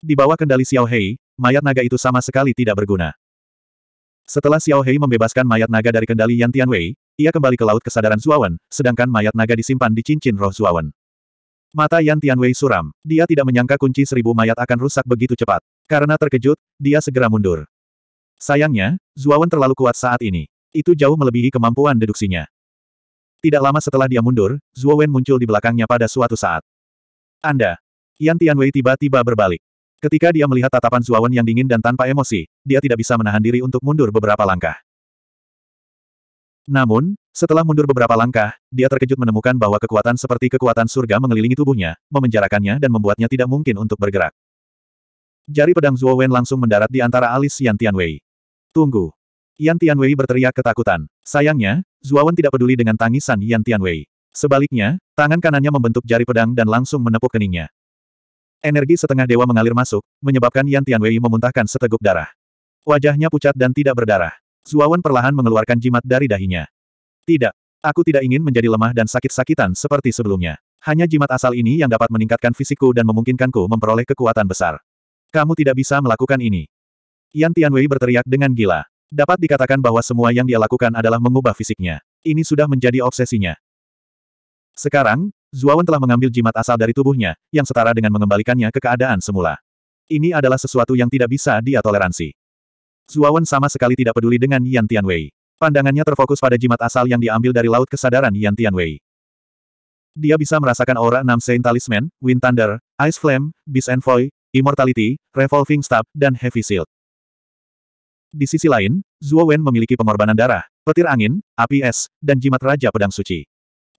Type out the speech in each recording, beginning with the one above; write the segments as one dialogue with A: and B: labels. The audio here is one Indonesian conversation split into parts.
A: Di bawah kendali Xiao Hei, mayat naga itu sama sekali tidak berguna. Setelah Xiao Hei membebaskan mayat naga dari kendali Yan Tianwei, ia kembali ke laut kesadaran Zuawan, sedangkan mayat naga disimpan di cincin roh Zuawan. Mata Yan Tianwei suram. Dia tidak menyangka kunci seribu mayat akan rusak begitu cepat. Karena terkejut, dia segera mundur. Sayangnya, Zuawan terlalu kuat saat ini. Itu jauh melebihi kemampuan deduksinya. Tidak lama setelah dia mundur, Zuawan muncul di belakangnya pada suatu saat. Anda. Yan Tianwei tiba-tiba berbalik. Ketika dia melihat tatapan Zuawan yang dingin dan tanpa emosi, dia tidak bisa menahan diri untuk mundur beberapa langkah. Namun, setelah mundur beberapa langkah, dia terkejut menemukan bahwa kekuatan seperti kekuatan surga mengelilingi tubuhnya, memenjarakannya dan membuatnya tidak mungkin untuk bergerak. Jari pedang Zuo langsung mendarat di antara alis Yan Tianwei. Tunggu. Yan Tianwei berteriak ketakutan. Sayangnya, Zuo tidak peduli dengan tangisan Yan Tianwei. Sebaliknya, tangan kanannya membentuk jari pedang dan langsung menepuk keningnya. Energi setengah dewa mengalir masuk, menyebabkan Yan Tianwei memuntahkan seteguk darah. Wajahnya pucat dan tidak berdarah. Zuawan perlahan mengeluarkan jimat dari dahinya. Tidak. Aku tidak ingin menjadi lemah dan sakit-sakitan seperti sebelumnya. Hanya jimat asal ini yang dapat meningkatkan fisikku dan memungkinkanku memperoleh kekuatan besar. Kamu tidak bisa melakukan ini. Yan Tianwei berteriak dengan gila. Dapat dikatakan bahwa semua yang dia lakukan adalah mengubah fisiknya. Ini sudah menjadi obsesinya. Sekarang, Zuawan telah mengambil jimat asal dari tubuhnya, yang setara dengan mengembalikannya ke keadaan semula. Ini adalah sesuatu yang tidak bisa dia toleransi. Zuawan sama sekali tidak peduli dengan Yan Tianwei. Pandangannya terfokus pada jimat asal yang diambil dari laut kesadaran Yan Tianwei. Dia bisa merasakan aura enam Saint Talisman, Wind Thunder, Ice Flame, Beast Envoy, Immortality, Revolving Stab, dan Heavy Shield. Di sisi lain, Zuo Wen memiliki pengorbanan darah, petir angin, api es, dan jimat Raja Pedang Suci.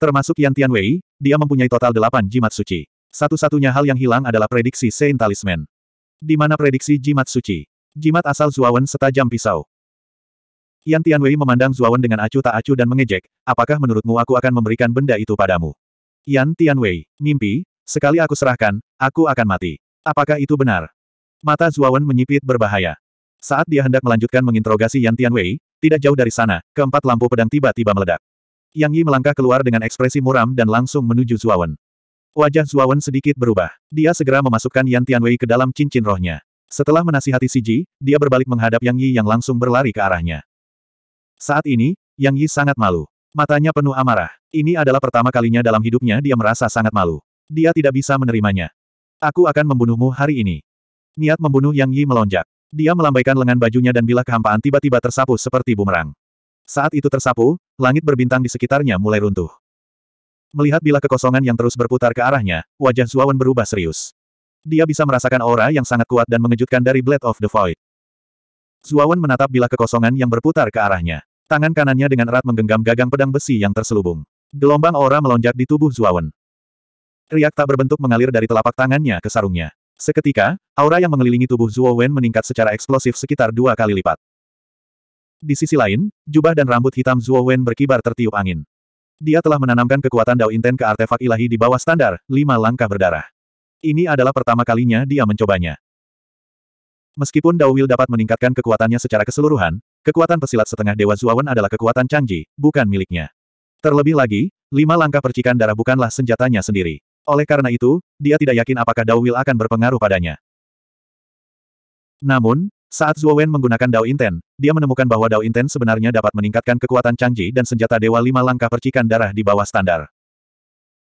A: Termasuk Yan Tianwei, dia mempunyai total delapan jimat suci. Satu-satunya hal yang hilang adalah prediksi Saint Talisman. Di mana prediksi jimat suci? Jimat asal Zuawan setajam pisau. Yan Tianwei memandang Zuawan dengan acuh tak acuh dan mengejek, apakah menurutmu aku akan memberikan benda itu padamu? Yan Tianwei, mimpi, sekali aku serahkan, aku akan mati. Apakah itu benar? Mata Zuawan menyipit berbahaya. Saat dia hendak melanjutkan menginterogasi Yan Tianwei, tidak jauh dari sana, keempat lampu pedang tiba-tiba meledak. Yang Yi melangkah keluar dengan ekspresi muram dan langsung menuju Zuawan. Wajah Zuawan sedikit berubah. Dia segera memasukkan Yan Tianwei ke dalam cincin rohnya. Setelah menasihati Si Ji, dia berbalik menghadap Yang Yi yang langsung berlari ke arahnya. Saat ini, Yang Yi sangat malu. Matanya penuh amarah. Ini adalah pertama kalinya dalam hidupnya dia merasa sangat malu. Dia tidak bisa menerimanya. Aku akan membunuhmu hari ini. Niat membunuh Yang Yi melonjak. Dia melambaikan lengan bajunya dan bila kehampaan tiba-tiba tersapu seperti bumerang. Saat itu tersapu, langit berbintang di sekitarnya mulai runtuh. Melihat bila kekosongan yang terus berputar ke arahnya, wajah Zuawan berubah serius. Dia bisa merasakan aura yang sangat kuat dan mengejutkan dari Blade of the Void. Zuawan menatap bila kekosongan yang berputar ke arahnya. Tangan kanannya dengan erat menggenggam gagang pedang besi yang terselubung. Gelombang aura melonjak di tubuh Zuawan. Riak tak berbentuk mengalir dari telapak tangannya ke sarungnya. Seketika, aura yang mengelilingi tubuh Zuawan meningkat secara eksplosif sekitar dua kali lipat. Di sisi lain, jubah dan rambut hitam Zuo Wen berkibar tertiup angin. Dia telah menanamkan kekuatan Dao Inten ke artefak ilahi di bawah standar, lima langkah berdarah. Ini adalah pertama kalinya dia mencobanya. Meskipun Dao Will dapat meningkatkan kekuatannya secara keseluruhan, kekuatan pesilat setengah Dewa Wen adalah kekuatan canggih, bukan miliknya. Terlebih lagi, lima langkah percikan darah bukanlah senjatanya sendiri. Oleh karena itu, dia tidak yakin apakah Dao Will akan berpengaruh padanya. Namun, saat Zuo Wen menggunakan Dao Inten, dia menemukan bahwa Dao Inten sebenarnya dapat meningkatkan kekuatan Changji dan senjata Dewa lima langkah percikan darah di bawah standar.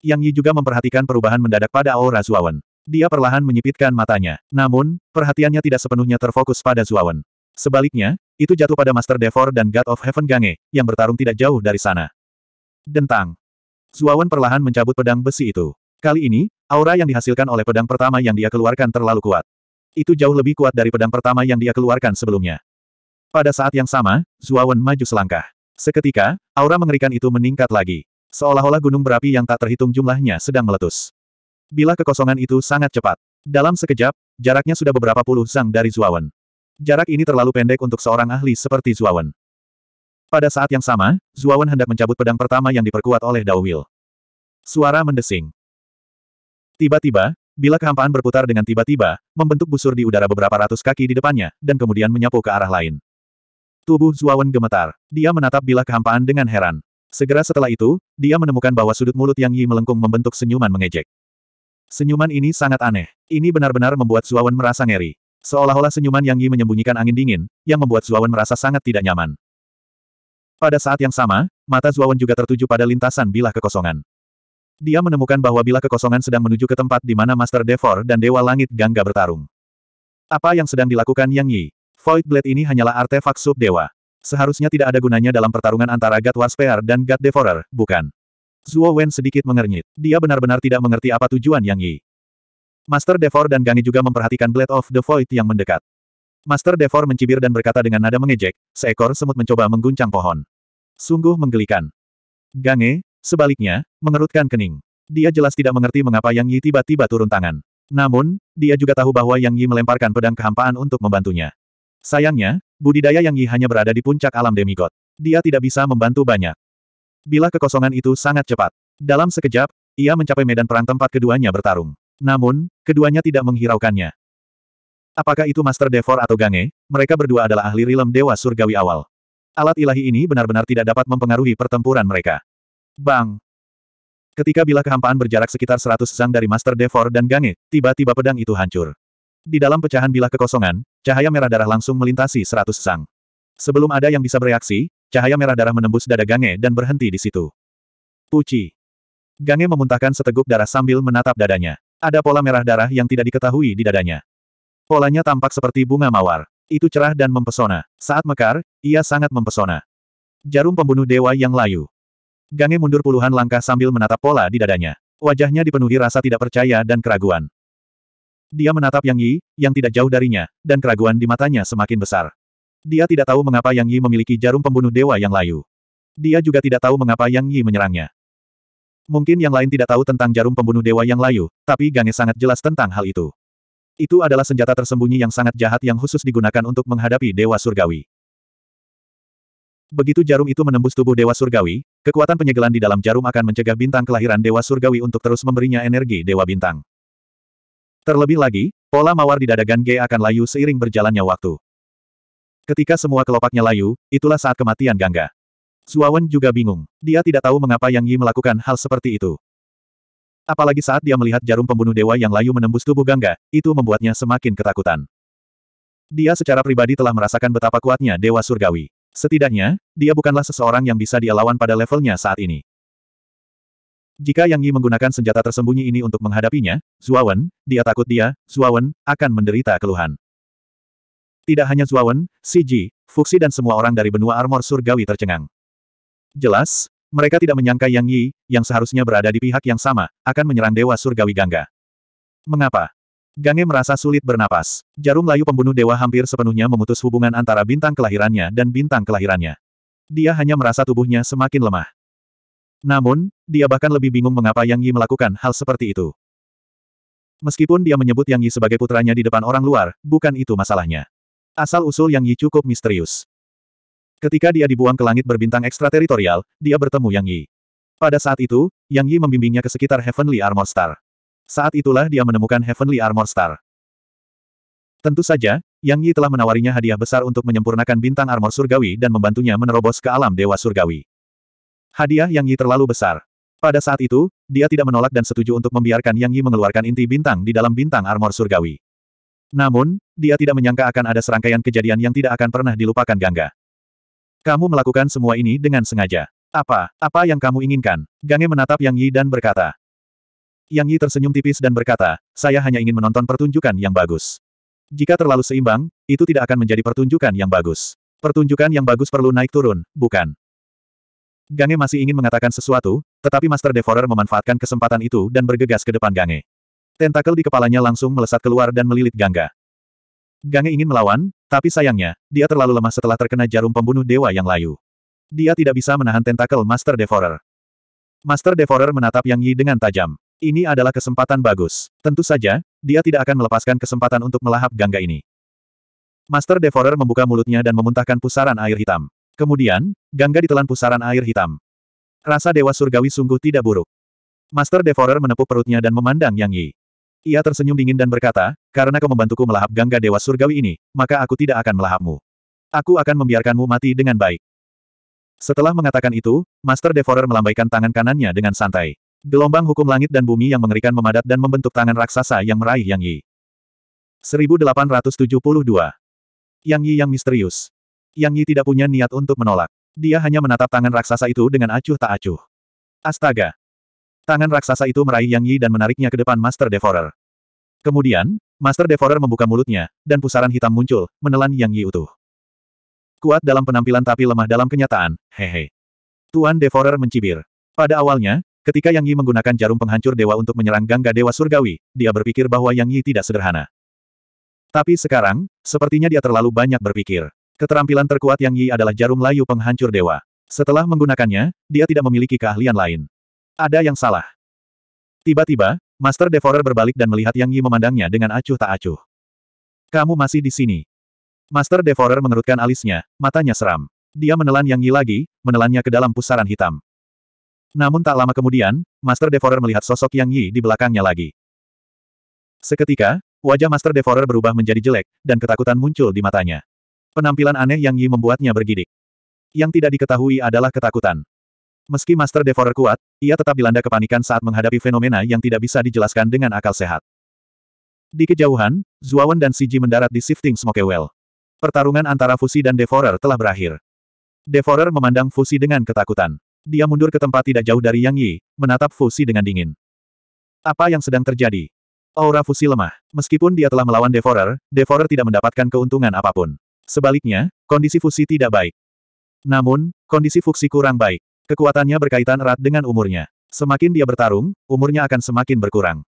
A: Yang Yi juga memperhatikan perubahan mendadak pada aura Zuo Wen. Dia perlahan menyipitkan matanya. Namun, perhatiannya tidak sepenuhnya terfokus pada Zuo Wen. Sebaliknya, itu jatuh pada Master Devor dan God of Heaven Gange, yang bertarung tidak jauh dari sana. Dentang. Zuo Wen perlahan mencabut pedang besi itu. Kali ini, aura yang dihasilkan oleh pedang pertama yang dia keluarkan terlalu kuat. Itu jauh lebih kuat dari pedang pertama yang dia keluarkan sebelumnya. Pada saat yang sama, Zuawan maju selangkah. Seketika, aura mengerikan itu meningkat lagi. Seolah-olah gunung berapi yang tak terhitung jumlahnya sedang meletus. Bila kekosongan itu sangat cepat. Dalam sekejap, jaraknya sudah beberapa puluh zang dari Zuawan. Jarak ini terlalu pendek untuk seorang ahli seperti Zuawan. Pada saat yang sama, Zuawan hendak mencabut pedang pertama yang diperkuat oleh Dao Suara mendesing. Tiba-tiba, Bila kehampaan berputar dengan tiba-tiba, membentuk busur di udara beberapa ratus kaki di depannya, dan kemudian menyapu ke arah lain. Tubuh Zuawan gemetar. Dia menatap bila kehampaan dengan heran. Segera setelah itu, dia menemukan bahwa sudut mulut Yang Yi melengkung membentuk senyuman mengejek. Senyuman ini sangat aneh. Ini benar-benar membuat Zuawan merasa ngeri. Seolah-olah senyuman Yang Yi menyembunyikan angin dingin, yang membuat Zuawan merasa sangat tidak nyaman. Pada saat yang sama, mata Zuawan juga tertuju pada lintasan bilah kekosongan. Dia menemukan bahwa bila kekosongan sedang menuju ke tempat di mana Master Devor dan Dewa Langit Gangga bertarung. Apa yang sedang dilakukan Yang Yi? Void Blade ini hanyalah artefak sub-dewa. Seharusnya tidak ada gunanya dalam pertarungan antara God Waspear dan God Devorer, bukan? Zuo Wen sedikit mengernyit. Dia benar-benar tidak mengerti apa tujuan Yang Yi. Master Devor dan Gangi juga memperhatikan Blade of the Void yang mendekat. Master Devor mencibir dan berkata dengan nada mengejek, seekor semut mencoba mengguncang pohon. Sungguh menggelikan. Gange, Sebaliknya, mengerutkan kening. Dia jelas tidak mengerti mengapa Yang Yi tiba-tiba turun tangan. Namun, dia juga tahu bahwa Yang Yi melemparkan pedang kehampaan untuk membantunya. Sayangnya, budidaya Yang Yi hanya berada di puncak alam demigod. Dia tidak bisa membantu banyak. Bila kekosongan itu sangat cepat. Dalam sekejap, ia mencapai medan perang tempat keduanya bertarung. Namun, keduanya tidak menghiraukannya. Apakah itu Master Devor atau Gange, mereka berdua adalah ahli rilem Dewa Surgawi awal. Alat ilahi ini benar-benar tidak dapat mempengaruhi pertempuran mereka. Bang! Ketika bila kehampaan berjarak sekitar 100 zang dari Master Devor dan Gange, tiba-tiba pedang itu hancur. Di dalam pecahan bila kekosongan, cahaya merah darah langsung melintasi 100 zang. Sebelum ada yang bisa bereaksi, cahaya merah darah menembus dada Gange dan berhenti di situ. Puci. Gange memuntahkan seteguk darah sambil menatap dadanya. Ada pola merah darah yang tidak diketahui di dadanya. Polanya tampak seperti bunga mawar. Itu cerah dan mempesona. Saat mekar, ia sangat mempesona. Jarum pembunuh dewa yang layu. Gange mundur puluhan langkah sambil menatap pola di dadanya. Wajahnya dipenuhi rasa tidak percaya dan keraguan. Dia menatap Yang Yi, yang tidak jauh darinya, dan keraguan di matanya semakin besar. Dia tidak tahu mengapa Yang Yi memiliki jarum pembunuh dewa yang layu. Dia juga tidak tahu mengapa Yang Yi menyerangnya. Mungkin yang lain tidak tahu tentang jarum pembunuh dewa yang layu, tapi Gange sangat jelas tentang hal itu. Itu adalah senjata tersembunyi yang sangat jahat yang khusus digunakan untuk menghadapi dewa surgawi. Begitu jarum itu menembus tubuh dewa surgawi, Kekuatan penyegelan di dalam jarum akan mencegah bintang kelahiran Dewa Surgawi untuk terus memberinya energi Dewa Bintang. Terlebih lagi, pola mawar di dada Gange akan layu seiring berjalannya waktu. Ketika semua kelopaknya layu, itulah saat kematian Gangga. Suawen juga bingung. Dia tidak tahu mengapa Yang Yi melakukan hal seperti itu. Apalagi saat dia melihat jarum pembunuh dewa yang layu menembus tubuh Gangga, itu membuatnya semakin ketakutan. Dia secara pribadi telah merasakan betapa kuatnya Dewa Surgawi. Setidaknya, dia bukanlah seseorang yang bisa dia lawan pada levelnya saat ini. Jika Yang Yi menggunakan senjata tersembunyi ini untuk menghadapinya, Zuawan, dia takut dia, Zuawan, akan menderita keluhan. Tidak hanya Zuawan, Ji, Fuxi dan semua orang dari benua armor surgawi tercengang. Jelas, mereka tidak menyangka Yang Yi, yang seharusnya berada di pihak yang sama, akan menyerang Dewa Surgawi Gangga. Mengapa? Gange merasa sulit bernapas. Jarum layu pembunuh dewa hampir sepenuhnya memutus hubungan antara bintang kelahirannya dan bintang kelahirannya. Dia hanya merasa tubuhnya semakin lemah. Namun, dia bahkan lebih bingung mengapa Yang Yi melakukan hal seperti itu. Meskipun dia menyebut Yang Yi sebagai putranya di depan orang luar, bukan itu masalahnya. Asal-usul Yang Yi cukup misterius. Ketika dia dibuang ke langit berbintang ekstrateritorial, dia bertemu Yang Yi. Pada saat itu, Yang Yi membimbingnya ke sekitar Heavenly Armor Star. Saat itulah dia menemukan Heavenly Armor Star. Tentu saja, Yang Yi telah menawarinya hadiah besar untuk menyempurnakan bintang armor surgawi dan membantunya menerobos ke alam dewa surgawi. Hadiah Yang Yi terlalu besar. Pada saat itu, dia tidak menolak dan setuju untuk membiarkan Yang Yi mengeluarkan inti bintang di dalam bintang armor surgawi. Namun, dia tidak menyangka akan ada serangkaian kejadian yang tidak akan pernah dilupakan Gangga. Kamu melakukan semua ini dengan sengaja. Apa, apa yang kamu inginkan? Gange menatap Yang Yi dan berkata. Yang Yi tersenyum tipis dan berkata, saya hanya ingin menonton pertunjukan yang bagus. Jika terlalu seimbang, itu tidak akan menjadi pertunjukan yang bagus. Pertunjukan yang bagus perlu naik turun, bukan? Gange masih ingin mengatakan sesuatu, tetapi Master Devorer memanfaatkan kesempatan itu dan bergegas ke depan Gange. Tentakel di kepalanya langsung melesat keluar dan melilit Gangga. Gange ingin melawan, tapi sayangnya, dia terlalu lemah setelah terkena jarum pembunuh dewa yang layu. Dia tidak bisa menahan tentakel Master Devorer. Master Devorer menatap Yang Yi dengan tajam. Ini adalah kesempatan bagus. Tentu saja, dia tidak akan melepaskan kesempatan untuk melahap gangga ini. Master Devorer membuka mulutnya dan memuntahkan pusaran air hitam. Kemudian, gangga ditelan pusaran air hitam. Rasa Dewa Surgawi sungguh tidak buruk. Master Devorer menepuk perutnya dan memandang Yang Yi. Ia tersenyum dingin dan berkata, karena kau membantuku melahap gangga Dewa Surgawi ini, maka aku tidak akan melahapmu. Aku akan membiarkanmu mati dengan baik. Setelah mengatakan itu, Master Devorer melambaikan tangan kanannya dengan santai. Gelombang hukum langit dan bumi yang mengerikan memadat dan membentuk tangan raksasa yang meraih Yang Yi. 1872. Yang Yi yang misterius. Yang Yi tidak punya niat untuk menolak. Dia hanya menatap tangan raksasa itu dengan acuh tak acuh. Astaga! Tangan raksasa itu meraih Yang Yi dan menariknya ke depan Master Devorer. Kemudian, Master Devorer membuka mulutnya, dan pusaran hitam muncul, menelan Yang Yi utuh. Kuat dalam penampilan tapi lemah dalam kenyataan, hehe. Tuan Devorer mencibir. Pada awalnya, Ketika Yang Yi menggunakan jarum penghancur dewa untuk menyerang Gangga Dewa Surgawi, dia berpikir bahwa Yang Yi tidak sederhana. Tapi sekarang, sepertinya dia terlalu banyak berpikir. Keterampilan terkuat Yang Yi adalah jarum layu penghancur dewa. Setelah menggunakannya, dia tidak memiliki keahlian lain. Ada yang salah. Tiba-tiba, Master Devorer berbalik dan melihat Yang Yi memandangnya dengan acuh tak acuh. Kamu masih di sini. Master Devorer mengerutkan alisnya, matanya seram. Dia menelan Yang Yi lagi, menelannya ke dalam pusaran hitam. Namun tak lama kemudian, Master Devorer melihat sosok Yang Yi di belakangnya lagi. Seketika, wajah Master Devorer berubah menjadi jelek, dan ketakutan muncul di matanya. Penampilan aneh Yang Yi membuatnya bergidik. Yang tidak diketahui adalah ketakutan. Meski Master Devorer kuat, ia tetap dilanda kepanikan saat menghadapi fenomena yang tidak bisa dijelaskan dengan akal sehat. Di kejauhan, Zuawan dan Siji mendarat di Shifting Smoke Well. Pertarungan antara Fusi dan Devorer telah berakhir. Devorer memandang Fusi dengan ketakutan. Dia mundur ke tempat tidak jauh dari Yang Yi, menatap Fusi dengan dingin. Apa yang sedang terjadi? Aura Fusi lemah. Meskipun dia telah melawan Devorer, Devorer tidak mendapatkan keuntungan apapun. Sebaliknya, kondisi Fusi tidak baik. Namun, kondisi Fusi kurang baik. Kekuatannya berkaitan erat dengan umurnya. Semakin dia bertarung, umurnya akan semakin berkurang.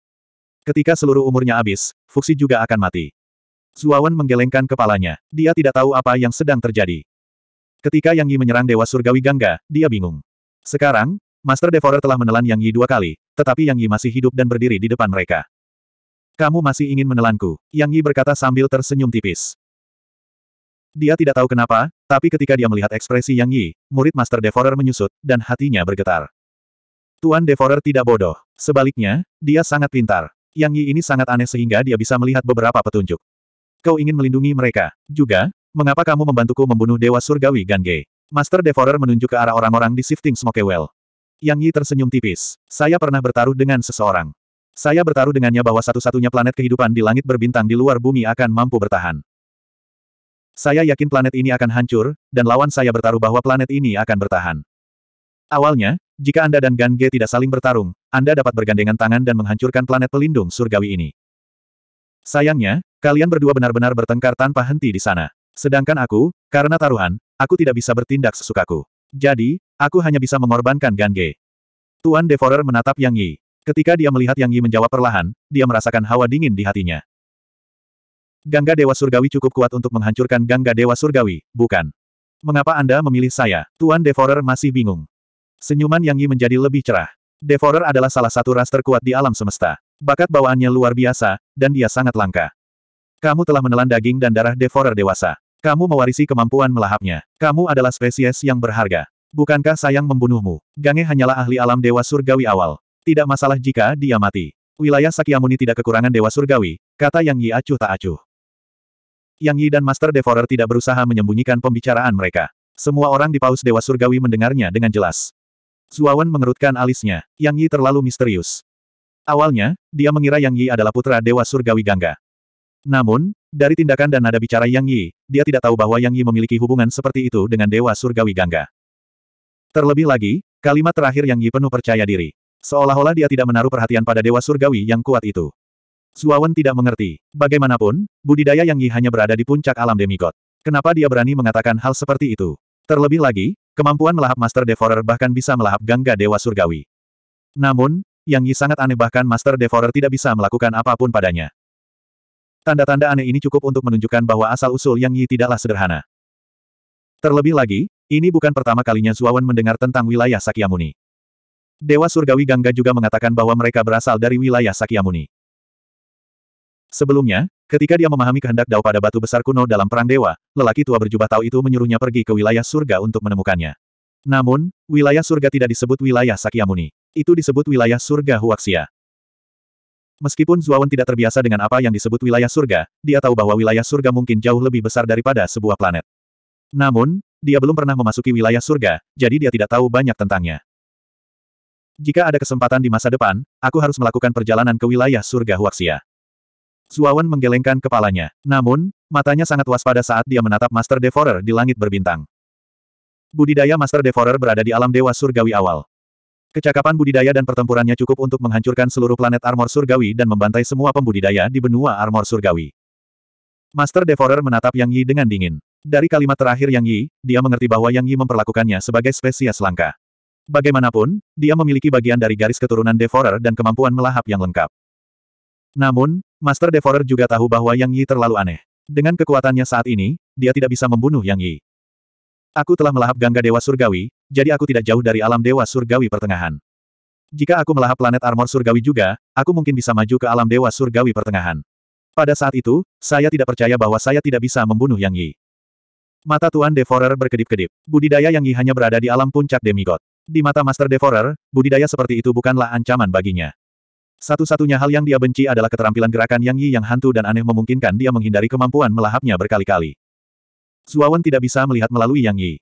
A: Ketika seluruh umurnya habis, Fuxi juga akan mati. Zuawan menggelengkan kepalanya. Dia tidak tahu apa yang sedang terjadi. Ketika Yang Yi menyerang Dewa Surgawi Gangga, dia bingung. Sekarang, Master Devorer telah menelan Yang Yi dua kali, tetapi Yang Yi masih hidup dan berdiri di depan mereka. Kamu masih ingin menelanku, Yang Yi berkata sambil tersenyum tipis. Dia tidak tahu kenapa, tapi ketika dia melihat ekspresi Yang Yi, murid Master Devorer menyusut, dan hatinya bergetar. Tuan Devorer tidak bodoh. Sebaliknya, dia sangat pintar. Yang Yi ini sangat aneh sehingga dia bisa melihat beberapa petunjuk. Kau ingin melindungi mereka. Juga, mengapa kamu membantuku membunuh Dewa Surgawi Gange? Master Devourer menunjuk ke arah orang-orang di Shifting Smoke Well. Yang Yi tersenyum tipis. Saya pernah bertaruh dengan seseorang. Saya bertaruh dengannya bahwa satu-satunya planet kehidupan di langit berbintang di luar bumi akan mampu bertahan. Saya yakin planet ini akan hancur, dan lawan saya bertaruh bahwa planet ini akan bertahan. Awalnya, jika Anda dan Gan Ge tidak saling bertarung, Anda dapat bergandengan tangan dan menghancurkan planet pelindung surgawi ini. Sayangnya, kalian berdua benar-benar bertengkar tanpa henti di sana. Sedangkan aku, karena taruhan, aku tidak bisa bertindak sesukaku. Jadi, aku hanya bisa mengorbankan Gange. Tuan Devorer menatap Yang Yi. Ketika dia melihat Yang Yi menjawab perlahan, dia merasakan hawa dingin di hatinya. Gangga Dewa Surgawi cukup kuat untuk menghancurkan Gangga Dewa Surgawi, bukan? Mengapa Anda memilih saya? Tuan Devorer masih bingung. Senyuman Yang Yi menjadi lebih cerah. Devorer adalah salah satu ras terkuat di alam semesta. Bakat bawaannya luar biasa, dan dia sangat langka. Kamu telah menelan daging dan darah devorer dewasa. Kamu mewarisi kemampuan melahapnya. Kamu adalah spesies yang berharga. Bukankah sayang membunuhmu? Gange hanyalah ahli alam dewa surgawi awal. Tidak masalah jika dia mati. Wilayah Sakyamuni tidak kekurangan dewa surgawi, kata Yang Yi acuh tak acuh. Yang Yi dan Master Devorer tidak berusaha menyembunyikan pembicaraan mereka. Semua orang di paus dewa surgawi mendengarnya dengan jelas. Zuawan mengerutkan alisnya. Yang Yi terlalu misterius. Awalnya, dia mengira Yang Yi adalah putra dewa surgawi Gangga. Namun, dari tindakan dan nada bicara Yang Yi, dia tidak tahu bahwa Yang Yi memiliki hubungan seperti itu dengan Dewa Surgawi Gangga. Terlebih lagi, kalimat terakhir Yang Yi penuh percaya diri. Seolah-olah dia tidak menaruh perhatian pada Dewa Surgawi yang kuat itu. Suawan tidak mengerti. Bagaimanapun, budidaya Yang Yi hanya berada di puncak alam demigod. Kenapa dia berani mengatakan hal seperti itu? Terlebih lagi, kemampuan melahap Master Devorer bahkan bisa melahap Gangga Dewa Surgawi. Namun, Yang Yi sangat aneh bahkan Master Devorer tidak bisa melakukan apapun padanya. Tanda-tanda aneh ini cukup untuk menunjukkan bahwa asal-usul Yang Yi tidaklah sederhana. Terlebih lagi, ini bukan pertama kalinya Zuawan mendengar tentang wilayah Sakyamuni. Dewa Surgawi Gangga juga mengatakan bahwa mereka berasal dari wilayah Sakyamuni. Sebelumnya, ketika dia memahami kehendak Dao pada batu besar kuno dalam perang dewa, lelaki tua berjubah tahu itu menyuruhnya pergi ke wilayah surga untuk menemukannya. Namun, wilayah surga tidak disebut wilayah Sakyamuni. Itu disebut wilayah surga Huaxia. Meskipun Zuawan tidak terbiasa dengan apa yang disebut wilayah surga, dia tahu bahwa wilayah surga mungkin jauh lebih besar daripada sebuah planet. Namun, dia belum pernah memasuki wilayah surga, jadi dia tidak tahu banyak tentangnya. Jika ada kesempatan di masa depan, aku harus melakukan perjalanan ke wilayah surga Huaxia. Zuawan menggelengkan kepalanya. Namun, matanya sangat waspada saat dia menatap Master Devorer di langit berbintang. Budidaya Master Devorer berada di alam dewa surgawi awal. Kecakapan budidaya dan pertempurannya cukup untuk menghancurkan seluruh planet armor surgawi dan membantai semua pembudidaya di benua armor surgawi. Master Devorer menatap Yang Yi dengan dingin. Dari kalimat terakhir Yang Yi, dia mengerti bahwa Yang Yi memperlakukannya sebagai spesies langka. Bagaimanapun, dia memiliki bagian dari garis keturunan Devorer dan kemampuan melahap yang lengkap. Namun, Master Devorer juga tahu bahwa Yang Yi terlalu aneh. Dengan kekuatannya saat ini, dia tidak bisa membunuh Yang Yi. Aku telah melahap Gangga Dewa Surgawi, jadi aku tidak jauh dari alam dewa surgawi pertengahan. Jika aku melahap planet armor surgawi juga, aku mungkin bisa maju ke alam dewa surgawi pertengahan. Pada saat itu, saya tidak percaya bahwa saya tidak bisa membunuh Yang Yi. Mata Tuan Devorer berkedip-kedip. Budidaya Yang Yi hanya berada di alam puncak demigod. Di mata Master Devorer, budidaya seperti itu bukanlah ancaman baginya. Satu-satunya hal yang dia benci adalah keterampilan gerakan Yang Yi yang hantu dan aneh memungkinkan dia menghindari kemampuan melahapnya berkali-kali. Zuawan tidak bisa melihat melalui Yang Yi.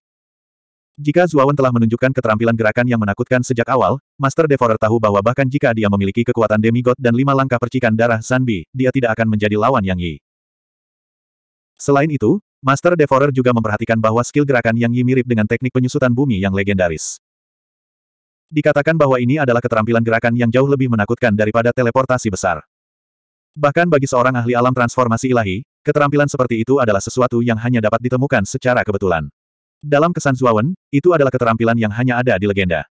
A: Jika Zuawan telah menunjukkan keterampilan gerakan yang menakutkan sejak awal, Master Devorer tahu bahwa bahkan jika dia memiliki kekuatan demigod dan lima langkah percikan darah Sanbi, dia tidak akan menjadi lawan Yang Yi. Selain itu, Master Devorer juga memperhatikan bahwa skill gerakan Yang Yi mirip dengan teknik penyusutan bumi yang legendaris. Dikatakan bahwa ini adalah keterampilan gerakan yang jauh lebih menakutkan daripada teleportasi besar. Bahkan bagi seorang ahli alam transformasi ilahi, keterampilan seperti itu adalah sesuatu yang hanya dapat ditemukan secara kebetulan. Dalam kesan Zuawan, itu adalah keterampilan yang hanya ada di legenda.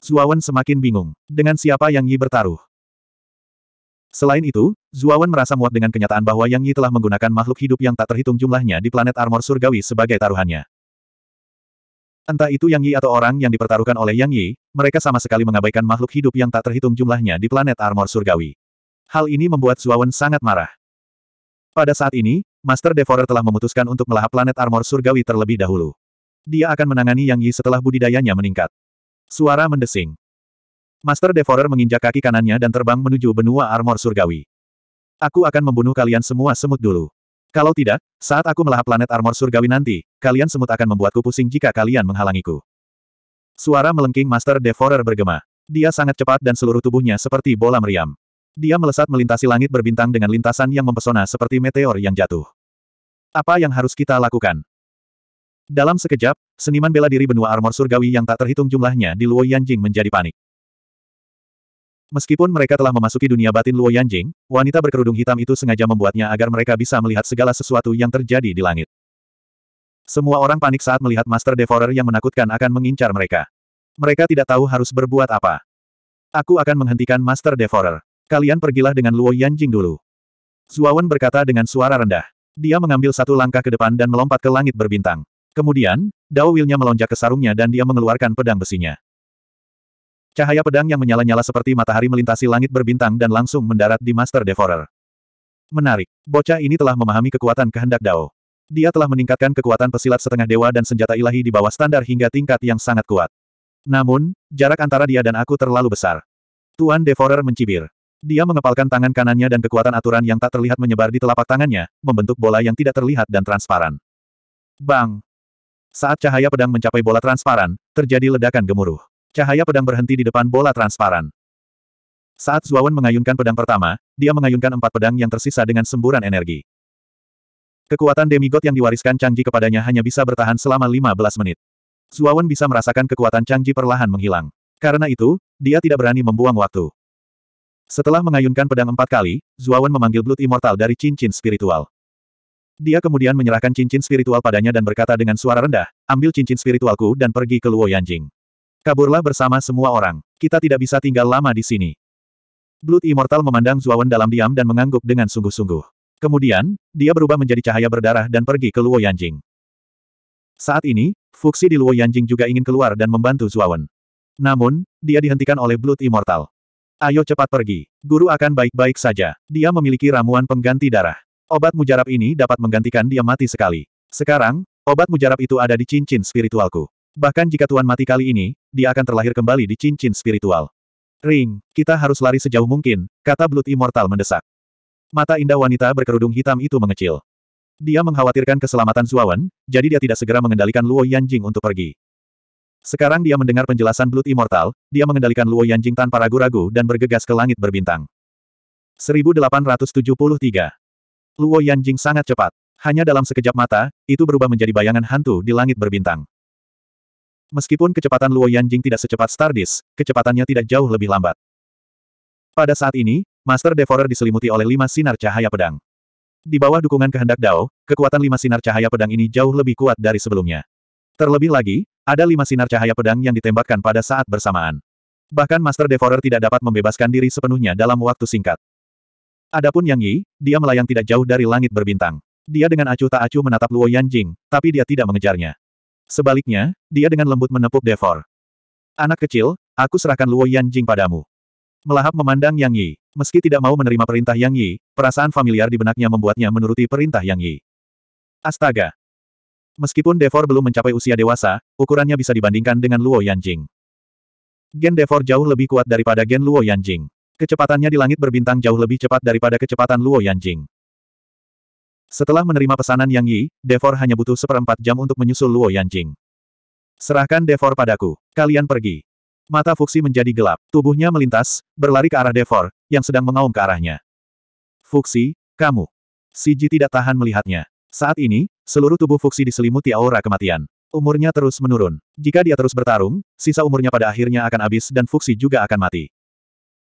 A: Zuawan semakin bingung. Dengan siapa Yang Yi bertaruh? Selain itu, Zuawan merasa muak dengan kenyataan bahwa Yang Yi telah menggunakan makhluk hidup yang tak terhitung jumlahnya di planet armor surgawi sebagai taruhannya. Entah itu Yang Yi atau orang yang dipertaruhkan oleh Yang Yi, mereka sama sekali mengabaikan makhluk hidup yang tak terhitung jumlahnya di planet armor surgawi. Hal ini membuat Zuawan sangat marah. Pada saat ini, Master Devorer telah memutuskan untuk melahap planet armor surgawi terlebih dahulu. Dia akan menangani Yang Yi setelah budidayanya meningkat. Suara mendesing. Master Devorer menginjak kaki kanannya dan terbang menuju benua armor surgawi. Aku akan membunuh kalian semua semut dulu. Kalau tidak, saat aku melahap planet armor surgawi nanti, kalian semut akan membuatku pusing jika kalian menghalangiku. Suara melengking Master Devorer bergema. Dia sangat cepat dan seluruh tubuhnya seperti bola meriam. Dia melesat melintasi langit berbintang dengan lintasan yang mempesona seperti meteor yang jatuh. Apa yang harus kita lakukan? Dalam sekejap, seniman bela diri benua armor surgawi yang tak terhitung jumlahnya di Luo Yanjing menjadi panik. Meskipun mereka telah memasuki dunia batin Luo Yanjing, wanita berkerudung hitam itu sengaja membuatnya agar mereka bisa melihat segala sesuatu yang terjadi di langit. Semua orang panik saat melihat Master Devourer yang menakutkan akan mengincar mereka. Mereka tidak tahu harus berbuat apa. Aku akan menghentikan Master Devourer. Kalian pergilah dengan Luo Yanjing dulu. Zuawan berkata dengan suara rendah. Dia mengambil satu langkah ke depan dan melompat ke langit berbintang. Kemudian, Dao Wilnya melonjak ke sarungnya dan dia mengeluarkan pedang besinya. Cahaya pedang yang menyala-nyala seperti matahari melintasi langit berbintang dan langsung mendarat di Master Devourer. Menarik, bocah ini telah memahami kekuatan kehendak Dao. Dia telah meningkatkan kekuatan pesilat setengah dewa dan senjata ilahi di bawah standar hingga tingkat yang sangat kuat. Namun, jarak antara dia dan aku terlalu besar. Tuan Devourer mencibir. Dia mengepalkan tangan kanannya dan kekuatan aturan yang tak terlihat menyebar di telapak tangannya, membentuk bola yang tidak terlihat dan transparan. Bang! Saat cahaya pedang mencapai bola transparan, terjadi ledakan gemuruh. Cahaya pedang berhenti di depan bola transparan. Saat Zuawan mengayunkan pedang pertama, dia mengayunkan empat pedang yang tersisa dengan semburan energi. Kekuatan demigod yang diwariskan Changji kepadanya hanya bisa bertahan selama 15 menit. Zuawan bisa merasakan kekuatan Changji perlahan menghilang. Karena itu, dia tidak berani membuang waktu. Setelah mengayunkan pedang empat kali, Zuawan memanggil Blood Immortal dari cincin spiritual. Dia kemudian menyerahkan cincin spiritual padanya dan berkata dengan suara rendah, ambil cincin spiritualku dan pergi ke Luo Yanjing. Kaburlah bersama semua orang, kita tidak bisa tinggal lama di sini. Blood Immortal memandang Zuawan dalam diam dan mengangguk dengan sungguh-sungguh. Kemudian, dia berubah menjadi cahaya berdarah dan pergi ke Luo Yanjing. Saat ini, Fuxi di Luo Yanjing juga ingin keluar dan membantu Zuawan. Namun, dia dihentikan oleh Blood Immortal. Ayo cepat pergi. Guru akan baik-baik saja. Dia memiliki ramuan pengganti darah. Obat mujarab ini dapat menggantikan dia mati sekali. Sekarang, obat mujarab itu ada di cincin spiritualku. Bahkan jika Tuan mati kali ini, dia akan terlahir kembali di cincin spiritual. Ring, kita harus lari sejauh mungkin, kata Blood Immortal mendesak. Mata indah wanita berkerudung hitam itu mengecil. Dia mengkhawatirkan keselamatan Zuawan, jadi dia tidak segera mengendalikan Luo Yanjing untuk pergi. Sekarang dia mendengar penjelasan Blood Immortal, dia mengendalikan Luo Yanjing tanpa ragu-ragu dan bergegas ke langit berbintang. 1873. Luo Yanjing sangat cepat. Hanya dalam sekejap mata, itu berubah menjadi bayangan hantu di langit berbintang. Meskipun kecepatan Luo Yanjing tidak secepat Stardis, kecepatannya tidak jauh lebih lambat. Pada saat ini, Master Devorer diselimuti oleh lima sinar cahaya pedang. Di bawah dukungan kehendak Dao, kekuatan lima sinar cahaya pedang ini jauh lebih kuat dari sebelumnya. Terlebih lagi, ada lima sinar cahaya pedang yang ditembakkan pada saat bersamaan. Bahkan Master Devorer tidak dapat membebaskan diri sepenuhnya dalam waktu singkat. Adapun Yang Yi, dia melayang tidak jauh dari langit berbintang. Dia dengan acuh tak acuh menatap Luo Yanjing, tapi dia tidak mengejarnya. Sebaliknya, dia dengan lembut menepuk Devor. Anak kecil, aku serahkan Luo Yanjing padamu. Melahap memandang Yang Yi. Meski tidak mau menerima perintah Yang Yi, perasaan familiar di benaknya membuatnya menuruti perintah Yang Yi. Astaga, Meskipun Devor belum mencapai usia dewasa, ukurannya bisa dibandingkan dengan Luo Yanjing. Gen Devor jauh lebih kuat daripada gen Luo Yanjing. Kecepatannya di langit berbintang jauh lebih cepat daripada kecepatan Luo Yanjing. Setelah menerima pesanan Yang Yi, Devor hanya butuh seperempat jam untuk menyusul Luo Yanjing. Serahkan Devor padaku. Kalian pergi. Mata Fuxi menjadi gelap. Tubuhnya melintas, berlari ke arah Devor, yang sedang mengaum ke arahnya. Fuxi, kamu. Siji tidak tahan melihatnya. Saat ini, seluruh tubuh Fuxi diselimuti aura kematian. Umurnya terus menurun. Jika dia terus bertarung, sisa umurnya pada akhirnya akan habis dan Fuxi juga akan mati.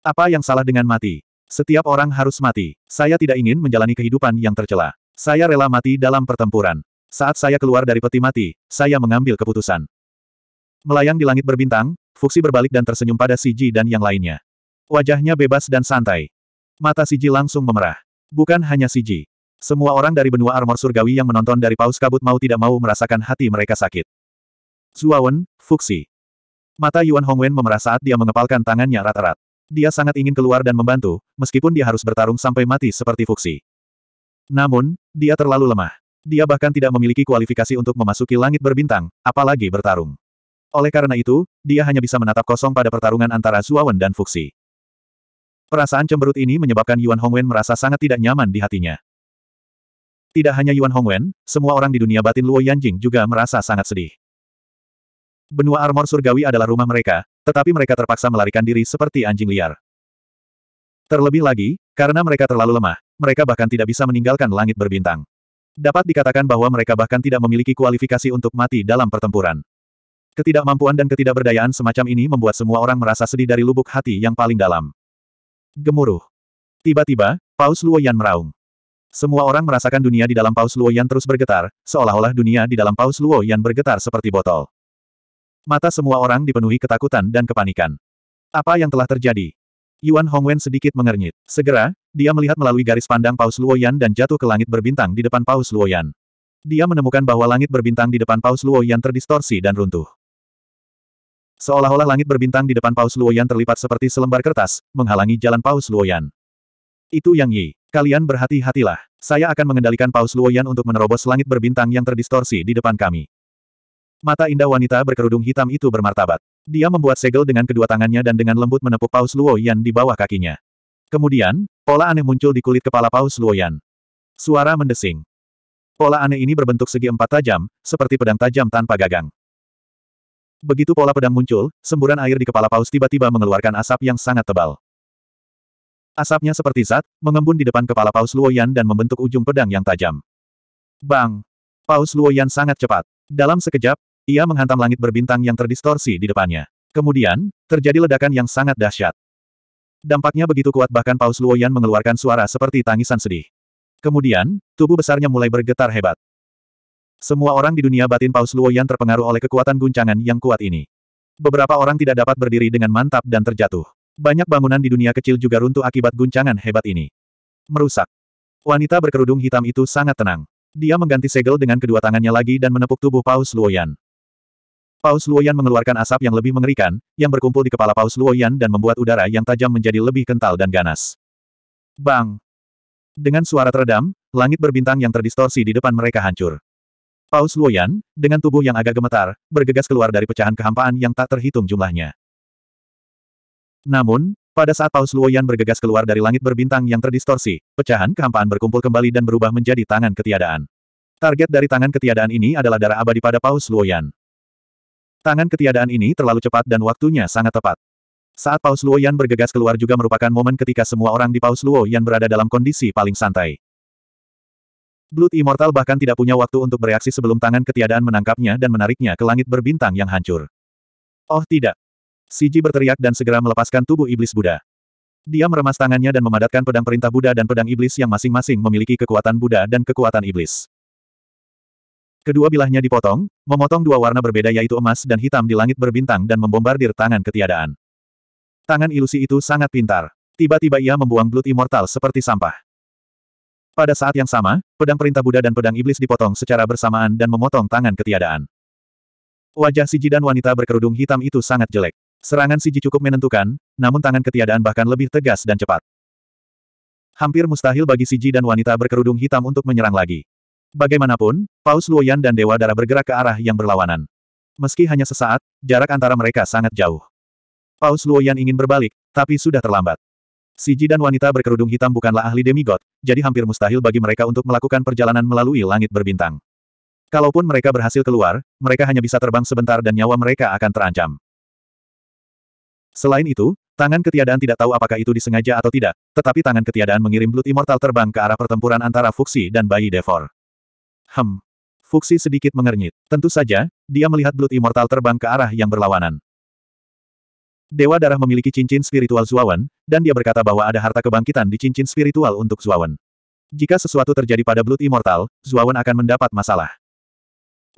A: Apa yang salah dengan mati? Setiap orang harus mati. Saya tidak ingin menjalani kehidupan yang tercela. Saya rela mati dalam pertempuran. Saat saya keluar dari peti mati, saya mengambil keputusan. Melayang di langit berbintang, Fuxi berbalik dan tersenyum pada Siji dan yang lainnya. Wajahnya bebas dan santai. Mata Siji langsung memerah. Bukan hanya Siji. Semua orang dari benua armor surgawi yang menonton dari paus kabut mau tidak mau merasakan hati mereka sakit. Zuawan, Fuxi. Mata Yuan Hongwen memerah saat dia mengepalkan tangannya rat-rat. Dia sangat ingin keluar dan membantu, meskipun dia harus bertarung sampai mati seperti Fuxi. Namun, dia terlalu lemah. Dia bahkan tidak memiliki kualifikasi untuk memasuki langit berbintang, apalagi bertarung. Oleh karena itu, dia hanya bisa menatap kosong pada pertarungan antara Zuawan dan Fuxi. Perasaan cemberut ini menyebabkan Yuan Hongwen merasa sangat tidak nyaman di hatinya. Tidak hanya Yuan Hongwen, semua orang di dunia batin Luo Yanjing juga merasa sangat sedih. Benua armor surgawi adalah rumah mereka, tetapi mereka terpaksa melarikan diri seperti anjing liar. Terlebih lagi, karena mereka terlalu lemah, mereka bahkan tidak bisa meninggalkan langit berbintang. Dapat dikatakan bahwa mereka bahkan tidak memiliki kualifikasi untuk mati dalam pertempuran. Ketidakmampuan dan ketidakberdayaan semacam ini membuat semua orang merasa sedih dari lubuk hati yang paling dalam. Gemuruh. Tiba-tiba, Paus Luoyan meraung. Semua orang merasakan dunia di dalam paus Luo Luoyan terus bergetar, seolah-olah dunia di dalam paus Luo Luoyan bergetar seperti botol. Mata semua orang dipenuhi ketakutan dan kepanikan. Apa yang telah terjadi? Yuan Hongwen sedikit mengernyit. Segera, dia melihat melalui garis pandang paus Luoyan dan jatuh ke langit berbintang di depan paus Luoyan. Dia menemukan bahwa langit berbintang di depan paus Luoyan terdistorsi dan runtuh. Seolah-olah langit berbintang di depan paus Luoyan terlipat seperti selembar kertas, menghalangi jalan paus Luoyan. Itu Yang Yi. Kalian berhati-hatilah. Saya akan mengendalikan Paus Luoyan untuk menerobos langit berbintang yang terdistorsi di depan kami. Mata indah wanita berkerudung hitam itu bermartabat. Dia membuat segel dengan kedua tangannya dan dengan lembut menepuk Paus Luoyan di bawah kakinya. Kemudian, pola aneh muncul di kulit kepala Paus Luoyan. Suara mendesing. Pola aneh ini berbentuk segi empat tajam, seperti pedang tajam tanpa gagang. Begitu pola pedang muncul, semburan air di kepala paus tiba-tiba mengeluarkan asap yang sangat tebal. Asapnya seperti zat, mengembun di depan kepala Paus Luoyan dan membentuk ujung pedang yang tajam. Bang! Paus Luoyan sangat cepat. Dalam sekejap, ia menghantam langit berbintang yang terdistorsi di depannya. Kemudian, terjadi ledakan yang sangat dahsyat. Dampaknya begitu kuat bahkan Paus Luoyan mengeluarkan suara seperti tangisan sedih. Kemudian, tubuh besarnya mulai bergetar hebat. Semua orang di dunia batin Paus Luoyan terpengaruh oleh kekuatan guncangan yang kuat ini. Beberapa orang tidak dapat berdiri dengan mantap dan terjatuh. Banyak bangunan di dunia kecil juga runtuh akibat guncangan hebat ini. Merusak. Wanita berkerudung hitam itu sangat tenang. Dia mengganti segel dengan kedua tangannya lagi dan menepuk tubuh Paus Luoyan. Paus Luoyan mengeluarkan asap yang lebih mengerikan, yang berkumpul di kepala Paus Luoyan dan membuat udara yang tajam menjadi lebih kental dan ganas. Bang! Dengan suara teredam, langit berbintang yang terdistorsi di depan mereka hancur. Paus Luoyan, dengan tubuh yang agak gemetar, bergegas keluar dari pecahan kehampaan yang tak terhitung jumlahnya. Namun, pada saat Paus Luoyan bergegas keluar dari langit berbintang yang terdistorsi, pecahan kehampaan berkumpul kembali dan berubah menjadi tangan ketiadaan. Target dari tangan ketiadaan ini adalah darah abadi pada Paus Luoyan. Tangan ketiadaan ini terlalu cepat dan waktunya sangat tepat. Saat Paus Luoyan bergegas keluar juga merupakan momen ketika semua orang di Paus Luoyan berada dalam kondisi paling santai. Blood Immortal bahkan tidak punya waktu untuk bereaksi sebelum tangan ketiadaan menangkapnya dan menariknya ke langit berbintang yang hancur. Oh tidak, Siji berteriak dan segera melepaskan tubuh iblis Buddha. Dia meremas tangannya dan memadatkan pedang perintah Buddha dan pedang iblis yang masing-masing memiliki kekuatan Buddha dan kekuatan iblis. Kedua bilahnya dipotong, memotong dua warna berbeda yaitu emas dan hitam di langit berbintang dan membombardir tangan ketiadaan. Tangan ilusi itu sangat pintar. Tiba-tiba ia membuang Blood Immortal seperti sampah. Pada saat yang sama, pedang perintah Buddha dan pedang iblis dipotong secara bersamaan dan memotong tangan ketiadaan. Wajah Siji dan wanita berkerudung hitam itu sangat jelek. Serangan Siji cukup menentukan, namun tangan ketiadaan bahkan lebih tegas dan cepat. Hampir mustahil bagi Siji dan wanita berkerudung hitam untuk menyerang lagi. Bagaimanapun, Paus Luoyan dan Dewa Darah bergerak ke arah yang berlawanan. Meski hanya sesaat, jarak antara mereka sangat jauh. Paus Luoyan ingin berbalik, tapi sudah terlambat. Siji dan wanita berkerudung hitam bukanlah ahli demigod, jadi hampir mustahil bagi mereka untuk melakukan perjalanan melalui langit berbintang. Kalaupun mereka berhasil keluar, mereka hanya bisa terbang sebentar dan nyawa mereka akan terancam. Selain itu, tangan ketiadaan tidak tahu apakah itu disengaja atau tidak, tetapi tangan ketiadaan mengirim Blood Immortal terbang ke arah pertempuran antara Fuxi dan bayi Devor. Hem. Fuxi sedikit mengernyit. Tentu saja, dia melihat Blood Immortal terbang ke arah yang berlawanan. Dewa Darah memiliki cincin spiritual Zuawan, dan dia berkata bahwa ada harta kebangkitan di cincin spiritual untuk Zuawan. Jika sesuatu terjadi pada Blood Immortal, Zuawan akan mendapat masalah.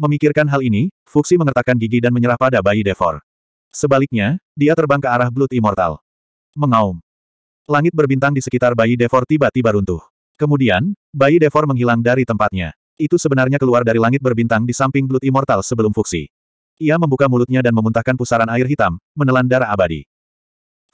A: Memikirkan hal ini, Fuxi mengertakkan gigi dan menyerah pada bayi Devor. Sebaliknya, dia terbang ke arah Blood Immortal. Mengaum. Langit berbintang di sekitar bayi Devor tiba-tiba runtuh. Kemudian, bayi Devor menghilang dari tempatnya. Itu sebenarnya keluar dari langit berbintang di samping Blood Immortal sebelum Fuxi. Ia membuka mulutnya dan memuntahkan pusaran air hitam, menelan darah abadi.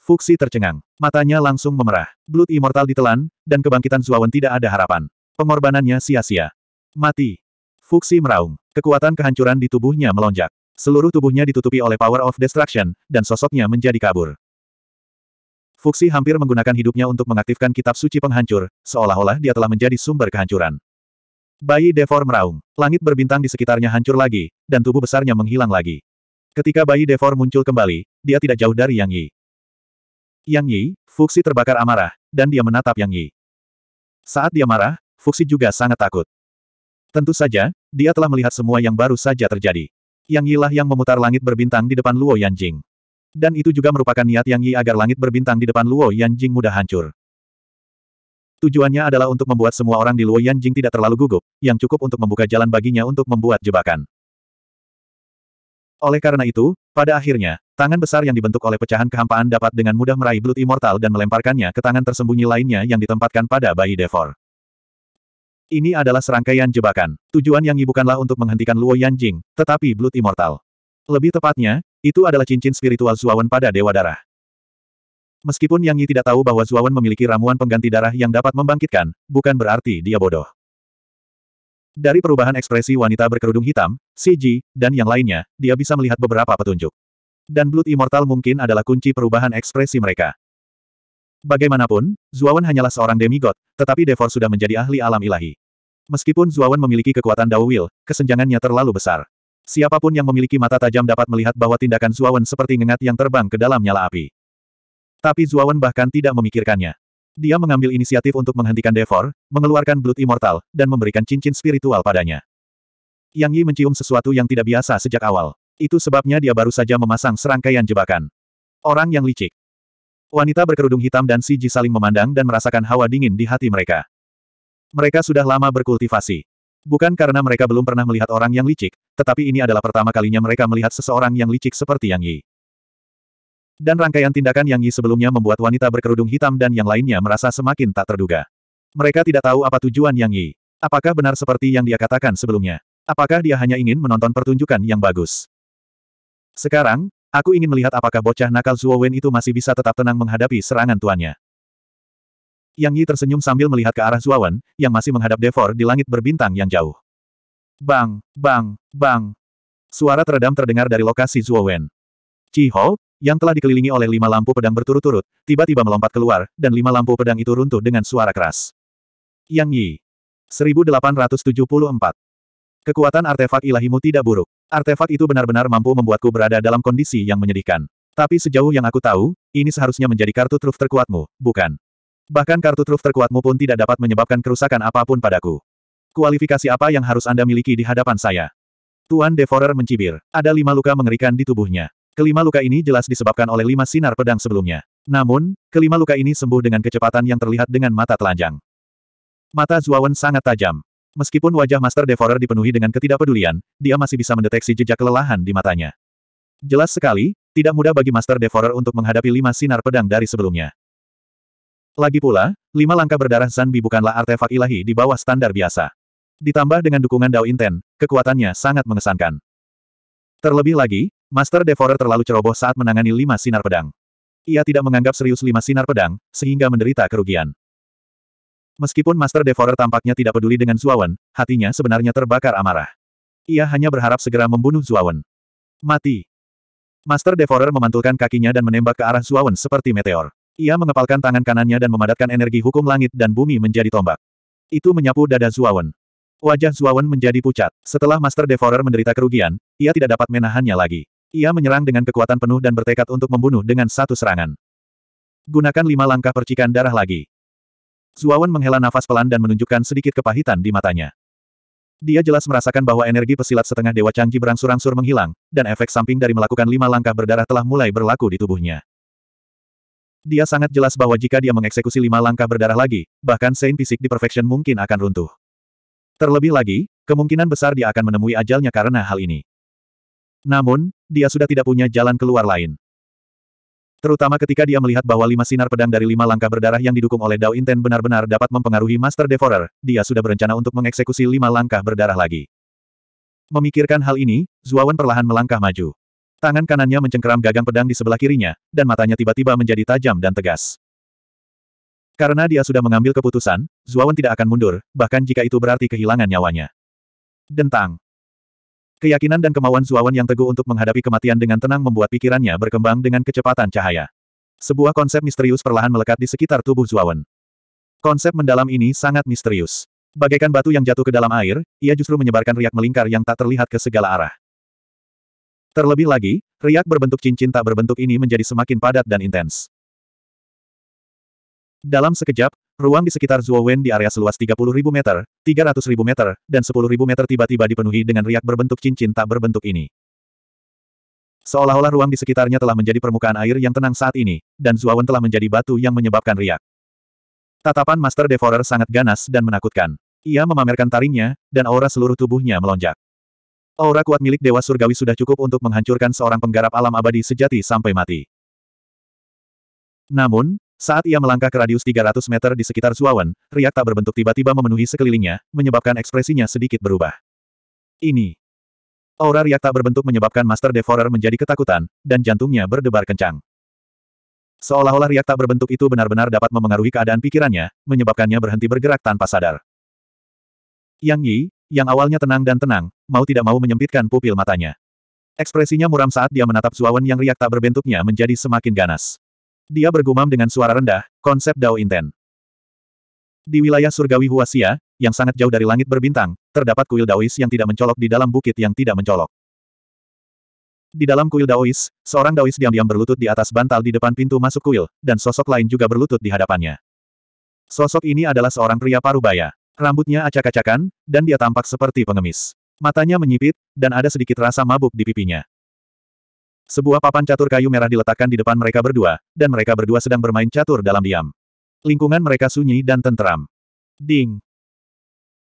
A: Fuxi tercengang. Matanya langsung memerah. Blood Immortal ditelan, dan kebangkitan Zuawan tidak ada harapan. Pengorbanannya sia-sia. Mati. Fuxi meraung. Kekuatan kehancuran di tubuhnya melonjak. Seluruh tubuhnya ditutupi oleh Power of Destruction, dan sosoknya menjadi kabur. Fuxi hampir menggunakan hidupnya untuk mengaktifkan kitab suci penghancur, seolah-olah dia telah menjadi sumber kehancuran. Bayi Devor meraung. Langit berbintang di sekitarnya hancur lagi, dan tubuh besarnya menghilang lagi. Ketika bayi Devor muncul kembali, dia tidak jauh dari Yang Yi. Yang Yi, Fuxi terbakar amarah, dan dia menatap Yang Yi. Saat dia marah, Fuxi juga sangat takut. Tentu saja, dia telah melihat semua yang baru saja terjadi. Yang Yi lah yang memutar langit berbintang di depan Luo Yanjing. Dan itu juga merupakan niat Yang Yi agar langit berbintang di depan Luo Yanjing mudah hancur. Tujuannya adalah untuk membuat semua orang di Luo Yanjing tidak terlalu gugup, yang cukup untuk membuka jalan baginya untuk membuat jebakan. Oleh karena itu, pada akhirnya, tangan besar yang dibentuk oleh pecahan kehampaan dapat dengan mudah meraih Blood Immortal dan melemparkannya ke tangan tersembunyi lainnya yang ditempatkan pada bayi Devor. Ini adalah serangkaian jebakan. Tujuan yang bukanlah untuk menghentikan Luo Yanjing, tetapi Blood Immortal. Lebih tepatnya, itu adalah cincin spiritual Zuawan pada Dewa Darah. Meskipun Yang Yi tidak tahu bahwa Zuawan memiliki ramuan pengganti darah yang dapat membangkitkan, bukan berarti dia bodoh. Dari perubahan ekspresi wanita berkerudung hitam, Ji, dan yang lainnya, dia bisa melihat beberapa petunjuk. Dan Blood Immortal mungkin adalah kunci perubahan ekspresi mereka. Bagaimanapun, Zuawan hanyalah seorang demigod, tetapi Devor sudah menjadi ahli alam ilahi. Meskipun Zuawan memiliki kekuatan Dao Will, kesenjangannya terlalu besar. Siapapun yang memiliki mata tajam dapat melihat bahwa tindakan Zuawan seperti ngengat yang terbang ke dalam nyala api. Tapi Zuawan bahkan tidak memikirkannya. Dia mengambil inisiatif untuk menghentikan Devor, mengeluarkan Blood Immortal, dan memberikan cincin spiritual padanya. Yang Yi mencium sesuatu yang tidak biasa sejak awal. Itu sebabnya dia baru saja memasang serangkaian jebakan. Orang yang licik. Wanita berkerudung hitam dan Siji saling memandang dan merasakan hawa dingin di hati mereka. Mereka sudah lama berkultivasi. Bukan karena mereka belum pernah melihat orang yang licik, tetapi ini adalah pertama kalinya mereka melihat seseorang yang licik seperti Yang Yi. Dan rangkaian tindakan Yang Yi sebelumnya membuat wanita berkerudung hitam dan yang lainnya merasa semakin tak terduga. Mereka tidak tahu apa tujuan Yang Yi. Apakah benar seperti yang dia katakan sebelumnya? Apakah dia hanya ingin menonton pertunjukan yang bagus? Sekarang, aku ingin melihat apakah bocah nakal Wen itu masih bisa tetap tenang menghadapi serangan tuannya. Yang Yi tersenyum sambil melihat ke arah Zuawan, yang masih menghadap Devor di langit berbintang yang jauh. Bang, bang, bang. Suara teredam terdengar dari lokasi Zuowen. Chi Ho, yang telah dikelilingi oleh lima lampu pedang berturut-turut, tiba-tiba melompat keluar, dan lima lampu pedang itu runtuh dengan suara keras. Yang Yi. 1874. Kekuatan artefak ilahimu tidak buruk. Artefak itu benar-benar mampu membuatku berada dalam kondisi yang menyedihkan. Tapi sejauh yang aku tahu, ini seharusnya menjadi kartu truf terkuatmu, bukan? Bahkan kartu truf terkuatmu pun tidak dapat menyebabkan kerusakan apapun padaku. Kualifikasi apa yang harus Anda miliki di hadapan saya? Tuan Devorer mencibir. Ada lima luka mengerikan di tubuhnya. Kelima luka ini jelas disebabkan oleh lima sinar pedang sebelumnya. Namun, kelima luka ini sembuh dengan kecepatan yang terlihat dengan mata telanjang. Mata Zuawan sangat tajam. Meskipun wajah Master Devorer dipenuhi dengan ketidakpedulian, dia masih bisa mendeteksi jejak kelelahan di matanya. Jelas sekali, tidak mudah bagi Master Devorer untuk menghadapi lima sinar pedang dari sebelumnya. Lagi pula, lima langkah berdarah Zanbi bukanlah artefak ilahi di bawah standar biasa. Ditambah dengan dukungan Dao Inten, kekuatannya sangat mengesankan. Terlebih lagi, Master Devorer terlalu ceroboh saat menangani lima sinar pedang. Ia tidak menganggap serius lima sinar pedang, sehingga menderita kerugian. Meskipun Master Devorer tampaknya tidak peduli dengan Zuawan, hatinya sebenarnya terbakar amarah. Ia hanya berharap segera membunuh Zuawan. Mati. Master Devorer memantulkan kakinya dan menembak ke arah Zuawan seperti meteor. Ia mengepalkan tangan kanannya dan memadatkan energi hukum langit dan bumi menjadi tombak. Itu menyapu dada Zuawan. Wajah Zuawan menjadi pucat. Setelah Master Devourer menderita kerugian, ia tidak dapat menahannya lagi. Ia menyerang dengan kekuatan penuh dan bertekad untuk membunuh dengan satu serangan. Gunakan lima langkah percikan darah lagi. Zuawan menghela nafas pelan dan menunjukkan sedikit kepahitan di matanya. Dia jelas merasakan bahwa energi pesilat setengah Dewa Cangji berangsur-angsur menghilang, dan efek samping dari melakukan lima langkah berdarah telah mulai berlaku di tubuhnya. Dia sangat jelas bahwa jika dia mengeksekusi lima langkah berdarah lagi, bahkan Saint Fisik di Perfection mungkin akan runtuh. Terlebih lagi, kemungkinan besar dia akan menemui ajalnya karena hal ini. Namun, dia sudah tidak punya jalan keluar lain. Terutama ketika dia melihat bahwa lima sinar pedang dari lima langkah berdarah yang didukung oleh Dao Inten benar-benar dapat mempengaruhi Master Devourer, dia sudah berencana untuk mengeksekusi lima langkah berdarah lagi. Memikirkan hal ini, Zuawan perlahan melangkah maju. Tangan kanannya mencengkeram gagang pedang di sebelah kirinya, dan matanya tiba-tiba menjadi tajam dan tegas. Karena dia sudah mengambil keputusan, Zuawan tidak akan mundur, bahkan jika itu berarti kehilangan nyawanya. Dentang. Keyakinan dan kemauan Zuawan yang teguh untuk menghadapi kematian dengan tenang membuat pikirannya berkembang dengan kecepatan cahaya. Sebuah konsep misterius perlahan melekat di sekitar tubuh Zuawan. Konsep mendalam ini sangat misterius. Bagaikan batu yang jatuh ke dalam air, ia justru menyebarkan riak melingkar yang tak terlihat ke segala arah. Terlebih lagi, riak berbentuk cincin tak berbentuk ini menjadi semakin padat dan intens. Dalam sekejap, ruang di sekitar Zuo Wen di area seluas 30.000 meter, 300.000 meter, dan 10.000 meter tiba-tiba dipenuhi dengan riak berbentuk cincin tak berbentuk ini. Seolah-olah ruang di sekitarnya telah menjadi permukaan air yang tenang saat ini, dan Wen telah menjadi batu yang menyebabkan riak. Tatapan Master Devourer sangat ganas dan menakutkan. Ia memamerkan taringnya, dan aura seluruh tubuhnya melonjak. Aura kuat milik Dewa Surgawi sudah cukup untuk menghancurkan seorang penggarap alam abadi sejati sampai mati. Namun, saat ia melangkah ke radius 300 meter di sekitar Zuawan, riak tak berbentuk tiba-tiba memenuhi sekelilingnya, menyebabkan ekspresinya sedikit berubah. Ini. Aura riak tak berbentuk menyebabkan Master Devourer menjadi ketakutan, dan jantungnya berdebar kencang. Seolah-olah riak tak berbentuk itu benar-benar dapat memengaruhi keadaan pikirannya, menyebabkannya berhenti bergerak tanpa sadar. Yang Yi, yang awalnya tenang dan tenang, mau tidak mau menyempitkan pupil matanya. Ekspresinya muram saat dia menatap Zuawan yang riak tak berbentuknya menjadi semakin ganas. Dia bergumam dengan suara rendah, konsep Dao Inten. Di wilayah surgawi Huasia, yang sangat jauh dari langit berbintang, terdapat kuil Daois yang tidak mencolok di dalam bukit yang tidak mencolok. Di dalam kuil Daois, seorang Daois diam-diam berlutut di atas bantal di depan pintu masuk kuil, dan sosok lain juga berlutut di hadapannya. Sosok ini adalah seorang pria parubaya. Rambutnya acak-acakan, dan dia tampak seperti pengemis. Matanya menyipit, dan ada sedikit rasa mabuk di pipinya. Sebuah papan catur kayu merah diletakkan di depan mereka berdua, dan mereka berdua sedang bermain catur dalam diam. Lingkungan mereka sunyi dan tenteram. Ding!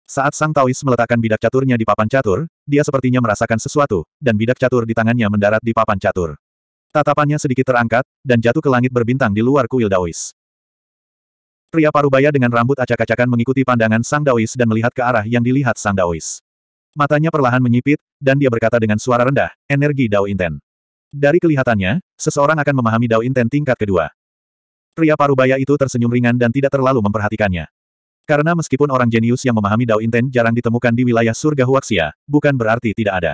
A: Saat Sang Taois meletakkan bidak caturnya di papan catur, dia sepertinya merasakan sesuatu, dan bidak catur di tangannya mendarat di papan catur. Tatapannya sedikit terangkat, dan jatuh ke langit berbintang di luar kuil Daois. Pria parubaya dengan rambut acak-acakan mengikuti pandangan Sang Daois dan melihat ke arah yang dilihat Sang Daois. Matanya perlahan menyipit, dan dia berkata dengan suara rendah, energi Dao Inten. Dari kelihatannya, seseorang akan memahami Dao Inten tingkat kedua. Pria parubaya itu tersenyum ringan dan tidak terlalu memperhatikannya. Karena meskipun orang jenius yang memahami Dao Inten jarang ditemukan di wilayah surga Huaxia, bukan berarti tidak ada.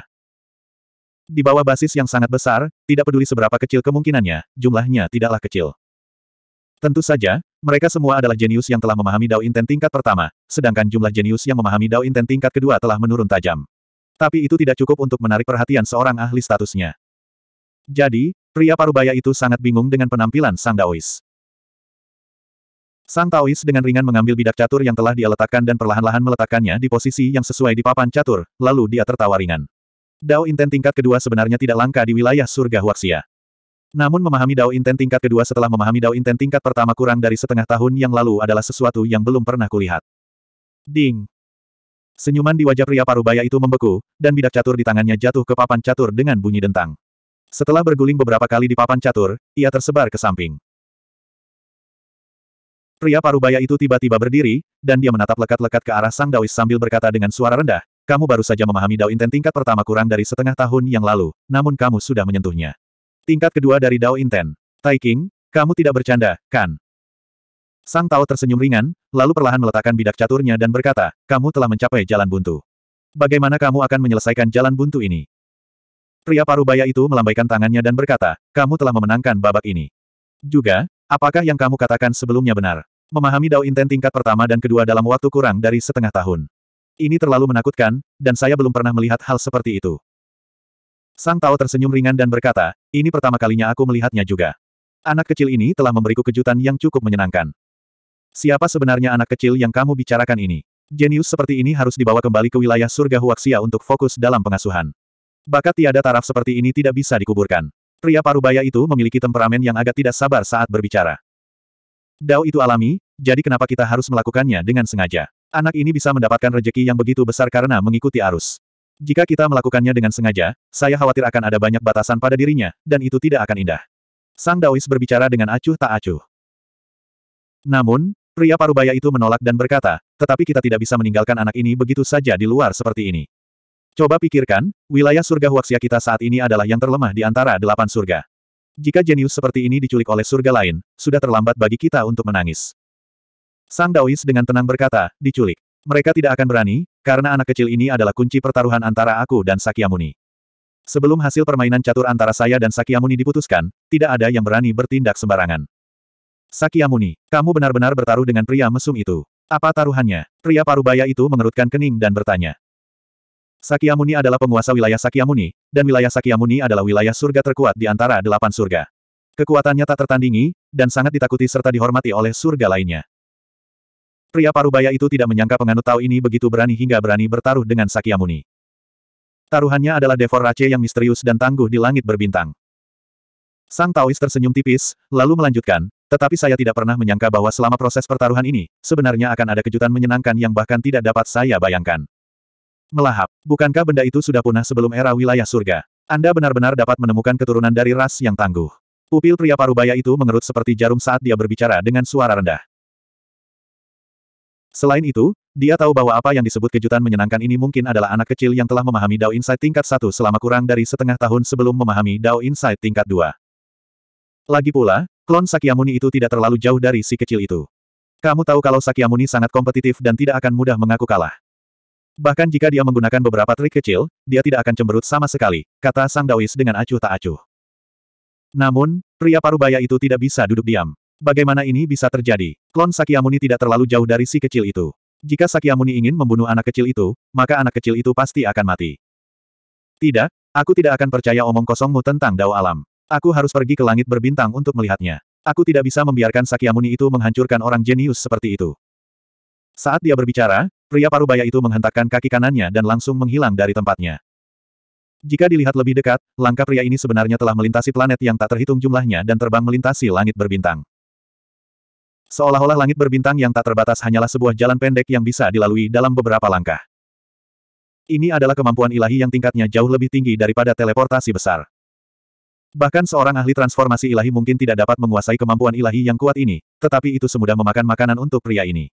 A: Di bawah basis yang sangat besar, tidak peduli seberapa kecil kemungkinannya, jumlahnya tidaklah kecil. Tentu saja, mereka semua adalah jenius yang telah memahami Dao Inten tingkat pertama, sedangkan jumlah jenius yang memahami Dao Inten tingkat kedua telah menurun tajam. Tapi itu tidak cukup untuk menarik perhatian seorang ahli statusnya. Jadi, pria parubaya itu sangat bingung dengan penampilan Sang Daois. Sang Taois dengan ringan mengambil bidak catur yang telah dia letakkan dan perlahan-lahan meletakkannya di posisi yang sesuai di papan catur, lalu dia tertawa ringan. Dao Inten tingkat kedua sebenarnya tidak langka di wilayah surga Huaxia. Namun memahami Dao Inten tingkat kedua setelah memahami Dao Inten tingkat pertama kurang dari setengah tahun yang lalu adalah sesuatu yang belum pernah kulihat. Ding! Senyuman di wajah pria parubaya itu membeku, dan bidak catur di tangannya jatuh ke papan catur dengan bunyi dentang. Setelah berguling beberapa kali di papan catur, ia tersebar ke samping. Pria parubaya itu tiba-tiba berdiri, dan dia menatap lekat-lekat ke arah Sang Daois sambil berkata dengan suara rendah, kamu baru saja memahami Dao Inten tingkat pertama kurang dari setengah tahun yang lalu, namun kamu sudah menyentuhnya. Tingkat kedua dari Dao Inten. Taiking, kamu tidak bercanda, kan? Sang Tao tersenyum ringan, lalu perlahan meletakkan bidak caturnya dan berkata, kamu telah mencapai jalan buntu. Bagaimana kamu akan menyelesaikan jalan buntu ini? Pria parubaya itu melambaikan tangannya dan berkata, kamu telah memenangkan babak ini. Juga, apakah yang kamu katakan sebelumnya benar? Memahami Dao Inten tingkat pertama dan kedua dalam waktu kurang dari setengah tahun. Ini terlalu menakutkan, dan saya belum pernah melihat hal seperti itu. Sang Tao tersenyum ringan dan berkata, ini pertama kalinya aku melihatnya juga. Anak kecil ini telah memberiku kejutan yang cukup menyenangkan. Siapa sebenarnya anak kecil yang kamu bicarakan ini? Jenius seperti ini harus dibawa kembali ke wilayah surga Huaxia untuk fokus dalam pengasuhan. Bakat tiada taraf seperti ini tidak bisa dikuburkan. Pria parubaya itu memiliki temperamen yang agak tidak sabar saat berbicara. Dao itu alami, jadi kenapa kita harus melakukannya dengan sengaja? Anak ini bisa mendapatkan rejeki yang begitu besar karena mengikuti arus. Jika kita melakukannya dengan sengaja, saya khawatir akan ada banyak batasan pada dirinya, dan itu tidak akan indah. Sang Daois berbicara dengan acuh tak acuh. Namun, pria parubaya itu menolak dan berkata, tetapi kita tidak bisa meninggalkan anak ini begitu saja di luar seperti ini. Coba pikirkan, wilayah surga Huaxia kita saat ini adalah yang terlemah di antara delapan surga. Jika jenius seperti ini diculik oleh surga lain, sudah terlambat bagi kita untuk menangis. Sang Daois dengan tenang berkata, diculik. Mereka tidak akan berani, karena anak kecil ini adalah kunci pertaruhan antara aku dan Sakyamuni. Sebelum hasil permainan catur antara saya dan Sakyamuni diputuskan, tidak ada yang berani bertindak sembarangan. Sakyamuni, kamu benar-benar bertaruh dengan pria mesum itu. Apa taruhannya? Pria parubaya itu mengerutkan kening dan bertanya. Sakyamuni adalah penguasa wilayah Sakyamuni, dan wilayah Sakyamuni adalah wilayah surga terkuat di antara delapan surga. Kekuatannya tak tertandingi, dan sangat ditakuti serta dihormati oleh surga lainnya. Pria parubaya itu tidak menyangka penganut Tao ini begitu berani hingga berani bertaruh dengan Sakyamuni. Taruhannya adalah Devor Rache yang misterius dan tangguh di langit berbintang. Sang Taois tersenyum tipis, lalu melanjutkan, tetapi saya tidak pernah menyangka bahwa selama proses pertaruhan ini, sebenarnya akan ada kejutan menyenangkan yang bahkan tidak dapat saya bayangkan. Melahap, bukankah benda itu sudah punah sebelum era wilayah surga? Anda benar-benar dapat menemukan keturunan dari ras yang tangguh. Pupil pria parubaya itu mengerut seperti jarum saat dia berbicara dengan suara rendah. Selain itu, dia tahu bahwa apa yang disebut kejutan menyenangkan ini mungkin adalah anak kecil yang telah memahami Dao Insight tingkat 1 selama kurang dari setengah tahun sebelum memahami Dao Insight tingkat 2. Lagi pula, klon Sakyamuni itu tidak terlalu jauh dari si kecil itu. Kamu tahu kalau Sakyamuni sangat kompetitif dan tidak akan mudah mengaku kalah. Bahkan jika dia menggunakan beberapa trik kecil, dia tidak akan cemberut sama sekali, kata Sang Daois dengan acuh tak acuh. Namun, pria parubaya itu tidak bisa duduk diam. Bagaimana ini bisa terjadi? Klon Sakyamuni tidak terlalu jauh dari si kecil itu. Jika Sakyamuni ingin membunuh anak kecil itu, maka anak kecil itu pasti akan mati. Tidak, aku tidak akan percaya omong kosongmu tentang Dao Alam. Aku harus pergi ke langit berbintang untuk melihatnya. Aku tidak bisa membiarkan Sakyamuni itu menghancurkan orang jenius seperti itu. Saat dia berbicara, pria parubaya itu menghentakkan kaki kanannya dan langsung menghilang dari tempatnya. Jika dilihat lebih dekat, langkah pria ini sebenarnya telah melintasi planet yang tak terhitung jumlahnya dan terbang melintasi langit berbintang. Seolah-olah langit berbintang yang tak terbatas hanyalah sebuah jalan pendek yang bisa dilalui dalam beberapa langkah. Ini adalah kemampuan ilahi yang tingkatnya jauh lebih tinggi daripada teleportasi besar. Bahkan seorang ahli transformasi ilahi mungkin tidak dapat menguasai kemampuan ilahi yang kuat ini, tetapi itu semudah memakan makanan untuk pria ini.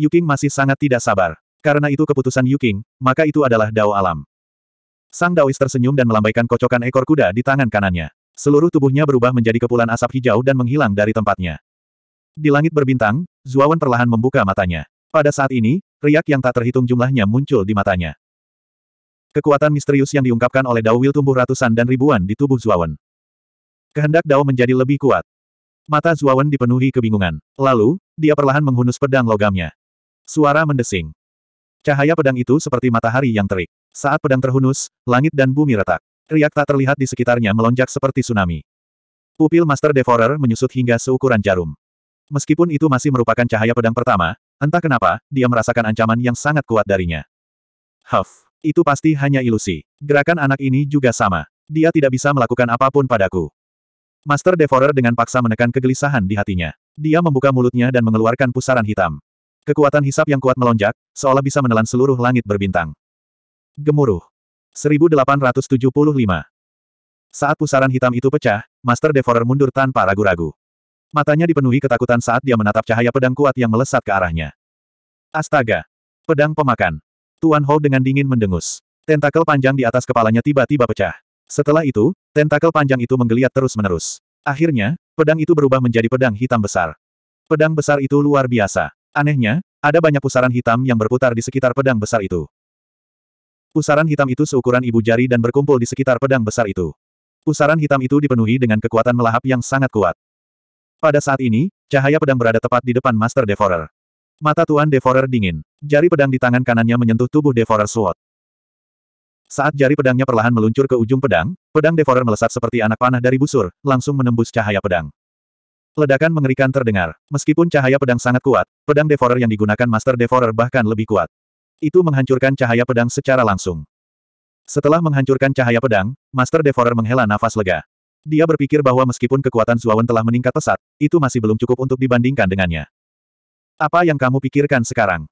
A: Yuking masih sangat tidak sabar. Karena itu keputusan Yuking, maka itu adalah Dao Alam. Sang Daois tersenyum dan melambaikan kocokan ekor kuda di tangan kanannya. Seluruh tubuhnya berubah menjadi kepulan asap hijau dan menghilang dari tempatnya. Di langit berbintang, Zuawan perlahan membuka matanya. Pada saat ini, riak yang tak terhitung jumlahnya muncul di matanya. Kekuatan misterius yang diungkapkan oleh Dao Will tumbuh ratusan dan ribuan di tubuh Zuawan. Kehendak Dao menjadi lebih kuat. Mata Zuawan dipenuhi kebingungan. Lalu, dia perlahan menghunus pedang logamnya. Suara mendesing. Cahaya pedang itu seperti matahari yang terik. Saat pedang terhunus, langit dan bumi retak. Riak tak terlihat di sekitarnya melonjak seperti tsunami. Pupil Master Devourer menyusut hingga seukuran jarum. Meskipun itu masih merupakan cahaya pedang pertama, entah kenapa, dia merasakan ancaman yang sangat kuat darinya. Huff, itu pasti hanya ilusi. Gerakan anak ini juga sama. Dia tidak bisa melakukan apapun padaku. Master Devorer dengan paksa menekan kegelisahan di hatinya. Dia membuka mulutnya dan mengeluarkan pusaran hitam. Kekuatan hisap yang kuat melonjak, seolah bisa menelan seluruh langit berbintang. Gemuruh. 1875. Saat pusaran hitam itu pecah, Master Devorer mundur tanpa ragu-ragu. Matanya dipenuhi ketakutan saat dia menatap cahaya pedang kuat yang melesat ke arahnya. Astaga! Pedang pemakan. Tuan Ho dengan dingin mendengus. Tentakel panjang di atas kepalanya tiba-tiba pecah. Setelah itu, tentakel panjang itu menggeliat terus-menerus. Akhirnya, pedang itu berubah menjadi pedang hitam besar. Pedang besar itu luar biasa. Anehnya, ada banyak pusaran hitam yang berputar di sekitar pedang besar itu. Pusaran hitam itu seukuran ibu jari dan berkumpul di sekitar pedang besar itu. Pusaran hitam itu dipenuhi dengan kekuatan melahap yang sangat kuat. Pada saat ini, cahaya pedang berada tepat di depan Master Devorer. Mata Tuan Devorer dingin. Jari pedang di tangan kanannya menyentuh tubuh Devorer Sword. Saat jari pedangnya perlahan meluncur ke ujung pedang, pedang Devorer melesat seperti anak panah dari busur, langsung menembus cahaya pedang. Ledakan mengerikan terdengar. Meskipun cahaya pedang sangat kuat, pedang Devorer yang digunakan Master Devorer bahkan lebih kuat. Itu menghancurkan cahaya pedang secara langsung. Setelah menghancurkan cahaya pedang, Master Devorer menghela nafas lega. Dia berpikir bahwa meskipun kekuatan Zuawan telah meningkat pesat, itu masih belum cukup untuk dibandingkan dengannya. Apa yang kamu pikirkan sekarang?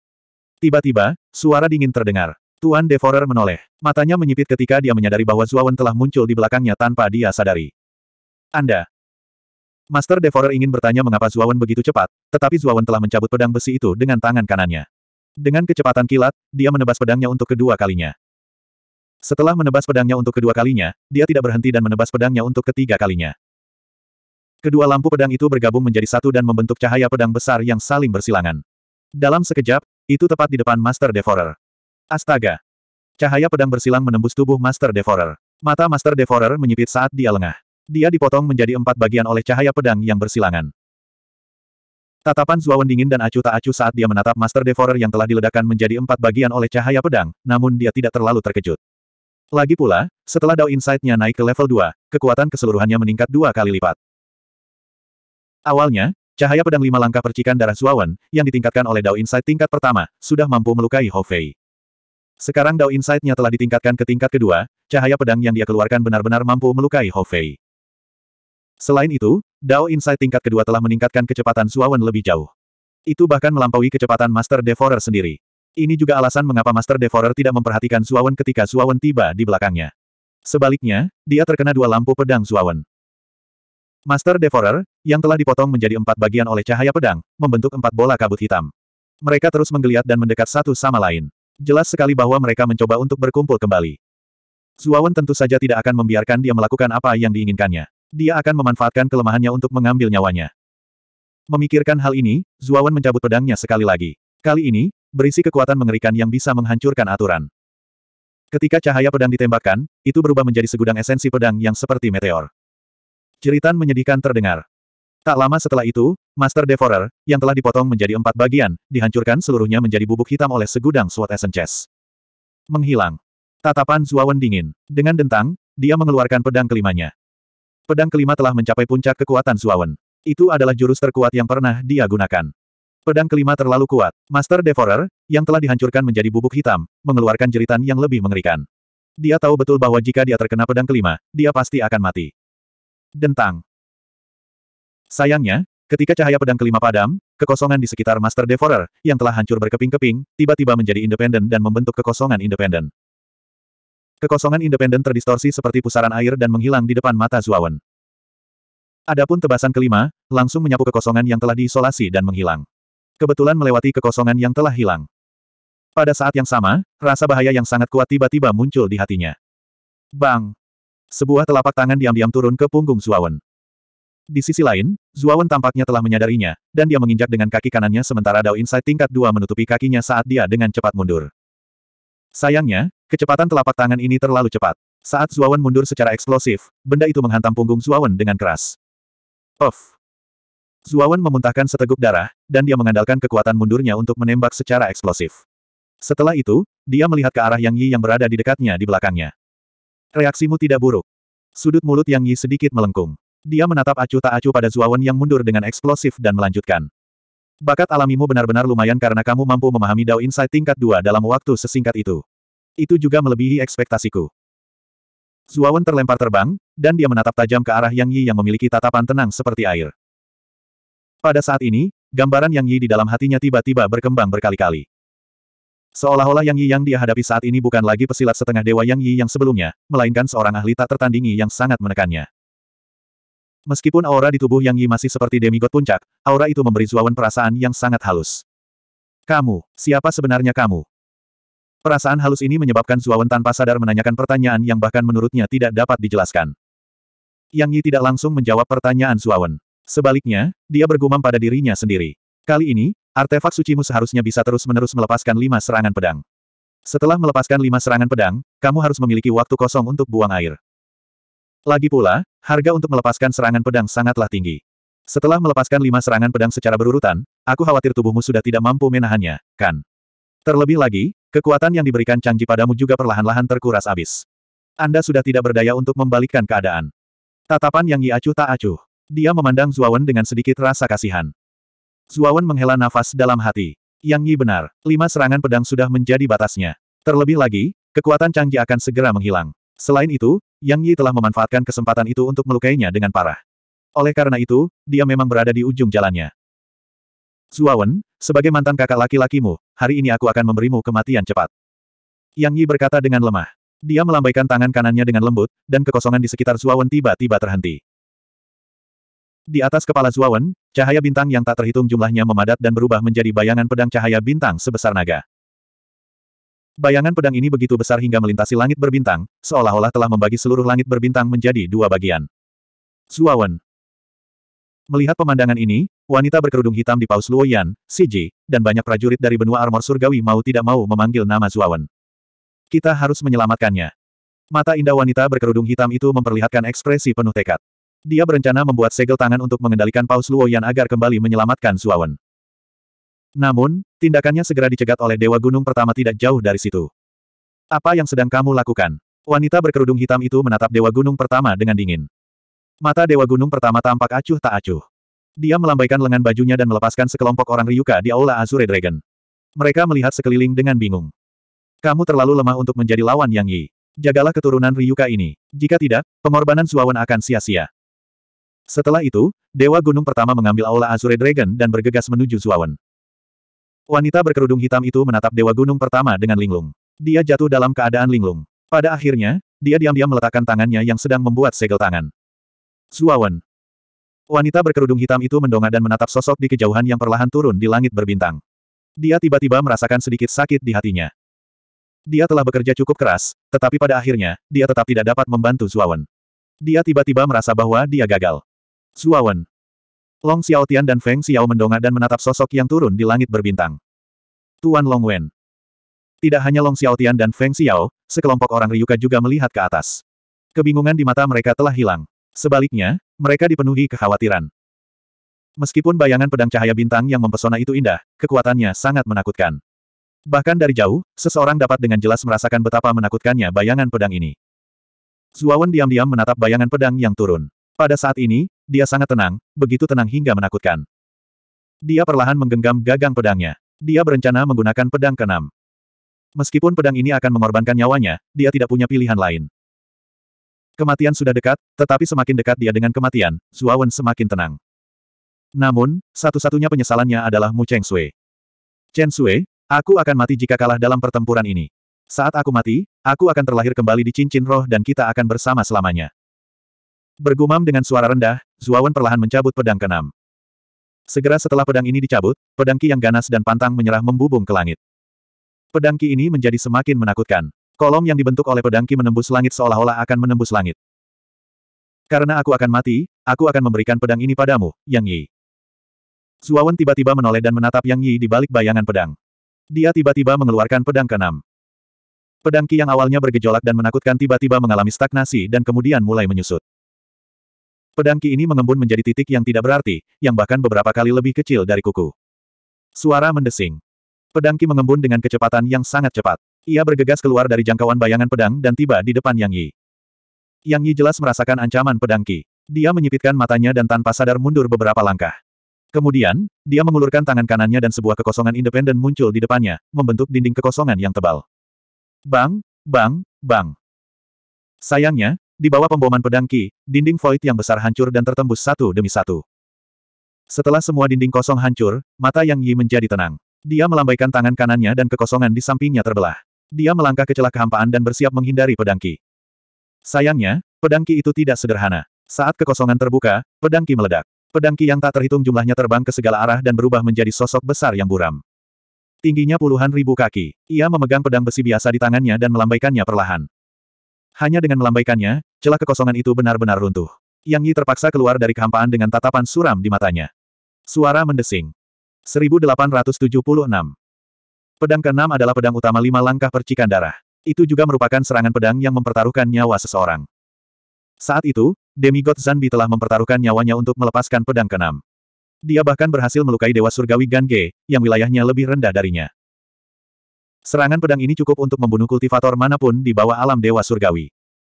A: Tiba-tiba, suara dingin terdengar. Tuan Devorer menoleh. Matanya menyipit ketika dia menyadari bahwa Zuawan telah muncul di belakangnya tanpa dia sadari. Anda. Master Devorer ingin bertanya mengapa Zuawan begitu cepat, tetapi Zuawan telah mencabut pedang besi itu dengan tangan kanannya. Dengan kecepatan kilat, dia menebas pedangnya untuk kedua kalinya. Setelah menebas pedangnya untuk kedua kalinya, dia tidak berhenti dan menebas pedangnya untuk ketiga kalinya. Kedua lampu pedang itu bergabung menjadi satu dan membentuk cahaya pedang besar yang saling bersilangan. Dalam sekejap, itu tepat di depan Master Devorer. Astaga! Cahaya pedang bersilang menembus tubuh Master Devorer. Mata Master Devorer menyipit saat dia lengah. Dia dipotong menjadi empat bagian oleh cahaya pedang yang bersilangan. Tatapan Zuawan dingin dan acuh tak acuh saat dia menatap Master Devorer yang telah diledakkan menjadi empat bagian oleh cahaya pedang, namun dia tidak terlalu terkejut. Lagi pula, setelah Dao Insight-nya naik ke level 2, kekuatan keseluruhannya meningkat dua kali lipat. Awalnya, cahaya pedang lima langkah percikan darah Zuawan, yang ditingkatkan oleh Dao Insight tingkat pertama, sudah mampu melukai Ho Sekarang Dao Insight-nya telah ditingkatkan ke tingkat kedua, cahaya pedang yang dia keluarkan benar-benar mampu melukai Ho Selain itu, Dao Insight tingkat kedua telah meningkatkan kecepatan Zuawan lebih jauh. Itu bahkan melampaui kecepatan Master Devorer sendiri. Ini juga alasan mengapa Master Devourer tidak memperhatikan Suawen ketika Suawen tiba di belakangnya. Sebaliknya, dia terkena dua lampu pedang Suawen. Master Devourer, yang telah dipotong menjadi empat bagian oleh cahaya pedang, membentuk empat bola kabut hitam. Mereka terus menggeliat dan mendekat satu sama lain. Jelas sekali bahwa mereka mencoba untuk berkumpul kembali. Suawen tentu saja tidak akan membiarkan dia melakukan apa yang diinginkannya. Dia akan memanfaatkan kelemahannya untuk mengambil nyawanya. Memikirkan hal ini, Zuawan mencabut pedangnya sekali lagi. Kali ini, berisi kekuatan mengerikan yang bisa menghancurkan aturan. Ketika cahaya pedang ditembakkan, itu berubah menjadi segudang esensi pedang yang seperti meteor. Ceritan menyedihkan terdengar. Tak lama setelah itu, Master Devorer, yang telah dipotong menjadi empat bagian, dihancurkan seluruhnya menjadi bubuk hitam oleh segudang SWAT Essences. Menghilang. Tatapan Zuawan dingin. Dengan dentang, dia mengeluarkan pedang kelimanya. Pedang kelima telah mencapai puncak kekuatan Zuawan. Itu adalah jurus terkuat yang pernah dia gunakan. Pedang kelima terlalu kuat. Master Devorer, yang telah dihancurkan menjadi bubuk hitam, mengeluarkan jeritan yang lebih mengerikan. Dia tahu betul bahwa jika dia terkena pedang kelima, dia pasti akan mati. Dentang. Sayangnya, ketika cahaya pedang kelima padam, kekosongan di sekitar Master Devorer, yang telah hancur berkeping-keping, tiba-tiba menjadi independen dan membentuk kekosongan independen. Kekosongan independen terdistorsi seperti pusaran air dan menghilang di depan mata Zuawan. Adapun tebasan kelima, langsung menyapu kekosongan yang telah diisolasi dan menghilang kebetulan melewati kekosongan yang telah hilang. Pada saat yang sama, rasa bahaya yang sangat kuat tiba-tiba muncul di hatinya. Bang! Sebuah telapak tangan diam-diam turun ke punggung Zuawan. Di sisi lain, Zuawan tampaknya telah menyadarinya, dan dia menginjak dengan kaki kanannya sementara Dao Insight tingkat dua menutupi kakinya saat dia dengan cepat mundur. Sayangnya, kecepatan telapak tangan ini terlalu cepat. Saat Zuawan mundur secara eksplosif, benda itu menghantam punggung Zuawan dengan keras. Off! Zuawan memuntahkan seteguk darah, dan dia mengandalkan kekuatan mundurnya untuk menembak secara eksplosif. Setelah itu, dia melihat ke arah Yang Yi yang berada di dekatnya di belakangnya. Reaksimu tidak buruk. Sudut mulut Yang Yi sedikit melengkung. Dia menatap acuh tak acuh pada Zuawan yang mundur dengan eksplosif dan melanjutkan. Bakat alamimu benar-benar lumayan karena kamu mampu memahami Dao Insight tingkat 2 dalam waktu sesingkat itu. Itu juga melebihi ekspektasiku. Zuawan terlempar terbang, dan dia menatap tajam ke arah Yang Yi yang memiliki tatapan tenang seperti air. Pada saat ini, gambaran Yang Yi di dalam hatinya tiba-tiba berkembang berkali-kali. Seolah-olah Yang Yi yang dia hadapi saat ini bukan lagi pesilat setengah dewa Yang Yi yang sebelumnya, melainkan seorang ahli tak tertandingi yang sangat menekannya. Meskipun aura di tubuh Yang Yi masih seperti demigod puncak, aura itu memberi Zuawan perasaan yang sangat halus. Kamu, siapa sebenarnya kamu? Perasaan halus ini menyebabkan Zuawan tanpa sadar menanyakan pertanyaan yang bahkan menurutnya tidak dapat dijelaskan. Yang Yi tidak langsung menjawab pertanyaan Zuawan. Sebaliknya, dia bergumam pada dirinya sendiri. Kali ini, artefak sucimu seharusnya bisa terus-menerus melepaskan lima serangan pedang. Setelah melepaskan lima serangan pedang, kamu harus memiliki waktu kosong untuk buang air. Lagi pula, harga untuk melepaskan serangan pedang sangatlah tinggi. Setelah melepaskan lima serangan pedang secara berurutan, aku khawatir tubuhmu sudah tidak mampu menahannya, kan? Terlebih lagi, kekuatan yang diberikan Changji padamu juga perlahan-lahan terkuras habis. Anda sudah tidak berdaya untuk membalikkan keadaan. Tatapan yang Yi Acuh tak acuh. Dia memandang Zuawan dengan sedikit rasa kasihan. Zuawan menghela nafas dalam hati. Yang Yi benar, lima serangan pedang sudah menjadi batasnya. Terlebih lagi, kekuatan Chang Ji akan segera menghilang. Selain itu, Yang Yi telah memanfaatkan kesempatan itu untuk melukainya dengan parah. Oleh karena itu, dia memang berada di ujung jalannya. Zuawan, sebagai mantan kakak laki-lakimu, hari ini aku akan memberimu kematian cepat. Yang Yi berkata dengan lemah. Dia melambaikan tangan kanannya dengan lembut, dan kekosongan di sekitar Zuawan tiba-tiba terhenti. Di atas kepala Zuawan, cahaya bintang yang tak terhitung jumlahnya memadat dan berubah menjadi bayangan pedang cahaya bintang sebesar naga. Bayangan pedang ini begitu besar hingga melintasi langit berbintang, seolah-olah telah membagi seluruh langit berbintang menjadi dua bagian. Zuawan. Melihat pemandangan ini, wanita berkerudung hitam di Paus Luoyan, Siji, dan banyak prajurit dari benua armor surgawi mau tidak mau memanggil nama Zuawan. Kita harus menyelamatkannya. Mata indah wanita berkerudung hitam itu memperlihatkan ekspresi penuh tekad. Dia berencana membuat segel tangan untuk mengendalikan Paus Luo Luoyan agar kembali menyelamatkan Suawen. Namun, tindakannya segera dicegat oleh Dewa Gunung pertama tidak jauh dari situ. Apa yang sedang kamu lakukan? Wanita berkerudung hitam itu menatap Dewa Gunung pertama dengan dingin. Mata Dewa Gunung pertama tampak acuh tak acuh. Dia melambaikan lengan bajunya dan melepaskan sekelompok orang Ryuka di Aula Azure Dragon. Mereka melihat sekeliling dengan bingung. Kamu terlalu lemah untuk menjadi lawan Yang Yi. Jagalah keturunan Ryuka ini. Jika tidak, pengorbanan Suawan akan sia-sia. Setelah itu, Dewa Gunung pertama mengambil Aula Azure Dragon dan bergegas menuju Zuawan. Wanita berkerudung hitam itu menatap Dewa Gunung pertama dengan linglung. Dia jatuh dalam keadaan linglung. Pada akhirnya, dia diam-diam meletakkan tangannya yang sedang membuat segel tangan. Zuawan. Wanita berkerudung hitam itu mendongak dan menatap sosok di kejauhan yang perlahan turun di langit berbintang. Dia tiba-tiba merasakan sedikit sakit di hatinya. Dia telah bekerja cukup keras, tetapi pada akhirnya, dia tetap tidak dapat membantu Zuawan. Dia tiba-tiba merasa bahwa dia gagal. Zuawan. Long Xiao Tian dan Feng Xiao mendongak dan menatap sosok yang turun di langit berbintang. Tuan Long Wen. Tidak hanya Long Xiao Tian dan Feng Xiao, sekelompok orang Ryuka juga melihat ke atas. Kebingungan di mata mereka telah hilang. Sebaliknya, mereka dipenuhi kekhawatiran. Meskipun bayangan pedang cahaya bintang yang mempesona itu indah, kekuatannya sangat menakutkan. Bahkan dari jauh, seseorang dapat dengan jelas merasakan betapa menakutkannya bayangan pedang ini. Zuawan diam-diam menatap bayangan pedang yang turun. Pada saat ini, dia sangat tenang, begitu tenang hingga menakutkan. Dia perlahan menggenggam gagang pedangnya. Dia berencana menggunakan pedang keenam. Meskipun pedang ini akan mengorbankan nyawanya, dia tidak punya pilihan lain. Kematian sudah dekat, tetapi semakin dekat dia dengan kematian, Zuawan semakin tenang. Namun, satu-satunya penyesalannya adalah Mu Cheng Sui. Chen Sui, aku akan mati jika kalah dalam pertempuran ini. Saat aku mati, aku akan terlahir kembali di cincin roh dan kita akan bersama selamanya. Bergumam dengan suara rendah, Zuawan perlahan mencabut pedang keenam. Segera setelah pedang ini dicabut, pedang Ki yang ganas dan pantang menyerah membubung ke langit. Pedang Ki ini menjadi semakin menakutkan. Kolom yang dibentuk oleh pedang Ki menembus langit seolah-olah akan menembus langit. Karena aku akan mati, aku akan memberikan pedang ini padamu, Yang Yi. Zuawan tiba-tiba menoleh dan menatap Yang Yi di balik bayangan pedang. Dia tiba-tiba mengeluarkan pedang keenam. Pedang Ki yang awalnya bergejolak dan menakutkan tiba-tiba mengalami stagnasi dan kemudian mulai menyusut. Pedang Ki ini mengembun menjadi titik yang tidak berarti, yang bahkan beberapa kali lebih kecil dari kuku. Suara mendesing. Pedang Ki mengembun dengan kecepatan yang sangat cepat. Ia bergegas keluar dari jangkauan bayangan pedang dan tiba di depan Yang Yi. Yang Yi jelas merasakan ancaman pedang Ki. Dia menyipitkan matanya dan tanpa sadar mundur beberapa langkah. Kemudian, dia mengulurkan tangan kanannya dan sebuah kekosongan independen muncul di depannya, membentuk dinding kekosongan yang tebal. Bang, bang, bang. Sayangnya, di bawah pemboman pedang Ki, dinding void yang besar hancur dan tertembus satu demi satu. Setelah semua dinding kosong hancur, mata Yang Yi menjadi tenang. Dia melambaikan tangan kanannya dan kekosongan di sampingnya terbelah. Dia melangkah ke celah kehampaan dan bersiap menghindari pedang Ki. Sayangnya, pedang Ki itu tidak sederhana. Saat kekosongan terbuka, pedang Ki meledak. Pedang Ki yang tak terhitung jumlahnya terbang ke segala arah dan berubah menjadi sosok besar yang buram. Tingginya puluhan ribu kaki, ia memegang pedang besi biasa di tangannya dan melambaikannya perlahan. Hanya dengan melambaikannya, celah kekosongan itu benar-benar runtuh. Yang Yi terpaksa keluar dari kehampaan dengan tatapan suram di matanya. Suara mendesing. 1876. Pedang keenam adalah pedang utama lima langkah percikan darah. Itu juga merupakan serangan pedang yang mempertaruhkan nyawa seseorang. Saat itu, demigod Zanbi telah mempertaruhkan nyawanya untuk melepaskan pedang keenam. Dia bahkan berhasil melukai Dewa Surgawi Gange, yang wilayahnya lebih rendah darinya. Serangan pedang ini cukup untuk membunuh kultivator manapun di bawah alam dewa surgawi.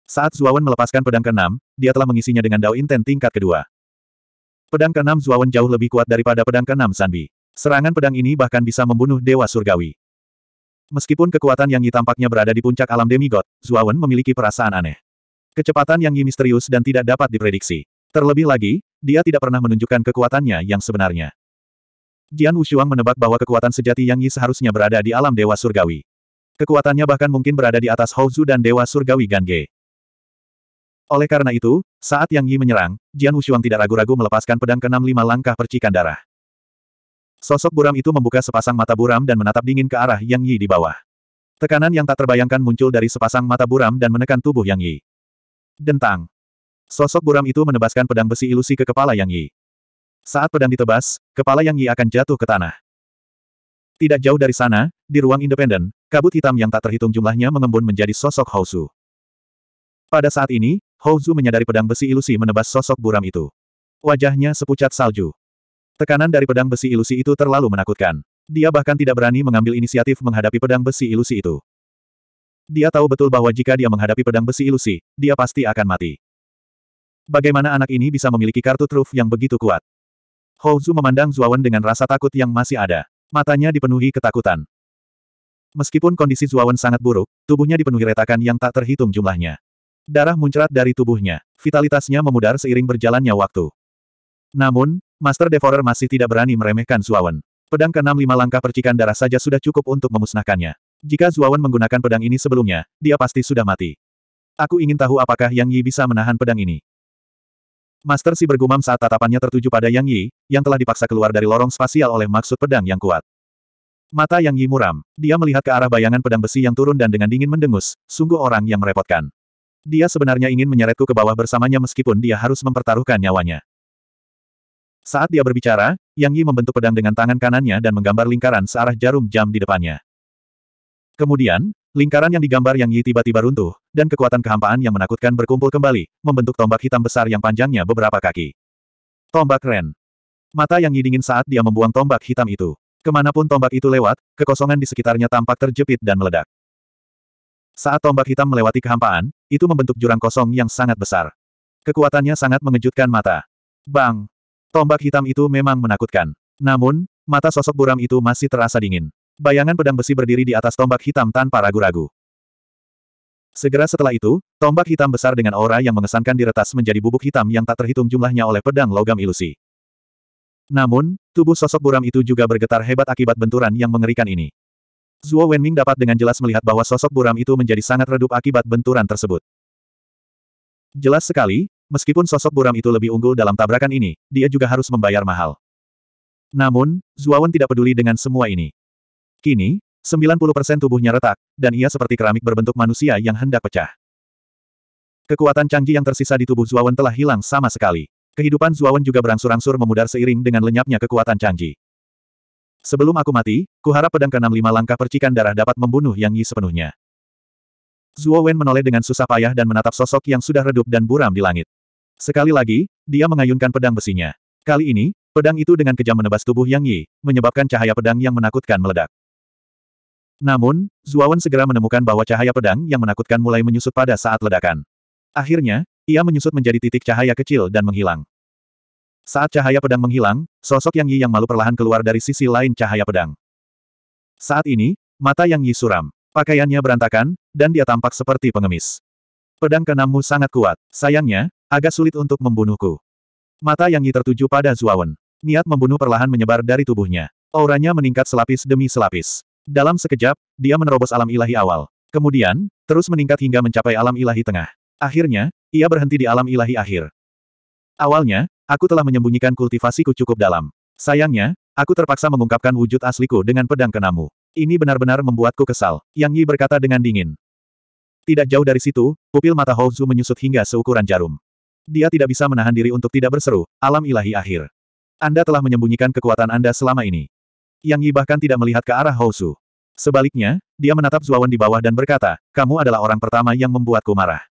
A: Saat Zuawan melepaskan pedang keenam, dia telah mengisinya dengan Dao Inten tingkat kedua. Pedang keenam Zuawan jauh lebih kuat daripada pedang keenam Sanbi. Serangan pedang ini bahkan bisa membunuh dewa surgawi. Meskipun kekuatan yang Yi tampaknya berada di puncak alam demigod, Zuawan memiliki perasaan aneh. Kecepatan yang Yi misterius dan tidak dapat diprediksi. Terlebih lagi, dia tidak pernah menunjukkan kekuatannya yang sebenarnya. Jian Wushuang menebak bahwa kekuatan sejati Yang Yi seharusnya berada di alam Dewa Surgawi. Kekuatannya bahkan mungkin berada di atas Houzu dan Dewa Surgawi Gange. Oleh karena itu, saat Yang Yi menyerang, Jian Wushuang tidak ragu-ragu melepaskan pedang ke lima langkah percikan darah. Sosok buram itu membuka sepasang mata buram dan menatap dingin ke arah Yang Yi di bawah. Tekanan yang tak terbayangkan muncul dari sepasang mata buram dan menekan tubuh Yang Yi. Dentang. Sosok buram itu menebaskan pedang besi ilusi ke kepala Yang Yi. Saat pedang ditebas, kepala Yang Yi akan jatuh ke tanah. Tidak jauh dari sana, di ruang independen, kabut hitam yang tak terhitung jumlahnya mengembun menjadi sosok Houzu. Pada saat ini, Houzu menyadari pedang besi ilusi menebas sosok buram itu. Wajahnya sepucat salju. Tekanan dari pedang besi ilusi itu terlalu menakutkan. Dia bahkan tidak berani mengambil inisiatif menghadapi pedang besi ilusi itu. Dia tahu betul bahwa jika dia menghadapi pedang besi ilusi, dia pasti akan mati. Bagaimana anak ini bisa memiliki kartu truf yang begitu kuat? Zu memandang Zuawan dengan rasa takut yang masih ada. Matanya dipenuhi ketakutan. Meskipun kondisi Zuawan sangat buruk, tubuhnya dipenuhi retakan yang tak terhitung jumlahnya. Darah muncrat dari tubuhnya, vitalitasnya memudar seiring berjalannya waktu. Namun, Master Devorer masih tidak berani meremehkan Zuawan. Pedang ke-65 langkah percikan darah saja sudah cukup untuk memusnahkannya. Jika Zuawan menggunakan pedang ini sebelumnya, dia pasti sudah mati. Aku ingin tahu apakah Yang Yi bisa menahan pedang ini. Master Si bergumam saat tatapannya tertuju pada Yang Yi, yang telah dipaksa keluar dari lorong spasial oleh maksud pedang yang kuat. Mata Yang Yi muram. Dia melihat ke arah bayangan pedang besi yang turun dan dengan dingin mendengus, sungguh orang yang merepotkan. Dia sebenarnya ingin menyeretku ke bawah bersamanya meskipun dia harus mempertaruhkan nyawanya. Saat dia berbicara, Yang Yi membentuk pedang dengan tangan kanannya dan menggambar lingkaran searah jarum jam di depannya. Kemudian, Lingkaran yang digambar Yang Yi tiba-tiba runtuh, dan kekuatan kehampaan yang menakutkan berkumpul kembali, membentuk tombak hitam besar yang panjangnya beberapa kaki. Tombak Ren. Mata Yang Yi dingin saat dia membuang tombak hitam itu. Kemanapun tombak itu lewat, kekosongan di sekitarnya tampak terjepit dan meledak. Saat tombak hitam melewati kehampaan, itu membentuk jurang kosong yang sangat besar. Kekuatannya sangat mengejutkan mata. Bang! Tombak hitam itu memang menakutkan. Namun, mata sosok buram itu masih terasa dingin. Bayangan pedang besi berdiri di atas tombak hitam tanpa ragu-ragu. Segera setelah itu, tombak hitam besar dengan aura yang mengesankan diretas menjadi bubuk hitam yang tak terhitung jumlahnya oleh pedang logam ilusi. Namun, tubuh sosok buram itu juga bergetar hebat akibat benturan yang mengerikan ini. Zuo Wenming dapat dengan jelas melihat bahwa sosok buram itu menjadi sangat redup akibat benturan tersebut. Jelas sekali, meskipun sosok buram itu lebih unggul dalam tabrakan ini, dia juga harus membayar mahal. Namun, Wen tidak peduli dengan semua ini. Kini, 90% tubuhnya retak, dan ia seperti keramik berbentuk manusia yang hendak pecah. Kekuatan canggih yang tersisa di tubuh Zuawan telah hilang sama sekali. Kehidupan Zuawan juga berangsur-angsur memudar seiring dengan lenyapnya kekuatan canggih. Sebelum aku mati, kuharap pedang ke-65 langkah percikan darah dapat membunuh Yang Yi sepenuhnya. Zuo Wen menoleh dengan susah payah dan menatap sosok yang sudah redup dan buram di langit. Sekali lagi, dia mengayunkan pedang besinya. Kali ini, pedang itu dengan kejam menebas tubuh Yang Yi, menyebabkan cahaya pedang yang menakutkan meledak. Namun, Zuawan segera menemukan bahwa cahaya pedang yang menakutkan mulai menyusut pada saat ledakan. Akhirnya, ia menyusut menjadi titik cahaya kecil dan menghilang. Saat cahaya pedang menghilang, sosok Yang Yi yang malu perlahan keluar dari sisi lain cahaya pedang. Saat ini, mata Yang Yi suram. Pakaiannya berantakan, dan dia tampak seperti pengemis. Pedang Kenamu sangat kuat. Sayangnya, agak sulit untuk membunuhku. Mata Yang Yi tertuju pada Zuawan. Niat membunuh perlahan menyebar dari tubuhnya. Auranya meningkat selapis demi selapis. Dalam sekejap, dia menerobos alam ilahi awal. Kemudian, terus meningkat hingga mencapai alam ilahi tengah. Akhirnya, ia berhenti di alam ilahi akhir. Awalnya, aku telah menyembunyikan kultivasiku cukup dalam. Sayangnya, aku terpaksa mengungkapkan wujud asliku dengan pedang kenamu. Ini benar-benar membuatku kesal, Yang Yi berkata dengan dingin. Tidak jauh dari situ, pupil mata Houzu menyusut hingga seukuran jarum. Dia tidak bisa menahan diri untuk tidak berseru, alam ilahi akhir. Anda telah menyembunyikan kekuatan Anda selama ini. Yang Yi bahkan tidak melihat ke arah Housu. Sebaliknya, dia menatap Zuawan di bawah dan berkata, kamu adalah orang pertama yang membuatku marah.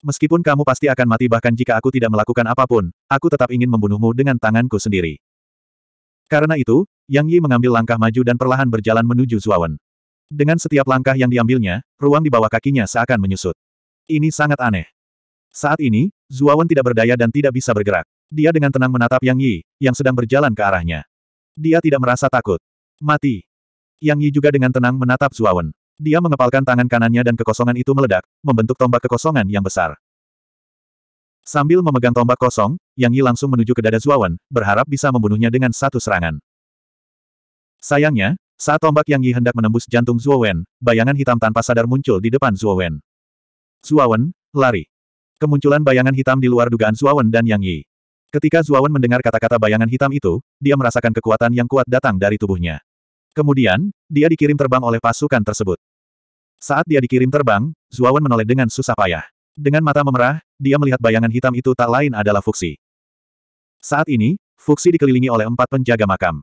A: Meskipun kamu pasti akan mati bahkan jika aku tidak melakukan apapun, aku tetap ingin membunuhmu dengan tanganku sendiri. Karena itu, Yang Yi mengambil langkah maju dan perlahan berjalan menuju Zuawan. Dengan setiap langkah yang diambilnya, ruang di bawah kakinya seakan menyusut. Ini sangat aneh. Saat ini, Zuawan tidak berdaya dan tidak bisa bergerak. Dia dengan tenang menatap Yang Yi, yang sedang berjalan ke arahnya. Dia tidak merasa takut. Mati. Yang Yi juga dengan tenang menatap Zuawan. Dia mengepalkan tangan kanannya dan kekosongan itu meledak, membentuk tombak kekosongan yang besar. Sambil memegang tombak kosong, Yang Yi langsung menuju ke dada Zuawan, berharap bisa membunuhnya dengan satu serangan. Sayangnya, saat tombak Yang Yi hendak menembus jantung Zuawan, bayangan hitam tanpa sadar muncul di depan Zuawan. Zuawan, lari. Kemunculan bayangan hitam di luar dugaan Zuawan dan Yang Yi. Ketika Zuawan mendengar kata-kata bayangan hitam itu, dia merasakan kekuatan yang kuat datang dari tubuhnya. Kemudian, dia dikirim terbang oleh pasukan tersebut. Saat dia dikirim terbang, Zuawan menoleh dengan susah payah. Dengan mata memerah, dia melihat bayangan hitam itu tak lain adalah Fuxi. Saat ini, Fuxi dikelilingi oleh empat penjaga makam.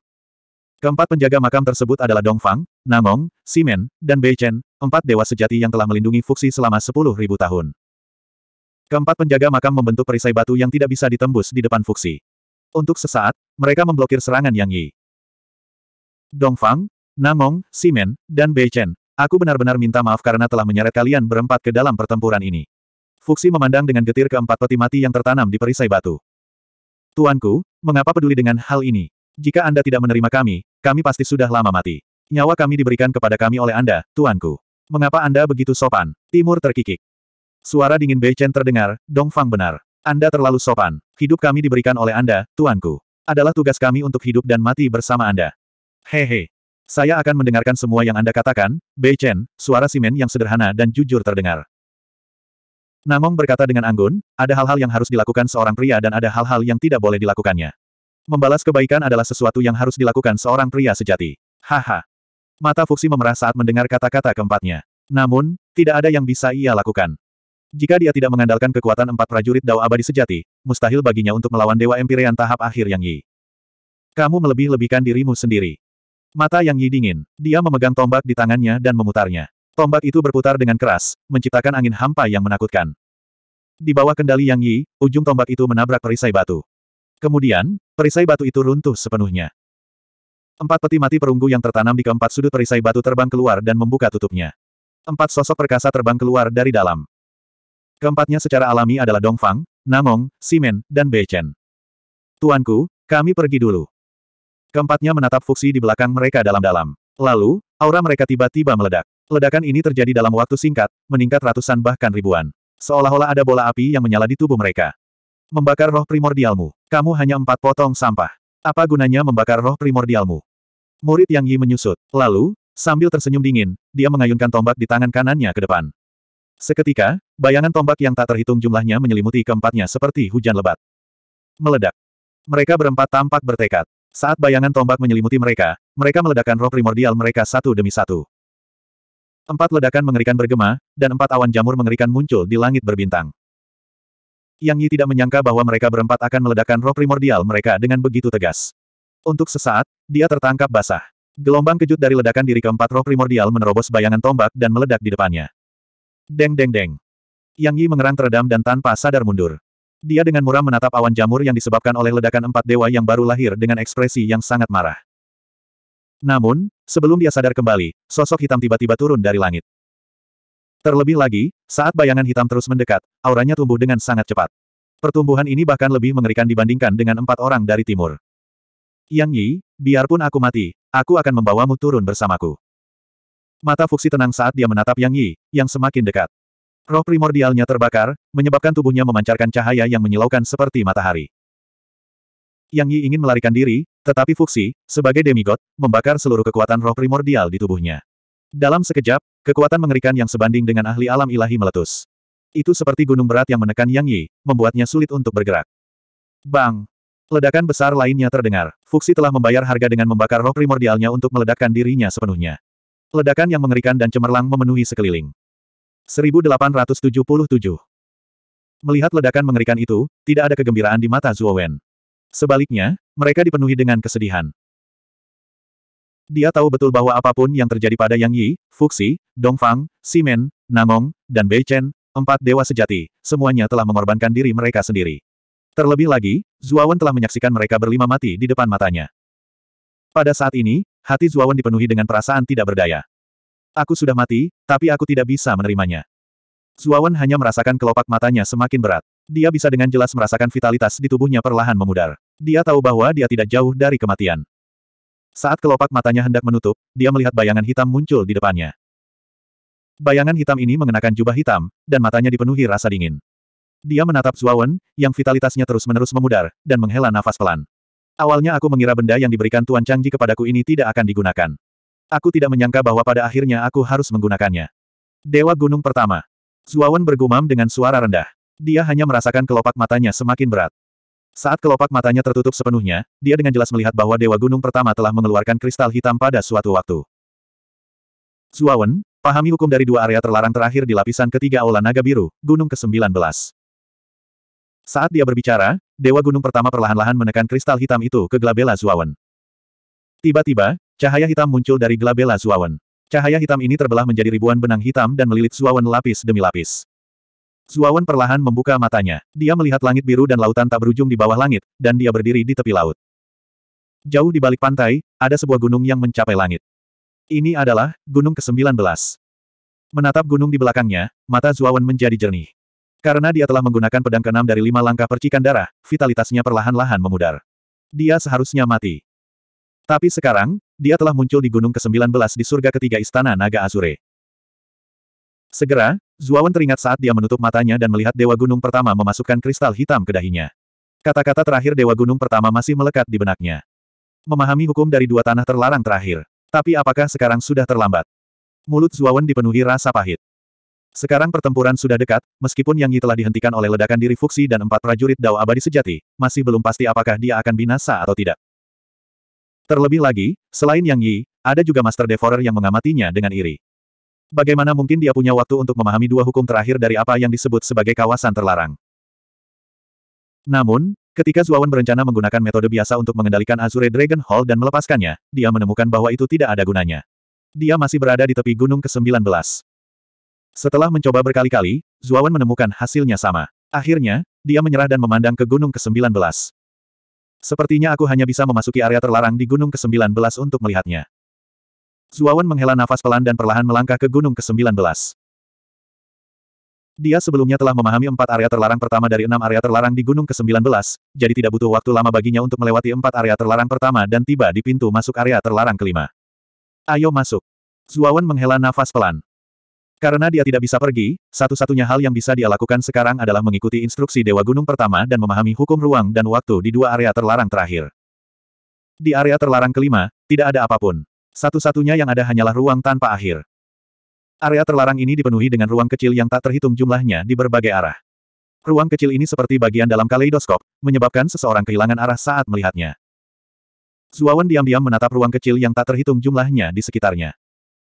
A: Keempat penjaga makam tersebut adalah Dongfang, Namong, Simen, dan Beichen, empat dewa sejati yang telah melindungi Fuxi selama sepuluh ribu tahun. Keempat penjaga makam membentuk perisai batu yang tidak bisa ditembus di depan Fuxi. Untuk sesaat, mereka memblokir serangan Yang Yi. Dongfang, Namong, Simen, dan Bei Chen, aku benar-benar minta maaf karena telah menyeret kalian berempat ke dalam pertempuran ini. Fuxi memandang dengan getir keempat peti mati yang tertanam di perisai batu. Tuanku, mengapa peduli dengan hal ini? Jika Anda tidak menerima kami, kami pasti sudah lama mati. Nyawa kami diberikan kepada kami oleh Anda, Tuanku. Mengapa Anda begitu sopan? Timur terkikik. Suara dingin Bei Chen terdengar, Dong Fang benar. Anda terlalu sopan. Hidup kami diberikan oleh Anda, Tuanku. Adalah tugas kami untuk hidup dan mati bersama Anda. Hehe. Saya akan mendengarkan semua yang Anda katakan, Bei Chen, suara Simen yang sederhana dan jujur terdengar. Namong berkata dengan anggun, ada hal-hal yang harus dilakukan seorang pria dan ada hal-hal yang tidak boleh dilakukannya. Membalas kebaikan adalah sesuatu yang harus dilakukan seorang pria sejati. Haha. Mata Fuxi memerah saat mendengar kata-kata keempatnya. Namun, tidak ada yang bisa ia lakukan. Jika dia tidak mengandalkan kekuatan empat prajurit Dao abadi sejati, mustahil baginya untuk melawan Dewa Empyrean tahap akhir Yang Yi. Kamu melebih-lebihkan dirimu sendiri. Mata Yang Yi dingin. Dia memegang tombak di tangannya dan memutarnya. Tombak itu berputar dengan keras, menciptakan angin hampa yang menakutkan. Di bawah kendali Yang Yi, ujung tombak itu menabrak perisai batu. Kemudian, perisai batu itu runtuh sepenuhnya. Empat peti mati perunggu yang tertanam di keempat sudut perisai batu terbang keluar dan membuka tutupnya. Empat sosok perkasa terbang keluar dari dalam. Keempatnya secara alami adalah Dongfang, Namong, Simen, dan Chen. Tuanku, kami pergi dulu. Keempatnya menatap Fuxi di belakang mereka dalam-dalam. Lalu, aura mereka tiba-tiba meledak. Ledakan ini terjadi dalam waktu singkat, meningkat ratusan bahkan ribuan. Seolah-olah ada bola api yang menyala di tubuh mereka. Membakar roh primordialmu. Kamu hanya empat potong sampah. Apa gunanya membakar roh primordialmu? Murid Yang Yi menyusut. Lalu, sambil tersenyum dingin, dia mengayunkan tombak di tangan kanannya ke depan. Seketika, bayangan tombak yang tak terhitung jumlahnya menyelimuti keempatnya seperti hujan lebat. Meledak. Mereka berempat tampak bertekad. Saat bayangan tombak menyelimuti mereka, mereka meledakkan roh primordial mereka satu demi satu. Empat ledakan mengerikan bergema, dan empat awan jamur mengerikan muncul di langit berbintang. Yang Yi tidak menyangka bahwa mereka berempat akan meledakkan roh primordial mereka dengan begitu tegas. Untuk sesaat, dia tertangkap basah. Gelombang kejut dari ledakan diri keempat roh primordial menerobos bayangan tombak dan meledak di depannya. Deng deng deng. Yang Yi mengerang teredam dan tanpa sadar mundur. Dia dengan muram menatap awan jamur yang disebabkan oleh ledakan empat dewa yang baru lahir dengan ekspresi yang sangat marah. Namun, sebelum dia sadar kembali, sosok hitam tiba-tiba turun dari langit. Terlebih lagi, saat bayangan hitam terus mendekat, auranya tumbuh dengan sangat cepat. Pertumbuhan ini bahkan lebih mengerikan dibandingkan dengan empat orang dari timur. Yang Yi, biarpun aku mati, aku akan membawamu turun bersamaku. Mata Fuxi tenang saat dia menatap Yang Yi, yang semakin dekat. Roh primordialnya terbakar, menyebabkan tubuhnya memancarkan cahaya yang menyilaukan seperti matahari. Yang Yi ingin melarikan diri, tetapi Fuxi, sebagai demigod, membakar seluruh kekuatan roh primordial di tubuhnya. Dalam sekejap, kekuatan mengerikan yang sebanding dengan ahli alam ilahi meletus. Itu seperti gunung berat yang menekan Yang Yi, membuatnya sulit untuk bergerak. Bang! Ledakan besar lainnya terdengar. Fuxi telah membayar harga dengan membakar roh primordialnya untuk meledakkan dirinya sepenuhnya. Ledakan yang mengerikan dan cemerlang memenuhi sekeliling. 1877 Melihat ledakan mengerikan itu, tidak ada kegembiraan di mata Zuo Wen. Sebaliknya, mereka dipenuhi dengan kesedihan. Dia tahu betul bahwa apapun yang terjadi pada Yang Yi, Fuxi, Dongfang, Simen, Namong, dan Bei Chen, empat dewa sejati, semuanya telah mengorbankan diri mereka sendiri. Terlebih lagi, Zuawan telah menyaksikan mereka berlima mati di depan matanya. Pada saat ini, Hati Zuawan dipenuhi dengan perasaan tidak berdaya. Aku sudah mati, tapi aku tidak bisa menerimanya. Zuawan hanya merasakan kelopak matanya semakin berat. Dia bisa dengan jelas merasakan vitalitas di tubuhnya perlahan memudar. Dia tahu bahwa dia tidak jauh dari kematian. Saat kelopak matanya hendak menutup, dia melihat bayangan hitam muncul di depannya. Bayangan hitam ini mengenakan jubah hitam, dan matanya dipenuhi rasa dingin. Dia menatap Zuawan, yang vitalitasnya terus-menerus memudar, dan menghela nafas pelan. Awalnya aku mengira benda yang diberikan Tuan Changji kepadaku ini tidak akan digunakan. Aku tidak menyangka bahwa pada akhirnya aku harus menggunakannya. Dewa Gunung Pertama. Zuawan bergumam dengan suara rendah. Dia hanya merasakan kelopak matanya semakin berat. Saat kelopak matanya tertutup sepenuhnya, dia dengan jelas melihat bahwa Dewa Gunung Pertama telah mengeluarkan kristal hitam pada suatu waktu. Zuawan, pahami hukum dari dua area terlarang terakhir di lapisan ketiga Aula Naga Biru, Gunung ke-19. Saat dia berbicara, Dewa Gunung pertama perlahan-lahan menekan kristal hitam itu ke Glabella Zuawan. Tiba-tiba, cahaya hitam muncul dari Glabella Zuawan. Cahaya hitam ini terbelah menjadi ribuan benang hitam dan melilit Zuawan lapis demi lapis. Zuawan perlahan membuka matanya. Dia melihat langit biru dan lautan tak berujung di bawah langit, dan dia berdiri di tepi laut. Jauh di balik pantai, ada sebuah gunung yang mencapai langit. Ini adalah Gunung ke-19. Menatap gunung di belakangnya, mata Zuawan menjadi jernih. Karena dia telah menggunakan pedang keenam dari lima langkah percikan darah, vitalitasnya perlahan-lahan memudar. Dia seharusnya mati. Tapi sekarang, dia telah muncul di gunung ke-19 di surga ketiga istana naga Azure. Segera, Zuawan teringat saat dia menutup matanya dan melihat Dewa Gunung Pertama memasukkan kristal hitam ke dahinya. Kata-kata terakhir Dewa Gunung Pertama masih melekat di benaknya. Memahami hukum dari dua tanah terlarang terakhir. Tapi apakah sekarang sudah terlambat? Mulut Zuawan dipenuhi rasa pahit. Sekarang pertempuran sudah dekat, meskipun Yang Yi telah dihentikan oleh ledakan diri Fuxi dan empat prajurit Dao abadi sejati, masih belum pasti apakah dia akan binasa atau tidak. Terlebih lagi, selain Yang Yi, ada juga Master Devourer yang mengamatinya dengan iri. Bagaimana mungkin dia punya waktu untuk memahami dua hukum terakhir dari apa yang disebut sebagai kawasan terlarang? Namun, Ketika Zuawan berencana menggunakan metode biasa untuk mengendalikan Azure Dragon Hall dan melepaskannya, dia menemukan bahwa itu tidak ada gunanya. Dia masih berada di tepi gunung ke-19. Setelah mencoba berkali-kali, Zuawan menemukan hasilnya sama. Akhirnya, dia menyerah dan memandang ke Gunung ke-19. Sepertinya aku hanya bisa memasuki area terlarang di Gunung ke-19 untuk melihatnya. Zuawan menghela nafas pelan dan perlahan melangkah ke Gunung ke-19. Dia sebelumnya telah memahami empat area terlarang pertama dari enam area terlarang di Gunung ke-19, jadi tidak butuh waktu lama baginya untuk melewati empat area terlarang pertama dan tiba di pintu masuk area terlarang kelima. Ayo masuk. Zuawan menghela nafas pelan. Karena dia tidak bisa pergi, satu-satunya hal yang bisa dia lakukan sekarang adalah mengikuti instruksi Dewa Gunung Pertama dan memahami hukum ruang dan waktu di dua area terlarang terakhir. Di area terlarang kelima, tidak ada apapun. Satu-satunya yang ada hanyalah ruang tanpa akhir. Area terlarang ini dipenuhi dengan ruang kecil yang tak terhitung jumlahnya di berbagai arah. Ruang kecil ini seperti bagian dalam kaleidoskop, menyebabkan seseorang kehilangan arah saat melihatnya. Zuawan diam-diam menatap ruang kecil yang tak terhitung jumlahnya di sekitarnya.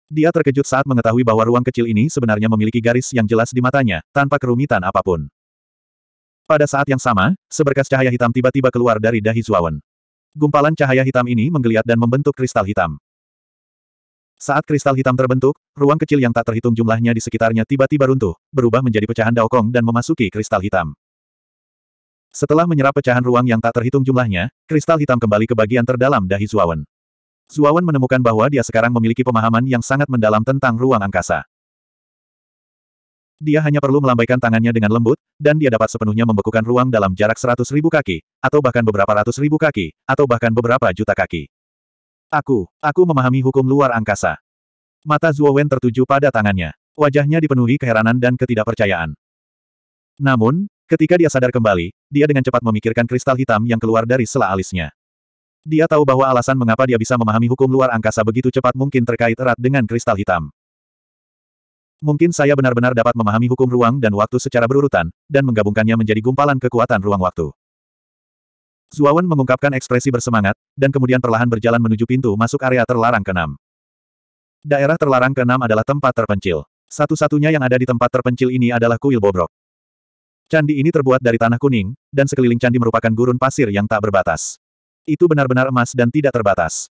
A: Dia terkejut saat mengetahui bahwa ruang kecil ini sebenarnya memiliki garis yang jelas di matanya, tanpa kerumitan apapun. Pada saat yang sama, seberkas cahaya hitam tiba-tiba keluar dari dahi Zuawan. Gumpalan cahaya hitam ini menggeliat dan membentuk kristal hitam. Saat kristal hitam terbentuk, ruang kecil yang tak terhitung jumlahnya di sekitarnya tiba-tiba runtuh, berubah menjadi pecahan daokong dan memasuki kristal hitam. Setelah menyerap pecahan ruang yang tak terhitung jumlahnya, kristal hitam kembali ke bagian terdalam dahi Zuawan. Zuawan menemukan bahwa dia sekarang memiliki pemahaman yang sangat mendalam tentang ruang angkasa. Dia hanya perlu melambaikan tangannya dengan lembut, dan dia dapat sepenuhnya membekukan ruang dalam jarak seratus ribu kaki, atau bahkan beberapa ratus ribu kaki, atau bahkan beberapa juta kaki. Aku, aku memahami hukum luar angkasa. Mata Zuo tertuju pada tangannya. Wajahnya dipenuhi keheranan dan ketidakpercayaan. Namun, ketika dia sadar kembali, dia dengan cepat memikirkan kristal hitam yang keluar dari sela alisnya. Dia tahu bahwa alasan mengapa dia bisa memahami hukum luar angkasa begitu cepat mungkin terkait erat dengan kristal hitam. Mungkin saya benar-benar dapat memahami hukum ruang dan waktu secara berurutan, dan menggabungkannya menjadi gumpalan kekuatan ruang waktu. Zuawan mengungkapkan ekspresi bersemangat, dan kemudian perlahan berjalan menuju pintu masuk area terlarang ke keenam. Daerah terlarang ke keenam adalah tempat terpencil. Satu-satunya yang ada di tempat terpencil ini adalah kuil bobrok. Candi ini terbuat dari tanah kuning, dan sekeliling candi merupakan gurun pasir yang tak berbatas. Itu benar-benar emas dan tidak terbatas.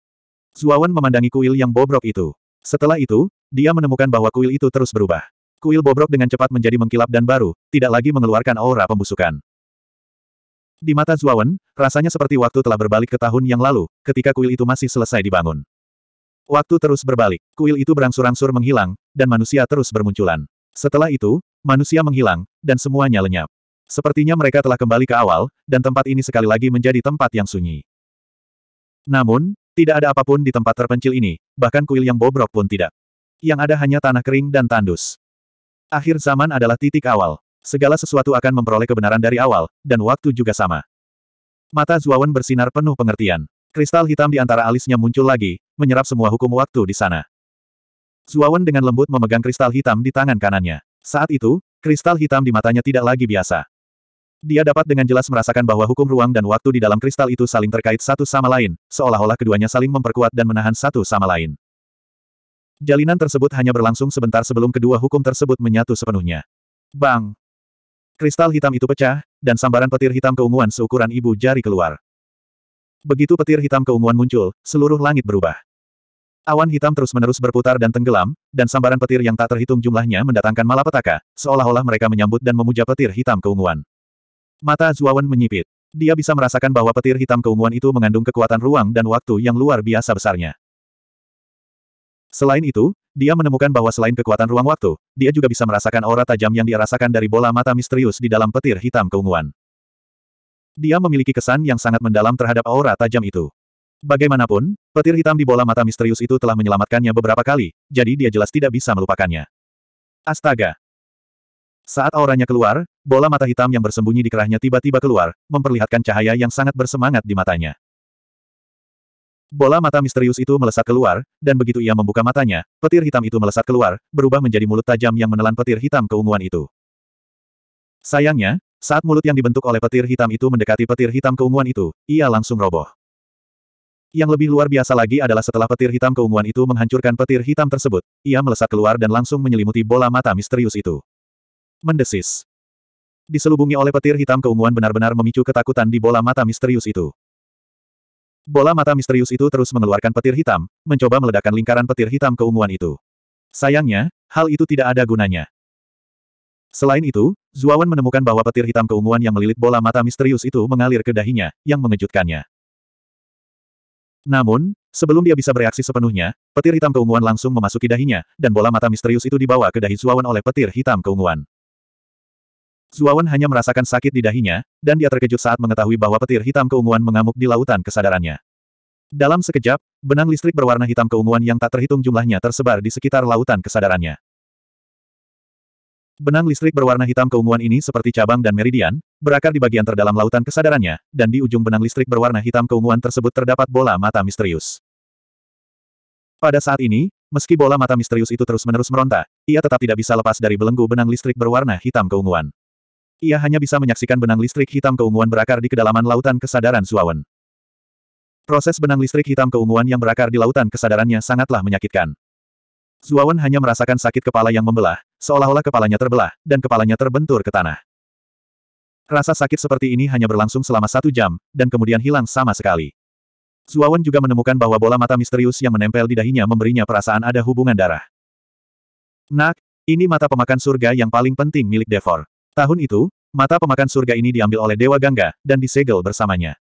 A: Zuawan memandangi kuil yang bobrok itu. Setelah itu, dia menemukan bahwa kuil itu terus berubah. Kuil bobrok dengan cepat menjadi mengkilap dan baru, tidak lagi mengeluarkan aura pembusukan. Di mata Zuawan, rasanya seperti waktu telah berbalik ke tahun yang lalu, ketika kuil itu masih selesai dibangun. Waktu terus berbalik, kuil itu berangsur-angsur menghilang, dan manusia terus bermunculan. Setelah itu, manusia menghilang, dan semuanya lenyap. Sepertinya mereka telah kembali ke awal, dan tempat ini sekali lagi menjadi tempat yang sunyi. Namun, tidak ada apapun di tempat terpencil ini, bahkan kuil yang bobrok pun tidak. Yang ada hanya tanah kering dan tandus. Akhir zaman adalah titik awal. Segala sesuatu akan memperoleh kebenaran dari awal, dan waktu juga sama. Mata Zuawan bersinar penuh pengertian. Kristal hitam di antara alisnya muncul lagi, menyerap semua hukum waktu di sana. Zuawan dengan lembut memegang kristal hitam di tangan kanannya. Saat itu, kristal hitam di matanya tidak lagi biasa. Dia dapat dengan jelas merasakan bahwa hukum ruang dan waktu di dalam kristal itu saling terkait satu sama lain, seolah-olah keduanya saling memperkuat dan menahan satu sama lain. Jalinan tersebut hanya berlangsung sebentar sebelum kedua hukum tersebut menyatu sepenuhnya. Bang! Kristal hitam itu pecah, dan sambaran petir hitam keunguan seukuran ibu jari keluar. Begitu petir hitam keunguan muncul, seluruh langit berubah. Awan hitam terus-menerus berputar dan tenggelam, dan sambaran petir yang tak terhitung jumlahnya mendatangkan malapetaka, seolah-olah mereka menyambut dan memuja petir hitam keunguan. Mata Zuawan menyipit. Dia bisa merasakan bahwa petir hitam keunguan itu mengandung kekuatan ruang dan waktu yang luar biasa besarnya. Selain itu, dia menemukan bahwa selain kekuatan ruang waktu, dia juga bisa merasakan aura tajam yang dia dari bola mata misterius di dalam petir hitam keunguan. Dia memiliki kesan yang sangat mendalam terhadap aura tajam itu. Bagaimanapun, petir hitam di bola mata misterius itu telah menyelamatkannya beberapa kali, jadi dia jelas tidak bisa melupakannya. Astaga, saat auranya keluar, bola mata hitam yang bersembunyi di kerahnya tiba-tiba keluar, memperlihatkan cahaya yang sangat bersemangat di matanya. Bola mata misterius itu melesat keluar, dan begitu ia membuka matanya, petir hitam itu melesat keluar, berubah menjadi mulut tajam yang menelan petir hitam keunguan itu. Sayangnya, saat mulut yang dibentuk oleh petir hitam itu mendekati petir hitam keunguan itu, ia langsung roboh. Yang lebih luar biasa lagi adalah setelah petir hitam keunguan itu menghancurkan petir hitam tersebut, ia melesat keluar dan langsung menyelimuti bola mata misterius itu. Mendesis. Diselubungi oleh petir hitam keunguan benar-benar memicu ketakutan di bola mata misterius itu. Bola mata misterius itu terus mengeluarkan petir hitam, mencoba meledakkan lingkaran petir hitam keunguan itu. Sayangnya, hal itu tidak ada gunanya. Selain itu, Zuawan menemukan bahwa petir hitam keunguan yang melilit bola mata misterius itu mengalir ke dahinya, yang mengejutkannya. Namun, sebelum dia bisa bereaksi sepenuhnya, petir hitam keunguan langsung memasuki dahinya, dan bola mata misterius itu dibawa ke dahi Zuawan oleh petir hitam keunguan. Zuawan hanya merasakan sakit di dahinya, dan dia terkejut saat mengetahui bahwa petir hitam keunguan mengamuk di lautan kesadarannya. Dalam sekejap, benang listrik berwarna hitam keunguan yang tak terhitung jumlahnya tersebar di sekitar lautan kesadarannya. Benang listrik berwarna hitam keunguan ini seperti cabang dan meridian, berakar di bagian terdalam lautan kesadarannya, dan di ujung benang listrik berwarna hitam keunguan tersebut terdapat bola mata misterius. Pada saat ini, meski bola mata misterius itu terus-menerus meronta, ia tetap tidak bisa lepas dari belenggu benang listrik berwarna hitam keunguan. Ia hanya bisa menyaksikan benang listrik hitam keunguan berakar di kedalaman lautan kesadaran Suawen. Proses benang listrik hitam keunguan yang berakar di lautan kesadarannya sangatlah menyakitkan. Suawen hanya merasakan sakit kepala yang membelah, seolah-olah kepalanya terbelah, dan kepalanya terbentur ke tanah. Rasa sakit seperti ini hanya berlangsung selama satu jam, dan kemudian hilang sama sekali. Zuawan juga menemukan bahwa bola mata misterius yang menempel di dahinya memberinya perasaan ada hubungan darah. Nak, ini mata pemakan surga yang paling penting milik Devor. Tahun itu, mata pemakan surga ini diambil oleh Dewa Gangga, dan disegel bersamanya.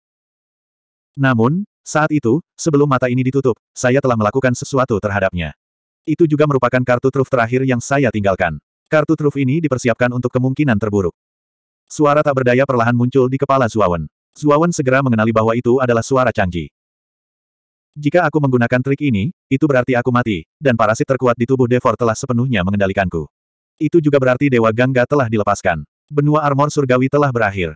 A: Namun, saat itu, sebelum mata ini ditutup, saya telah melakukan sesuatu terhadapnya. Itu juga merupakan kartu truf terakhir yang saya tinggalkan. Kartu truf ini dipersiapkan untuk kemungkinan terburuk. Suara tak berdaya perlahan muncul di kepala Zuawan. Zuawan segera mengenali bahwa itu adalah suara Changji. Jika aku menggunakan trik ini, itu berarti aku mati, dan parasit terkuat di tubuh Devor telah sepenuhnya mengendalikanku. Itu juga berarti Dewa Gangga telah dilepaskan. Benua armor surgawi telah berakhir.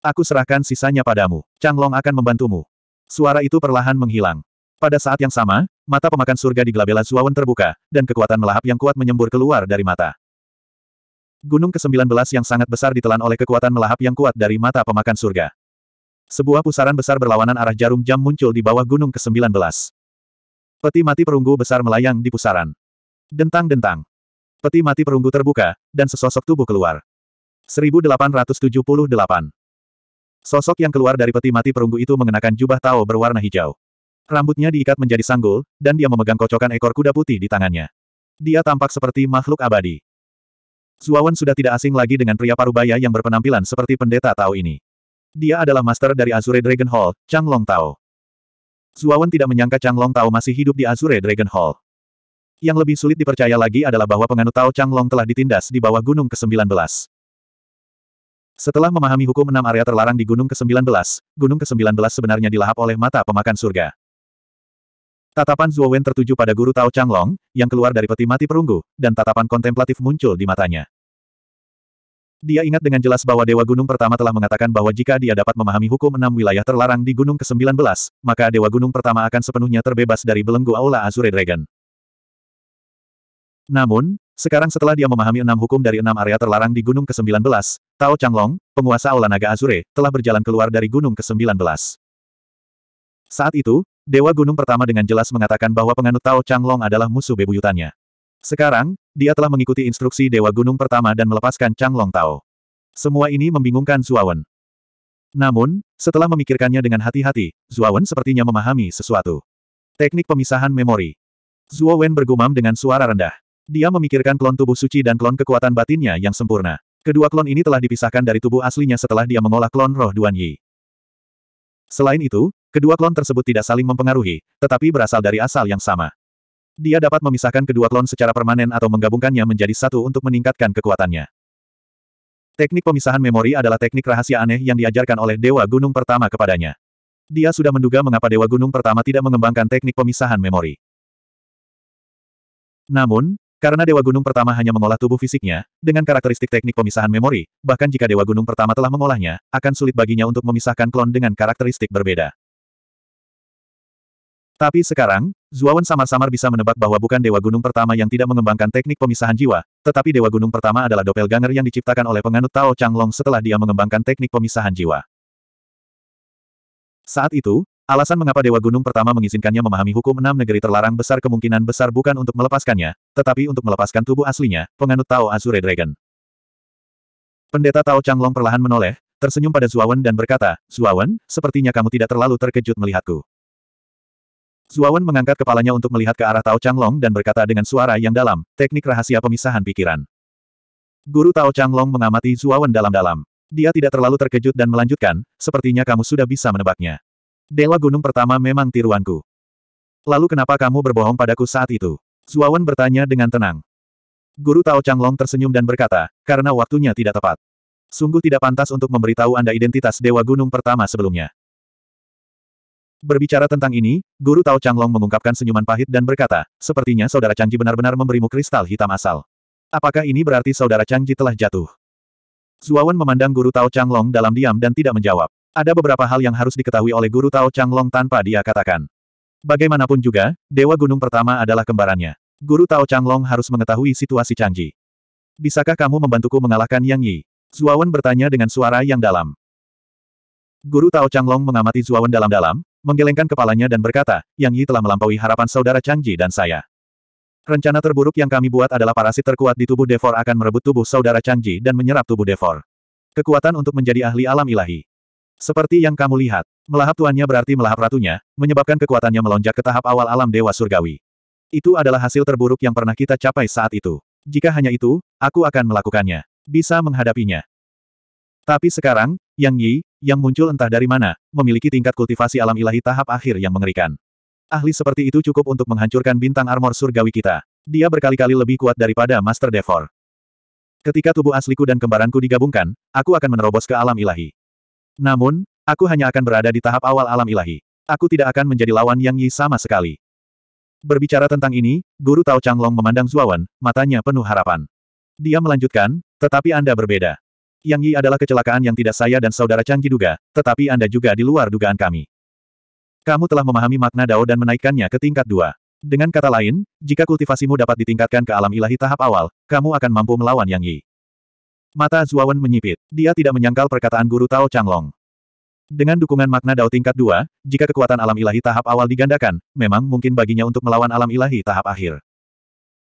A: Aku serahkan sisanya padamu. Changlong akan membantumu. Suara itu perlahan menghilang. Pada saat yang sama, mata pemakan surga di Glabella Zuawan terbuka, dan kekuatan melahap yang kuat menyembur keluar dari mata. Gunung ke-19 yang sangat besar ditelan oleh kekuatan melahap yang kuat dari mata pemakan surga. Sebuah pusaran besar berlawanan arah jarum jam muncul di bawah gunung ke-19. Peti mati perunggu besar melayang di pusaran. Dentang-dentang. Peti mati perunggu terbuka, dan sesosok tubuh keluar. 1878. Sosok yang keluar dari peti mati perunggu itu mengenakan jubah tao berwarna hijau. Rambutnya diikat menjadi sanggul, dan dia memegang kocokan ekor kuda putih di tangannya. Dia tampak seperti makhluk abadi. Zuawan sudah tidak asing lagi dengan pria parubaya yang berpenampilan seperti pendeta Tao ini. Dia adalah master dari Azure Dragon Hall, Chang Long Tao. Zuawan tidak menyangka Chang Long Tao masih hidup di Azure Dragon Hall. Yang lebih sulit dipercaya lagi adalah bahwa penganut Tao Long telah ditindas di bawah Gunung ke-19. Setelah memahami hukum enam area terlarang di Gunung ke-19, Gunung ke-19 sebenarnya dilahap oleh mata pemakan surga. Tatapan Zhuo Wen tertuju pada guru Tao Long, yang keluar dari peti mati perunggu, dan tatapan kontemplatif muncul di matanya. Dia ingat dengan jelas bahwa Dewa Gunung Pertama telah mengatakan bahwa jika dia dapat memahami hukum enam wilayah terlarang di Gunung ke-19, maka Dewa Gunung Pertama akan sepenuhnya terbebas dari belenggu Aula Azure Dragon. Namun, sekarang setelah dia memahami enam hukum dari enam area terlarang di Gunung ke-19, Tao Changlong, penguasa Aula Naga Azure, telah berjalan keluar dari Gunung ke-19. Saat itu, Dewa Gunung pertama dengan jelas mengatakan bahwa penganut Tao Changlong adalah musuh bebuyutannya. Sekarang, dia telah mengikuti instruksi Dewa Gunung pertama dan melepaskan Changlong Tao. Semua ini membingungkan Zuawan. Namun, setelah memikirkannya dengan hati-hati, Zuawan sepertinya memahami sesuatu. Teknik pemisahan memori. Zuawan bergumam dengan suara rendah. Dia memikirkan klon tubuh suci dan klon kekuatan batinnya yang sempurna. Kedua klon ini telah dipisahkan dari tubuh aslinya setelah dia mengolah klon roh Duan Yi. Selain itu, kedua klon tersebut tidak saling mempengaruhi, tetapi berasal dari asal yang sama. Dia dapat memisahkan kedua klon secara permanen atau menggabungkannya menjadi satu untuk meningkatkan kekuatannya. Teknik pemisahan memori adalah teknik rahasia aneh yang diajarkan oleh Dewa Gunung Pertama kepadanya. Dia sudah menduga mengapa Dewa Gunung Pertama tidak mengembangkan teknik pemisahan memori. Namun, karena Dewa Gunung pertama hanya mengolah tubuh fisiknya, dengan karakteristik teknik pemisahan memori, bahkan jika Dewa Gunung pertama telah mengolahnya, akan sulit baginya untuk memisahkan klon dengan karakteristik berbeda. Tapi sekarang, Zuawan samar-samar bisa menebak bahwa bukan Dewa Gunung pertama yang tidak mengembangkan teknik pemisahan jiwa, tetapi Dewa Gunung pertama adalah doppelganger yang diciptakan oleh penganut Tao Changlong setelah dia mengembangkan teknik pemisahan jiwa. Saat itu, Alasan mengapa Dewa Gunung pertama mengizinkannya memahami hukum enam negeri terlarang besar kemungkinan besar bukan untuk melepaskannya, tetapi untuk melepaskan tubuh aslinya, penganut Tao Azure Dragon. Pendeta Tao Changlong perlahan menoleh, tersenyum pada Zuawan dan berkata, Zuawan, sepertinya kamu tidak terlalu terkejut melihatku. Zuawan mengangkat kepalanya untuk melihat ke arah Tao Changlong dan berkata dengan suara yang dalam, teknik rahasia pemisahan pikiran. Guru Tao Changlong mengamati Zuawan dalam-dalam. Dia tidak terlalu terkejut dan melanjutkan, sepertinya kamu sudah bisa menebaknya. Dewa Gunung pertama memang tiruanku. Lalu kenapa kamu berbohong padaku saat itu? Zuawan bertanya dengan tenang. Guru Tao Changlong tersenyum dan berkata, karena waktunya tidak tepat. Sungguh tidak pantas untuk memberitahu Anda identitas Dewa Gunung pertama sebelumnya. Berbicara tentang ini, Guru Tao Changlong mengungkapkan senyuman pahit dan berkata, sepertinya saudara Changji benar-benar memberimu kristal hitam asal. Apakah ini berarti saudara Changji telah jatuh? Zuawan memandang Guru Tao Changlong dalam diam dan tidak menjawab. Ada beberapa hal yang harus diketahui oleh guru Tao Chang Long tanpa dia katakan. Bagaimanapun juga, Dewa Gunung pertama adalah kembarannya. Guru Tao Chang Long harus mengetahui situasi Changji. Bisakah kamu membantuku mengalahkan Yang Yi? Zuawan bertanya dengan suara yang dalam. Guru Tao Chang Long mengamati Zuawan dalam-dalam, menggelengkan kepalanya dan berkata, Yang Yi telah melampaui harapan saudara Changji dan saya. Rencana terburuk yang kami buat adalah parasit terkuat di tubuh Devor akan merebut tubuh saudara Changji dan menyerap tubuh Devor. Kekuatan untuk menjadi ahli alam ilahi. Seperti yang kamu lihat, melahap tuannya berarti melahap ratunya, menyebabkan kekuatannya melonjak ke tahap awal alam dewa surgawi. Itu adalah hasil terburuk yang pernah kita capai saat itu. Jika hanya itu, aku akan melakukannya. Bisa menghadapinya. Tapi sekarang, Yang Yi, yang muncul entah dari mana, memiliki tingkat kultivasi alam ilahi tahap akhir yang mengerikan. Ahli seperti itu cukup untuk menghancurkan bintang armor surgawi kita. Dia berkali-kali lebih kuat daripada Master Devor. Ketika tubuh asliku dan kembaranku digabungkan, aku akan menerobos ke alam ilahi. Namun, aku hanya akan berada di tahap awal alam ilahi. Aku tidak akan menjadi lawan Yang Yi sama sekali. Berbicara tentang ini, Guru Tao Changlong memandang Zuawan, matanya penuh harapan. Dia melanjutkan, tetapi Anda berbeda. Yang Yi adalah kecelakaan yang tidak saya dan saudara Changji duga, tetapi Anda juga di luar dugaan kami. Kamu telah memahami makna Dao dan menaikkannya ke tingkat dua. Dengan kata lain, jika kultivasimu dapat ditingkatkan ke alam ilahi tahap awal, kamu akan mampu melawan Yang Yi. Mata Zuawan menyipit. Dia tidak menyangkal perkataan guru Tao Changlong. Dengan dukungan makna Dao tingkat 2, jika kekuatan alam ilahi tahap awal digandakan, memang mungkin baginya untuk melawan alam ilahi tahap akhir.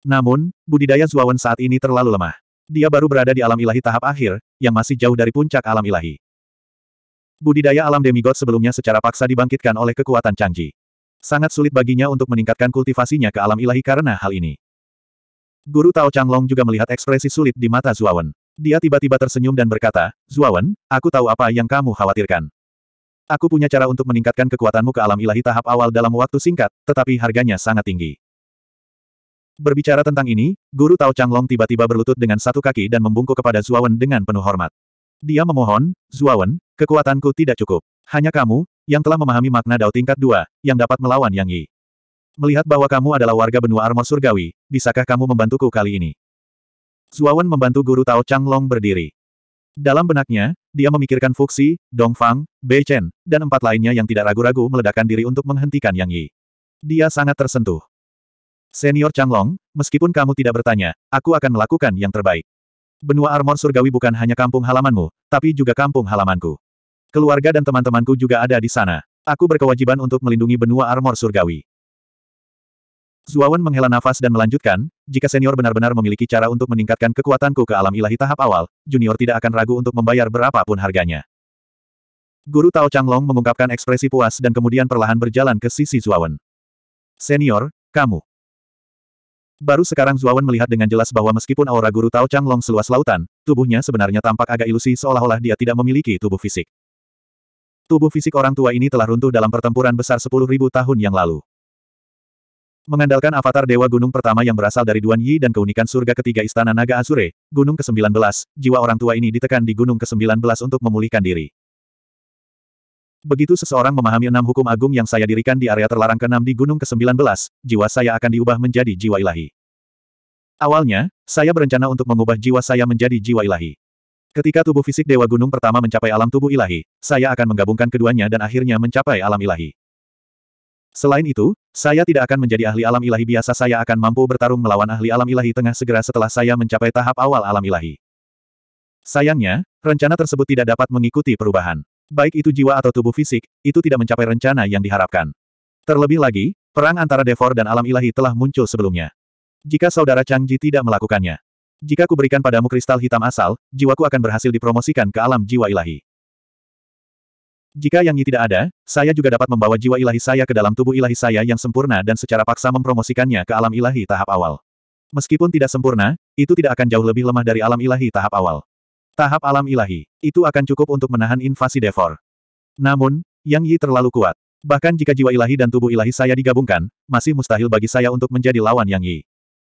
A: Namun, budidaya Zuawan saat ini terlalu lemah. Dia baru berada di alam ilahi tahap akhir, yang masih jauh dari puncak alam ilahi. Budidaya alam demigod sebelumnya secara paksa dibangkitkan oleh kekuatan Changji. Sangat sulit baginya untuk meningkatkan kultivasinya ke alam ilahi karena hal ini. Guru Tao Changlong juga melihat ekspresi sulit di mata Zuawan. Dia tiba-tiba tersenyum dan berkata, Zuawan, aku tahu apa yang kamu khawatirkan. Aku punya cara untuk meningkatkan kekuatanmu ke alam ilahi tahap awal dalam waktu singkat, tetapi harganya sangat tinggi. Berbicara tentang ini, Guru Tao Changlong tiba-tiba berlutut dengan satu kaki dan membungkuk kepada Zuawan dengan penuh hormat. Dia memohon, Zuawan, kekuatanku tidak cukup. Hanya kamu, yang telah memahami makna Dao tingkat dua, yang dapat melawan Yang Yi. Melihat bahwa kamu adalah warga benua Armor Surgawi, bisakah kamu membantuku kali ini? Zuawan membantu guru Tao Changlong berdiri. Dalam benaknya, dia memikirkan Fuxi, Dongfang, Bei Chen, dan empat lainnya yang tidak ragu-ragu meledakkan diri untuk menghentikan Yang Yi. Dia sangat tersentuh. Senior Changlong, meskipun kamu tidak bertanya, aku akan melakukan yang terbaik. Benua Armor Surgawi bukan hanya kampung halamanmu, tapi juga kampung halamanku. Keluarga dan teman-temanku juga ada di sana. Aku berkewajiban untuk melindungi benua Armor Surgawi. Zuawan menghela nafas dan melanjutkan, jika senior benar-benar memiliki cara untuk meningkatkan kekuatanku ke alam ilahi tahap awal, junior tidak akan ragu untuk membayar berapapun harganya. Guru Tao Changlong mengungkapkan ekspresi puas dan kemudian perlahan berjalan ke sisi Zuawan. Senior, kamu. Baru sekarang Zuawan melihat dengan jelas bahwa meskipun aura guru Tao Changlong seluas lautan, tubuhnya sebenarnya tampak agak ilusi seolah-olah dia tidak memiliki tubuh fisik. Tubuh fisik orang tua ini telah runtuh dalam pertempuran besar 10.000 tahun yang lalu. Mengandalkan avatar Dewa Gunung pertama yang berasal dari Duan Yi dan keunikan surga ketiga Istana Naga Azure, Gunung ke-19, jiwa orang tua ini ditekan di Gunung ke-19 untuk memulihkan diri. Begitu seseorang memahami enam hukum agung yang saya dirikan di area terlarang ke di Gunung ke-19, jiwa saya akan diubah menjadi jiwa ilahi. Awalnya, saya berencana untuk mengubah jiwa saya menjadi jiwa ilahi. Ketika tubuh fisik Dewa Gunung pertama mencapai alam tubuh ilahi, saya akan menggabungkan keduanya dan akhirnya mencapai alam ilahi. Selain itu, saya tidak akan menjadi ahli alam ilahi biasa saya akan mampu bertarung melawan ahli alam ilahi tengah segera setelah saya mencapai tahap awal alam ilahi. Sayangnya, rencana tersebut tidak dapat mengikuti perubahan. Baik itu jiwa atau tubuh fisik, itu tidak mencapai rencana yang diharapkan. Terlebih lagi, perang antara Devor dan alam ilahi telah muncul sebelumnya. Jika saudara Chang Ji tidak melakukannya, jika kuberikan padamu kristal hitam asal, jiwaku akan berhasil dipromosikan ke alam jiwa ilahi. Jika Yang Yi tidak ada, saya juga dapat membawa jiwa ilahi saya ke dalam tubuh ilahi saya yang sempurna dan secara paksa mempromosikannya ke alam ilahi tahap awal. Meskipun tidak sempurna, itu tidak akan jauh lebih lemah dari alam ilahi tahap awal. Tahap alam ilahi, itu akan cukup untuk menahan invasi Devor. Namun, Yang Yi terlalu kuat. Bahkan jika jiwa ilahi dan tubuh ilahi saya digabungkan, masih mustahil bagi saya untuk menjadi lawan Yang Yi.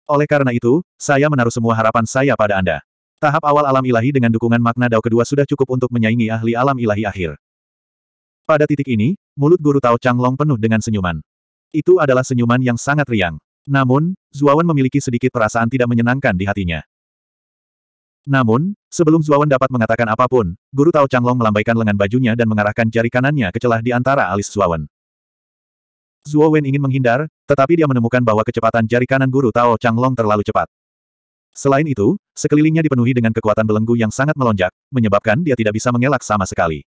A: Oleh karena itu, saya menaruh semua harapan saya pada Anda. Tahap awal alam ilahi dengan dukungan makna dao kedua sudah cukup untuk menyaingi ahli alam ilahi akhir. Pada titik ini, mulut guru Tao Changlong penuh dengan senyuman. Itu adalah senyuman yang sangat riang. Namun, Zuawan memiliki sedikit perasaan tidak menyenangkan di hatinya. Namun, sebelum Zuawan dapat mengatakan apapun, guru Tao Changlong melambaikan lengan bajunya dan mengarahkan jari kanannya ke celah di antara alis Zuawan. Zuawan ingin menghindar, tetapi dia menemukan bahwa kecepatan jari kanan guru Tao Changlong terlalu cepat. Selain itu, sekelilingnya dipenuhi dengan kekuatan belenggu yang sangat melonjak, menyebabkan dia tidak bisa mengelak sama sekali.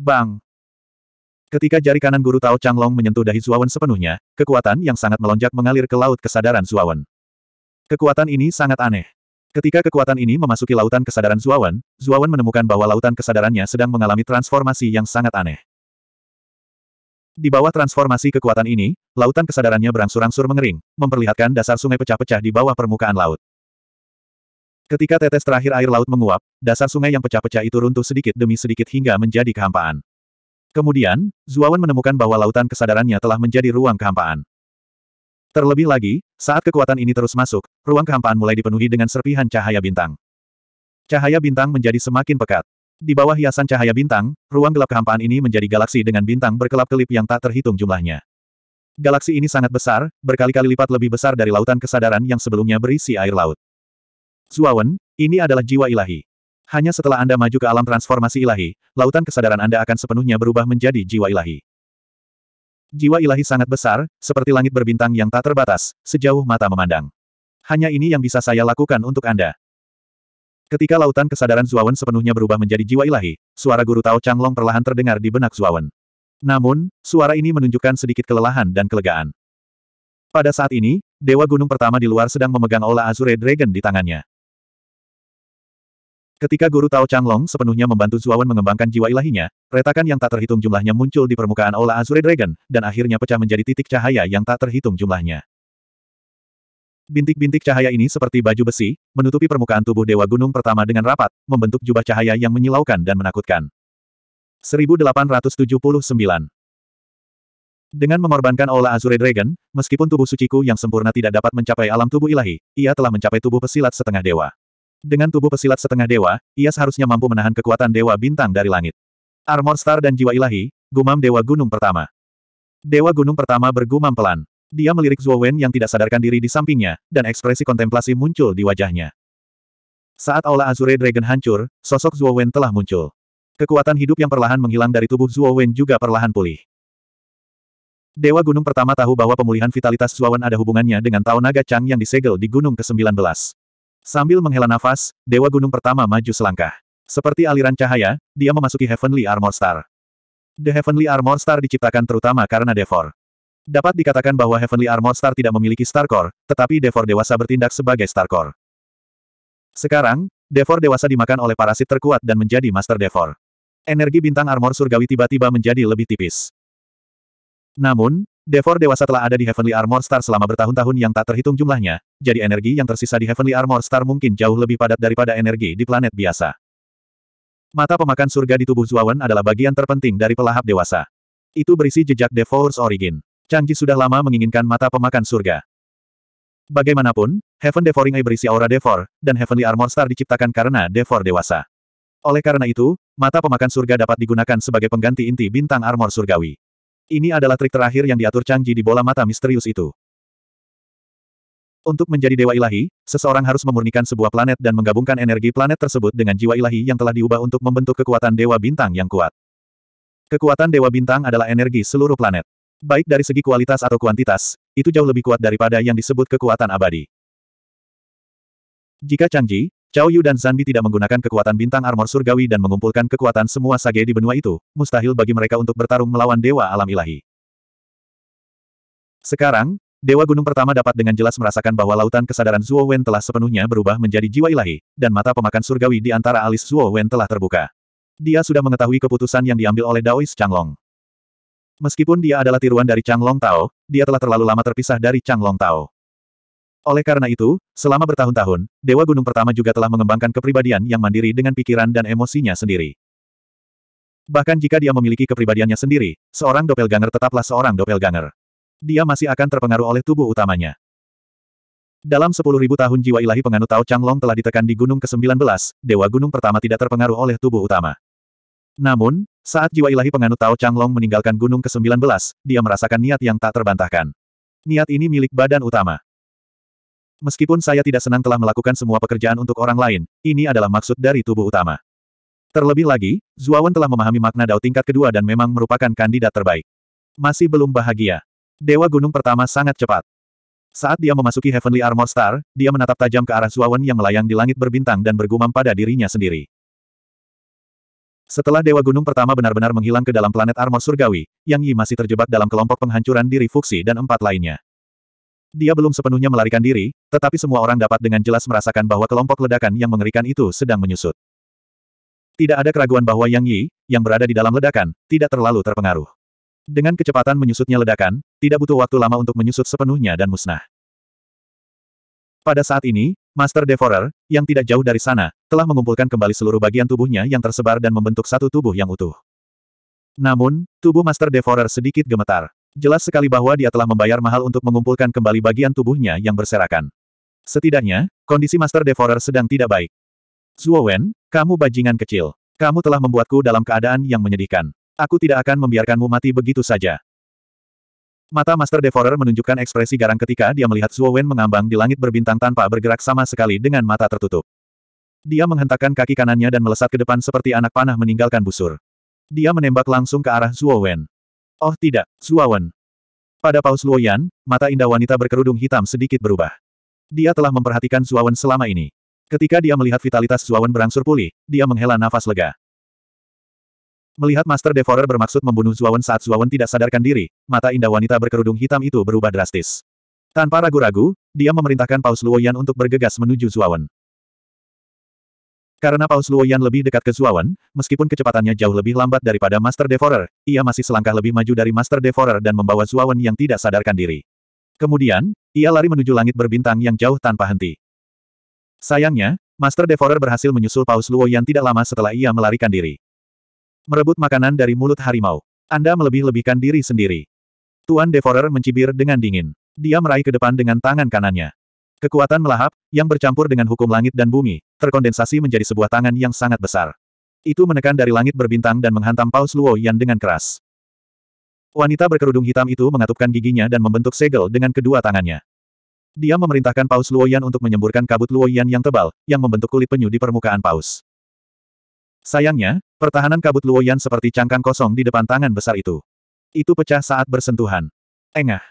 A: Bang! Ketika jari kanan guru Tao Changlong menyentuh dahi Zuawan sepenuhnya, kekuatan yang sangat melonjak mengalir ke laut kesadaran Zuawan. Kekuatan ini sangat aneh. Ketika kekuatan ini memasuki lautan kesadaran Zuawan, Zuawan menemukan bahwa lautan kesadarannya sedang mengalami transformasi yang sangat aneh. Di bawah transformasi kekuatan ini, lautan kesadarannya berangsur-angsur mengering, memperlihatkan dasar sungai pecah-pecah di bawah permukaan laut. Ketika tetes terakhir air laut menguap, dasar sungai yang pecah-pecah itu runtuh sedikit demi sedikit hingga menjadi kehampaan. Kemudian, Zuawan menemukan bahwa lautan kesadarannya telah menjadi ruang kehampaan. Terlebih lagi, saat kekuatan ini terus masuk, ruang kehampaan mulai dipenuhi dengan serpihan cahaya bintang. Cahaya bintang menjadi semakin pekat. Di bawah hiasan cahaya bintang, ruang gelap kehampaan ini menjadi galaksi dengan bintang berkelap-kelip yang tak terhitung jumlahnya. Galaksi ini sangat besar, berkali-kali lipat lebih besar dari lautan kesadaran yang sebelumnya berisi air laut. Zuawan, ini adalah jiwa ilahi. Hanya setelah Anda maju ke alam transformasi ilahi, lautan kesadaran Anda akan sepenuhnya berubah menjadi jiwa ilahi. Jiwa ilahi sangat besar, seperti langit berbintang yang tak terbatas, sejauh mata memandang. Hanya ini yang bisa saya lakukan untuk Anda. Ketika lautan kesadaran Zuawan sepenuhnya berubah menjadi jiwa ilahi, suara guru Tao Changlong perlahan terdengar di benak Zuawan. Namun, suara ini menunjukkan sedikit kelelahan dan kelegaan. Pada saat ini, Dewa Gunung Pertama di luar sedang memegang Ola Azure Dragon di tangannya. Ketika Guru Tao Changlong sepenuhnya membantu Zuawan mengembangkan jiwa ilahinya, retakan yang tak terhitung jumlahnya muncul di permukaan Ola Azure Dragon, dan akhirnya pecah menjadi titik cahaya yang tak terhitung jumlahnya. Bintik-bintik cahaya ini seperti baju besi, menutupi permukaan tubuh Dewa Gunung pertama dengan rapat, membentuk jubah cahaya yang menyilaukan dan menakutkan. 1879 dengan mengorbankan Ola Azure Dragon, meskipun tubuh suciku yang sempurna tidak dapat mencapai alam tubuh ilahi, ia telah mencapai tubuh pesilat setengah dewa. Dengan tubuh pesilat setengah dewa, ia seharusnya mampu menahan kekuatan dewa bintang dari langit. Armor Star dan Jiwa Ilahi, gumam Dewa Gunung Pertama. Dewa Gunung Pertama bergumam pelan. Dia melirik Zuo Wen yang tidak sadarkan diri di sampingnya, dan ekspresi kontemplasi muncul di wajahnya. Saat Aula Azure Dragon hancur, sosok Zuo Wen telah muncul. Kekuatan hidup yang perlahan menghilang dari tubuh Zuo Wen juga perlahan pulih. Dewa Gunung Pertama tahu bahwa pemulihan vitalitas Zuo Wen ada hubungannya dengan Tao Naga Chang yang disegel di Gunung ke-19. Sambil menghela nafas, Dewa Gunung pertama maju selangkah. Seperti aliran cahaya, dia memasuki Heavenly Armor Star. The Heavenly Armor Star diciptakan terutama karena Devor. Dapat dikatakan bahwa Heavenly Armor Star tidak memiliki Star Core, tetapi Devor dewasa bertindak sebagai Star Core. Sekarang, Devor dewasa dimakan oleh parasit terkuat dan menjadi Master Devor. Energi bintang armor surgawi tiba-tiba menjadi lebih tipis. Namun, Devor dewasa telah ada di Heavenly Armor Star selama bertahun-tahun yang tak terhitung jumlahnya, jadi energi yang tersisa di Heavenly Armor Star mungkin jauh lebih padat daripada energi di planet biasa. Mata pemakan surga di tubuh Zuawan adalah bagian terpenting dari pelahap dewasa. Itu berisi jejak Devor's Origin. Changji sudah lama menginginkan mata pemakan surga. Bagaimanapun, Heaven Devouring Eye berisi aura Devor, dan Heavenly Armor Star diciptakan karena Devor dewasa. Oleh karena itu, mata pemakan surga dapat digunakan sebagai pengganti inti bintang armor surgawi. Ini adalah trik terakhir yang diatur Changji di bola mata misterius itu. Untuk menjadi dewa ilahi, seseorang harus memurnikan sebuah planet dan menggabungkan energi planet tersebut dengan jiwa ilahi yang telah diubah untuk membentuk kekuatan dewa bintang yang kuat. Kekuatan dewa bintang adalah energi seluruh planet. Baik dari segi kualitas atau kuantitas, itu jauh lebih kuat daripada yang disebut kekuatan abadi. Jika Changji, Cao Yu dan Zanbi tidak menggunakan kekuatan bintang armor surgawi dan mengumpulkan kekuatan semua sage di benua itu, mustahil bagi mereka untuk bertarung melawan Dewa Alam Ilahi. Sekarang, Dewa Gunung Pertama dapat dengan jelas merasakan bahwa lautan kesadaran Zuo Wen telah sepenuhnya berubah menjadi jiwa ilahi, dan mata pemakan surgawi di antara alis Zuo Wen telah terbuka. Dia sudah mengetahui keputusan yang diambil oleh Daois Changlong. Meskipun dia adalah tiruan dari Changlong Tao, dia telah terlalu lama terpisah dari Changlong Tao. Oleh karena itu, selama bertahun-tahun, Dewa Gunung Pertama juga telah mengembangkan kepribadian yang mandiri dengan pikiran dan emosinya sendiri. Bahkan jika dia memiliki kepribadiannya sendiri, seorang doppelganger tetaplah seorang doppelganger. Dia masih akan terpengaruh oleh tubuh utamanya. Dalam 10.000 tahun jiwa ilahi penganut Tao Changlong telah ditekan di Gunung ke-19, Dewa Gunung Pertama tidak terpengaruh oleh tubuh utama. Namun, saat jiwa ilahi penganut Tao Changlong meninggalkan Gunung ke-19, dia merasakan niat yang tak terbantahkan. Niat ini milik badan utama. Meskipun saya tidak senang telah melakukan semua pekerjaan untuk orang lain, ini adalah maksud dari tubuh utama. Terlebih lagi, Zuawan telah memahami makna dao tingkat kedua dan memang merupakan kandidat terbaik. Masih belum bahagia. Dewa Gunung pertama sangat cepat. Saat dia memasuki Heavenly Armor Star, dia menatap tajam ke arah Zuawan yang melayang di langit berbintang dan bergumam pada dirinya sendiri. Setelah Dewa Gunung pertama benar-benar menghilang ke dalam planet Armor Surgawi, Yang Yi masih terjebak dalam kelompok penghancuran diri Fuxi dan empat lainnya. Dia belum sepenuhnya melarikan diri, tetapi semua orang dapat dengan jelas merasakan bahwa kelompok ledakan yang mengerikan itu sedang menyusut. Tidak ada keraguan bahwa Yang Yi, yang berada di dalam ledakan, tidak terlalu terpengaruh. Dengan kecepatan menyusutnya ledakan, tidak butuh waktu lama untuk menyusut sepenuhnya dan musnah. Pada saat ini, Master Devorer, yang tidak jauh dari sana, telah mengumpulkan kembali seluruh bagian tubuhnya yang tersebar dan membentuk satu tubuh yang utuh. Namun, tubuh Master Devorer sedikit gemetar. Jelas sekali bahwa dia telah membayar mahal untuk mengumpulkan kembali bagian tubuhnya yang berserakan. Setidaknya, kondisi Master Devourer sedang tidak baik. Zuo Wen, kamu bajingan kecil. Kamu telah membuatku dalam keadaan yang menyedihkan. Aku tidak akan membiarkanmu mati begitu saja. Mata Master Devourer menunjukkan ekspresi garang ketika dia melihat Zuo Wen mengambang di langit berbintang tanpa bergerak sama sekali dengan mata tertutup. Dia menghentakkan kaki kanannya dan melesat ke depan seperti anak panah meninggalkan busur. Dia menembak langsung ke arah Zuo Wen. Oh tidak, Zuawan. Pada paus Luoyan, mata indah wanita berkerudung hitam sedikit berubah. Dia telah memperhatikan Zuawan selama ini. Ketika dia melihat vitalitas Zuawan berangsur pulih, dia menghela nafas lega. Melihat Master Devorer bermaksud membunuh Zuawan saat Zuawan tidak sadarkan diri, mata indah wanita berkerudung hitam itu berubah drastis. Tanpa ragu-ragu, dia memerintahkan Paus Luoyan untuk bergegas menuju Zuawan. Karena Paus Luoyan lebih dekat ke Zuawan, meskipun kecepatannya jauh lebih lambat daripada Master Devorer, ia masih selangkah lebih maju dari Master Devorer dan membawa Zuawan yang tidak sadarkan diri. Kemudian, ia lari menuju langit berbintang yang jauh tanpa henti. Sayangnya, Master Devorer berhasil menyusul Paus Luo tidak lama setelah ia melarikan diri. Merebut makanan dari mulut harimau. Anda melebih-lebihkan diri sendiri. Tuan Devorer mencibir dengan dingin. Dia meraih ke depan dengan tangan kanannya. Kekuatan melahap, yang bercampur dengan hukum langit dan bumi, terkondensasi menjadi sebuah tangan yang sangat besar. Itu menekan dari langit berbintang dan menghantam Paus Luo Yan dengan keras. Wanita berkerudung hitam itu mengatupkan giginya dan membentuk segel dengan kedua tangannya. Dia memerintahkan Paus Luo Yan untuk menyemburkan kabut Luo Yan yang tebal, yang membentuk kulit penyu di permukaan Paus. Sayangnya, pertahanan kabut Luo Yan seperti cangkang kosong di depan tangan besar itu. Itu pecah saat bersentuhan. Engah.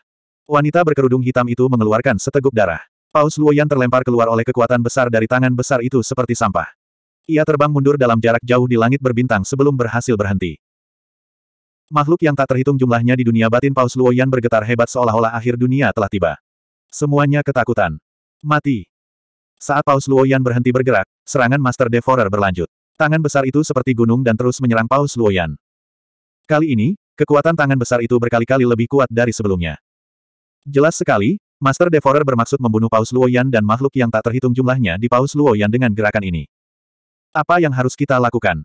A: Wanita berkerudung hitam itu mengeluarkan seteguk darah. Paus Luoyan terlempar keluar oleh kekuatan besar dari tangan besar itu seperti sampah. Ia terbang mundur dalam jarak jauh di langit berbintang sebelum berhasil berhenti. Makhluk yang tak terhitung jumlahnya di dunia batin Paus Luoyan bergetar hebat seolah-olah akhir dunia telah tiba. Semuanya ketakutan. Mati. Saat Paus Luoyan berhenti bergerak, serangan Master Devorer berlanjut. Tangan besar itu seperti gunung dan terus menyerang Paus Luoyan. Kali ini, kekuatan tangan besar itu berkali-kali lebih kuat dari sebelumnya. Jelas sekali, Master Devourer bermaksud membunuh Paus Luoyan dan makhluk yang tak terhitung jumlahnya di Paus Luoyan dengan gerakan ini. Apa yang harus kita lakukan?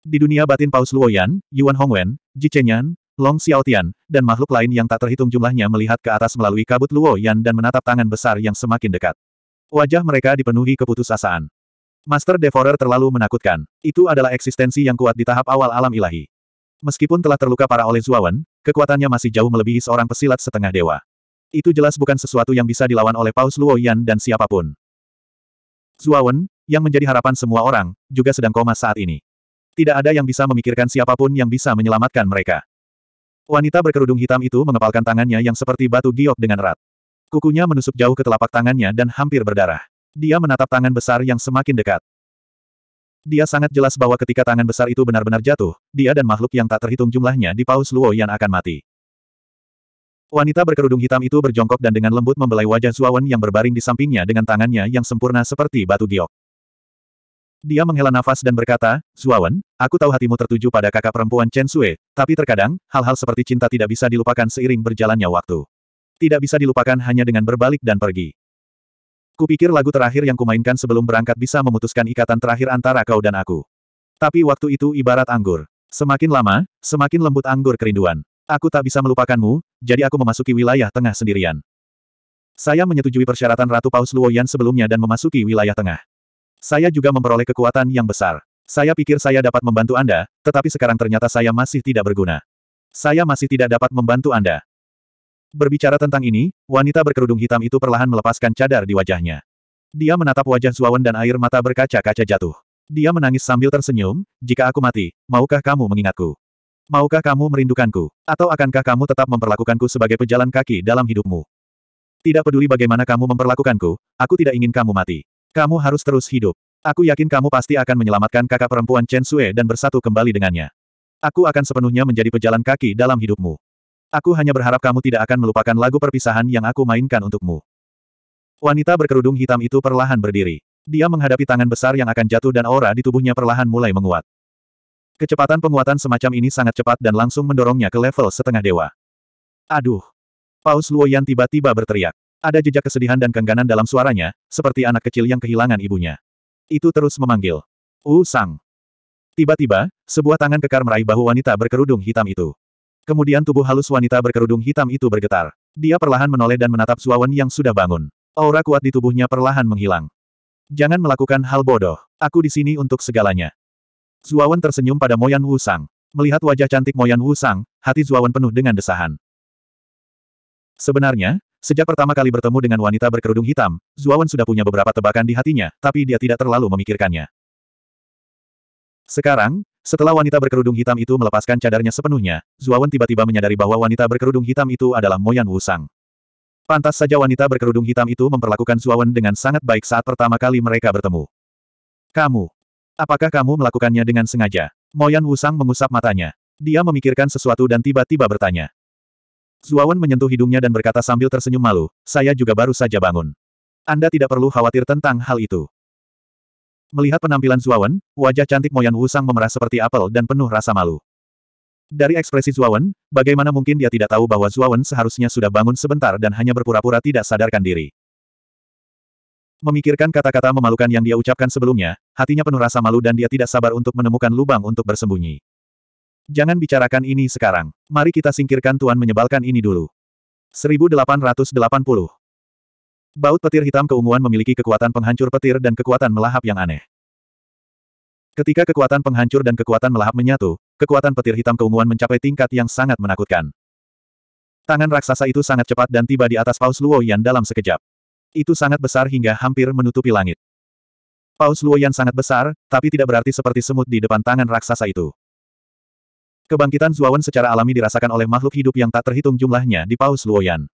A: Di dunia batin Paus Luoyan, Yuan Hongwen, Ji Chenyan, Long Xiaotian, dan makhluk lain yang tak terhitung jumlahnya melihat ke atas melalui kabut Luoyan dan menatap tangan besar yang semakin dekat. Wajah mereka dipenuhi keputusasaan. Master Devourer terlalu menakutkan. Itu adalah eksistensi yang kuat di tahap awal alam ilahi. Meskipun telah terluka para oleh Zuawan, kekuatannya masih jauh melebihi seorang pesilat setengah dewa. Itu jelas bukan sesuatu yang bisa dilawan oleh Paus Luoyan dan siapapun. Zuawan, yang menjadi harapan semua orang, juga sedang koma saat ini. Tidak ada yang bisa memikirkan siapapun yang bisa menyelamatkan mereka. Wanita berkerudung hitam itu mengepalkan tangannya yang seperti batu giok dengan erat. Kukunya menusuk jauh ke telapak tangannya dan hampir berdarah. Dia menatap tangan besar yang semakin dekat. Dia sangat jelas bahwa ketika tangan besar itu benar-benar jatuh, dia dan makhluk yang tak terhitung jumlahnya di Paus Luo yang akan mati. Wanita berkerudung hitam itu berjongkok dan dengan lembut membelai wajah Zuawan yang berbaring di sampingnya dengan tangannya yang sempurna seperti batu giok. Dia menghela nafas dan berkata, Zuawan, aku tahu hatimu tertuju pada kakak perempuan Chen Sui, tapi terkadang, hal-hal seperti cinta tidak bisa dilupakan seiring berjalannya waktu. Tidak bisa dilupakan hanya dengan berbalik dan pergi. Kupikir lagu terakhir yang kumainkan sebelum berangkat bisa memutuskan ikatan terakhir antara kau dan aku. Tapi waktu itu ibarat anggur. Semakin lama, semakin lembut anggur kerinduan. Aku tak bisa melupakanmu, jadi aku memasuki wilayah tengah sendirian. Saya menyetujui persyaratan Ratu Paus Luoyan sebelumnya dan memasuki wilayah tengah. Saya juga memperoleh kekuatan yang besar. Saya pikir saya dapat membantu Anda, tetapi sekarang ternyata saya masih tidak berguna. Saya masih tidak dapat membantu Anda. Berbicara tentang ini, wanita berkerudung hitam itu perlahan melepaskan cadar di wajahnya. Dia menatap wajah Zuawan dan air mata berkaca-kaca jatuh. Dia menangis sambil tersenyum, jika aku mati, maukah kamu mengingatku? Maukah kamu merindukanku? Atau akankah kamu tetap memperlakukanku sebagai pejalan kaki dalam hidupmu? Tidak peduli bagaimana kamu memperlakukanku, aku tidak ingin kamu mati. Kamu harus terus hidup. Aku yakin kamu pasti akan menyelamatkan kakak perempuan Chen Sue dan bersatu kembali dengannya. Aku akan sepenuhnya menjadi pejalan kaki dalam hidupmu. Aku hanya berharap kamu tidak akan melupakan lagu perpisahan yang aku mainkan untukmu. Wanita berkerudung hitam itu perlahan berdiri. Dia menghadapi tangan besar yang akan jatuh dan aura di tubuhnya perlahan mulai menguat. Kecepatan penguatan semacam ini sangat cepat dan langsung mendorongnya ke level setengah dewa. Aduh! Paus Luoyan tiba-tiba berteriak. Ada jejak kesedihan dan kengganan dalam suaranya, seperti anak kecil yang kehilangan ibunya. Itu terus memanggil. Wu Sang! Tiba-tiba, sebuah tangan kekar meraih bahu wanita berkerudung hitam itu. Kemudian tubuh halus wanita berkerudung hitam itu bergetar. Dia perlahan menoleh dan menatap Suawan yang sudah bangun. Aura kuat di tubuhnya perlahan menghilang. Jangan melakukan hal bodoh. Aku di sini untuk segalanya. Zuawan tersenyum pada Moyan Wusang. Melihat wajah cantik Moyan Wusang, hati Zuawan penuh dengan desahan. Sebenarnya, sejak pertama kali bertemu dengan wanita berkerudung hitam, Zuawan sudah punya beberapa tebakan di hatinya, tapi dia tidak terlalu memikirkannya. Sekarang, setelah wanita berkerudung hitam itu melepaskan cadarnya sepenuhnya, Zuawan tiba-tiba menyadari bahwa wanita berkerudung hitam itu adalah Moyan Wusang. Pantas saja wanita berkerudung hitam itu memperlakukan Zuawan dengan sangat baik saat pertama kali mereka bertemu. Kamu, Apakah kamu melakukannya dengan sengaja? Moyan Wusang mengusap matanya. Dia memikirkan sesuatu dan tiba-tiba bertanya. Zuawan menyentuh hidungnya dan berkata sambil tersenyum malu, saya juga baru saja bangun. Anda tidak perlu khawatir tentang hal itu. Melihat penampilan Zuawan, wajah cantik Moyan Wusang memerah seperti apel dan penuh rasa malu. Dari ekspresi Zuawan, bagaimana mungkin dia tidak tahu bahwa Zuawan seharusnya sudah bangun sebentar dan hanya berpura-pura tidak sadarkan diri. Memikirkan kata-kata memalukan yang dia ucapkan sebelumnya, hatinya penuh rasa malu dan dia tidak sabar untuk menemukan lubang untuk bersembunyi. Jangan bicarakan ini sekarang. Mari kita singkirkan Tuan menyebalkan ini dulu. 1880 Baut petir hitam keunguan memiliki kekuatan penghancur petir dan kekuatan melahap yang aneh. Ketika kekuatan penghancur dan kekuatan melahap menyatu, kekuatan petir hitam keunguan mencapai tingkat yang sangat menakutkan. Tangan raksasa itu sangat cepat dan tiba di atas paus Luo Yan dalam sekejap. Itu sangat besar hingga hampir menutupi langit. Paus Luoyan sangat besar, tapi tidak berarti seperti semut di depan tangan raksasa itu. Kebangkitan Zuawan secara alami dirasakan oleh makhluk hidup yang tak terhitung jumlahnya di Paus Luoyan.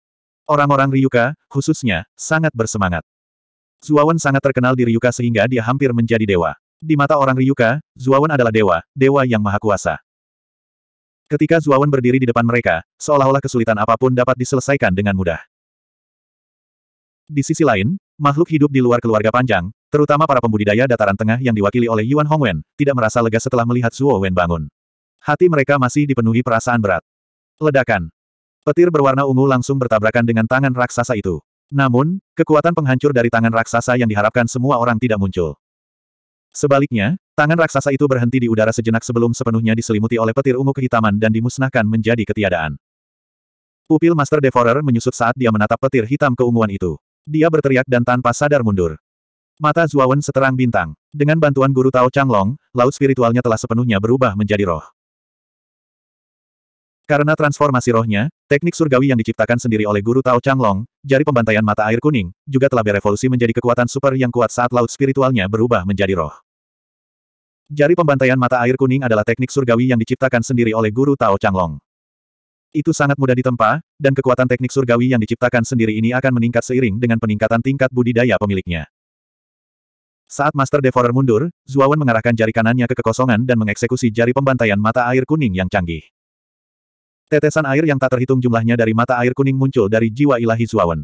A: Orang-orang Ryuka, khususnya, sangat bersemangat. Zuawan sangat terkenal di Ryuka sehingga dia hampir menjadi dewa. Di mata orang Ryuka, Zuawan adalah dewa, dewa yang maha kuasa. Ketika Zuawan berdiri di depan mereka, seolah-olah kesulitan apapun dapat diselesaikan dengan mudah. Di sisi lain, makhluk hidup di luar keluarga panjang, terutama para pembudidaya dataran tengah yang diwakili oleh Yuan Hongwen, tidak merasa lega setelah melihat Zuo Wen bangun. Hati mereka masih dipenuhi perasaan berat. Ledakan. Petir berwarna ungu langsung bertabrakan dengan tangan raksasa itu. Namun, kekuatan penghancur dari tangan raksasa yang diharapkan semua orang tidak muncul. Sebaliknya, tangan raksasa itu berhenti di udara sejenak sebelum sepenuhnya diselimuti oleh petir ungu kehitaman dan dimusnahkan menjadi ketiadaan. Pupil Master Devourer menyusut saat dia menatap petir hitam keunguan itu. Dia berteriak dan tanpa sadar mundur. Mata Zuawan seterang bintang. Dengan bantuan guru Tao Changlong, laut spiritualnya telah sepenuhnya berubah menjadi roh. Karena transformasi rohnya, teknik surgawi yang diciptakan sendiri oleh guru Tao Changlong, jari pembantaian mata air kuning, juga telah berevolusi menjadi kekuatan super yang kuat saat laut spiritualnya berubah menjadi roh. Jari pembantaian mata air kuning adalah teknik surgawi yang diciptakan sendiri oleh guru Tao Changlong. Itu sangat mudah ditempa, dan kekuatan teknik surgawi yang diciptakan sendiri ini akan meningkat seiring dengan peningkatan tingkat budidaya pemiliknya. Saat Master Devourer mundur, Zuawan mengarahkan jari kanannya ke kekosongan dan mengeksekusi jari pembantaian mata air kuning yang canggih. Tetesan air yang tak terhitung jumlahnya dari mata air kuning muncul dari jiwa ilahi Zuawan.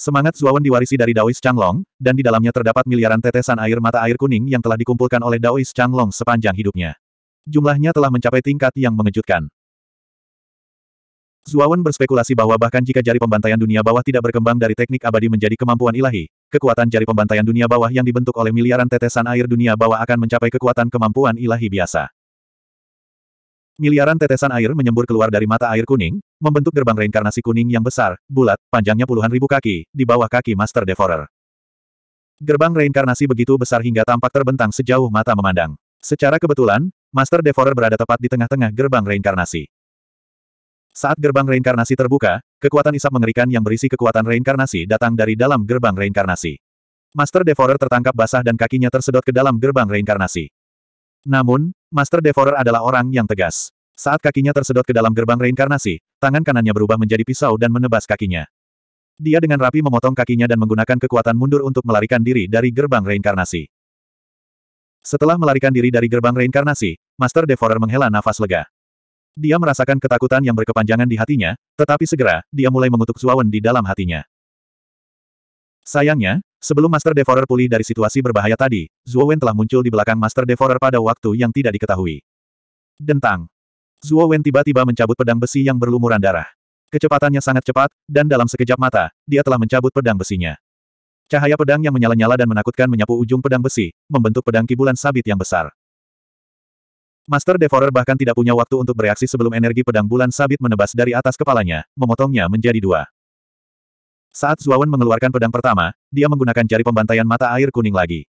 A: Semangat Zuawan diwarisi dari Daois Changlong, dan di dalamnya terdapat miliaran tetesan air mata air kuning yang telah dikumpulkan oleh Daois Changlong sepanjang hidupnya. Jumlahnya telah mencapai tingkat yang mengejutkan. Zuawan berspekulasi bahwa bahkan jika jari pembantaian dunia bawah tidak berkembang dari teknik abadi menjadi kemampuan ilahi, kekuatan jari pembantaian dunia bawah yang dibentuk oleh miliaran tetesan air dunia bawah akan mencapai kekuatan kemampuan ilahi biasa. Miliaran tetesan air menyembur keluar dari mata air kuning, membentuk gerbang reinkarnasi kuning yang besar, bulat, panjangnya puluhan ribu kaki, di bawah kaki Master Devorer. Gerbang reinkarnasi begitu besar hingga tampak terbentang sejauh mata memandang. Secara kebetulan, Master Devorer berada tepat di tengah-tengah gerbang reinkarnasi. Saat gerbang reinkarnasi terbuka, kekuatan isap mengerikan yang berisi kekuatan reinkarnasi datang dari dalam gerbang reinkarnasi. Master Devorer tertangkap basah dan kakinya tersedot ke dalam gerbang reinkarnasi. Namun, Master Devorer adalah orang yang tegas. Saat kakinya tersedot ke dalam gerbang reinkarnasi, tangan kanannya berubah menjadi pisau dan menebas kakinya. Dia dengan rapi memotong kakinya dan menggunakan kekuatan mundur untuk melarikan diri dari gerbang reinkarnasi. Setelah melarikan diri dari gerbang reinkarnasi, Master Devorer menghela nafas lega. Dia merasakan ketakutan yang berkepanjangan di hatinya, tetapi segera, dia mulai mengutuk Zuawan di dalam hatinya. Sayangnya, sebelum Master Devorer pulih dari situasi berbahaya tadi, Zuowen telah muncul di belakang Master Devorer pada waktu yang tidak diketahui. Dentang. Zuowen tiba-tiba mencabut pedang besi yang berlumuran darah. Kecepatannya sangat cepat, dan dalam sekejap mata, dia telah mencabut pedang besinya. Cahaya pedang yang menyala-nyala dan menakutkan menyapu ujung pedang besi, membentuk pedang kibulan sabit yang besar. Master Devourer bahkan tidak punya waktu untuk bereaksi sebelum energi pedang bulan sabit menebas dari atas kepalanya, memotongnya menjadi dua. Saat Zuawan mengeluarkan pedang pertama, dia menggunakan jari pembantaian mata air kuning lagi.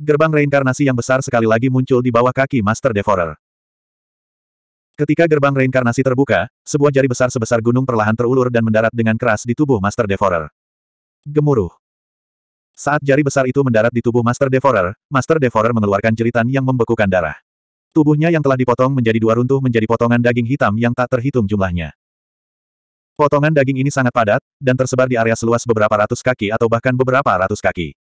A: Gerbang reinkarnasi yang besar sekali lagi muncul di bawah kaki Master Devourer. Ketika gerbang reinkarnasi terbuka, sebuah jari besar sebesar gunung perlahan terulur dan mendarat dengan keras di tubuh Master Devourer. Gemuruh. Saat jari besar itu mendarat di tubuh Master Devourer, Master Devourer mengeluarkan jeritan yang membekukan darah. Tubuhnya yang telah dipotong menjadi dua runtuh menjadi potongan daging hitam yang tak terhitung jumlahnya. Potongan daging ini sangat padat, dan tersebar di area seluas beberapa ratus kaki atau bahkan beberapa ratus kaki.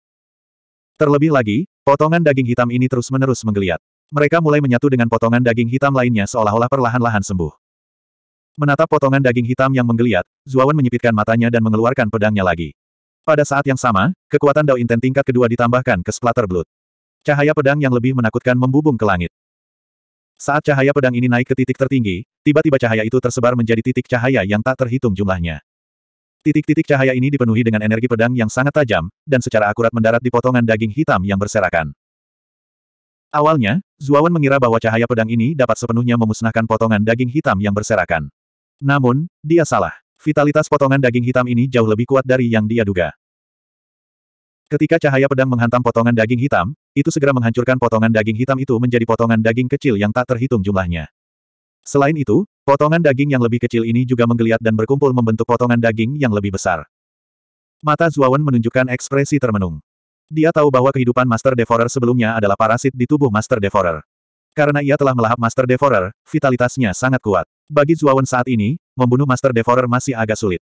A: Terlebih lagi, potongan daging hitam ini terus-menerus menggeliat. Mereka mulai menyatu dengan potongan daging hitam lainnya seolah-olah perlahan-lahan sembuh. Menatap potongan daging hitam yang menggeliat, Zuawan menyipitkan matanya dan mengeluarkan pedangnya lagi. Pada saat yang sama, kekuatan Dao Inten tingkat kedua ditambahkan ke Splatter Blood. Cahaya pedang yang lebih menakutkan membubung ke langit. Saat cahaya pedang ini naik ke titik tertinggi, tiba-tiba cahaya itu tersebar menjadi titik cahaya yang tak terhitung jumlahnya. Titik-titik cahaya ini dipenuhi dengan energi pedang yang sangat tajam, dan secara akurat mendarat di potongan daging hitam yang berserakan. Awalnya, Zuawan mengira bahwa cahaya pedang ini dapat sepenuhnya memusnahkan potongan daging hitam yang berserakan. Namun, dia salah. Vitalitas potongan daging hitam ini jauh lebih kuat dari yang dia duga. Ketika cahaya pedang menghantam potongan daging hitam, itu segera menghancurkan potongan daging hitam itu menjadi potongan daging kecil yang tak terhitung jumlahnya. Selain itu, potongan daging yang lebih kecil ini juga menggeliat dan berkumpul membentuk potongan daging yang lebih besar. Mata Zuawan menunjukkan ekspresi termenung. Dia tahu bahwa kehidupan Master Devorer sebelumnya adalah parasit di tubuh Master Devorer. Karena ia telah melahap Master Devorer, vitalitasnya sangat kuat. Bagi Zuawan saat ini, membunuh Master Devorer masih agak sulit.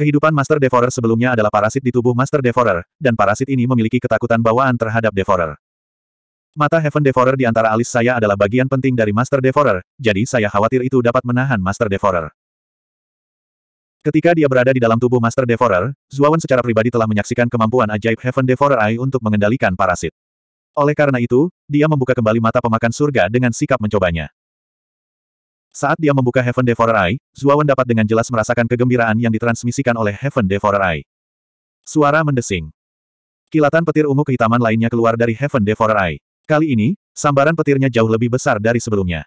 A: Kehidupan Master Devorer sebelumnya adalah parasit di tubuh Master Devorer, dan parasit ini memiliki ketakutan bawaan terhadap Devorer. Mata Heaven Devorer di antara alis saya adalah bagian penting dari Master Devorer, jadi saya khawatir itu dapat menahan Master Devorer. Ketika dia berada di dalam tubuh Master Devorer, Zuawan secara pribadi telah menyaksikan kemampuan ajaib Heaven Devorer Eye untuk mengendalikan parasit. Oleh karena itu, dia membuka kembali mata pemakan surga dengan sikap mencobanya. Saat dia membuka Heaven Devourer Eye, Zuawan dapat dengan jelas merasakan kegembiraan yang ditransmisikan oleh Heaven Devourer Eye. Suara mendesing. Kilatan petir ungu kehitaman lainnya keluar dari Heaven Devourer Eye. Kali ini, sambaran petirnya jauh lebih besar dari sebelumnya.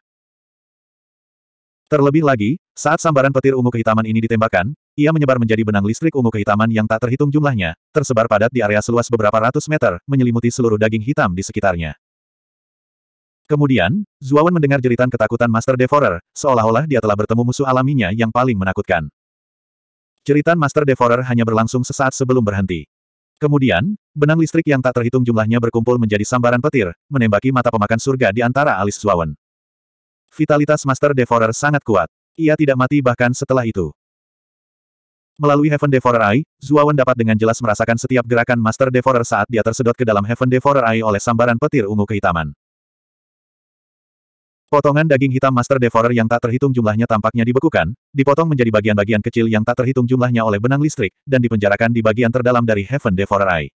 A: Terlebih lagi, saat sambaran petir ungu kehitaman ini ditembakkan, ia menyebar menjadi benang listrik ungu kehitaman yang tak terhitung jumlahnya, tersebar padat di area seluas beberapa ratus meter, menyelimuti seluruh daging hitam di sekitarnya. Kemudian, Zuawan mendengar jeritan ketakutan Master Devorer, seolah-olah dia telah bertemu musuh alaminya yang paling menakutkan. Jeritan Master Devorer hanya berlangsung sesaat sebelum berhenti. Kemudian, benang listrik yang tak terhitung jumlahnya berkumpul menjadi sambaran petir, menembaki mata pemakan surga di antara alis Zuawan. Vitalitas Master Devorer sangat kuat. Ia tidak mati bahkan setelah itu. Melalui Heaven Devorer Eye, Zuawan dapat dengan jelas merasakan setiap gerakan Master Devorer saat dia tersedot ke dalam Heaven Devorer Eye oleh sambaran petir ungu kehitaman. Potongan daging hitam Master Devorer yang tak terhitung jumlahnya tampaknya dibekukan, dipotong menjadi bagian-bagian kecil yang tak terhitung jumlahnya oleh benang listrik, dan dipenjarakan di bagian terdalam dari Heaven Devorer Eye.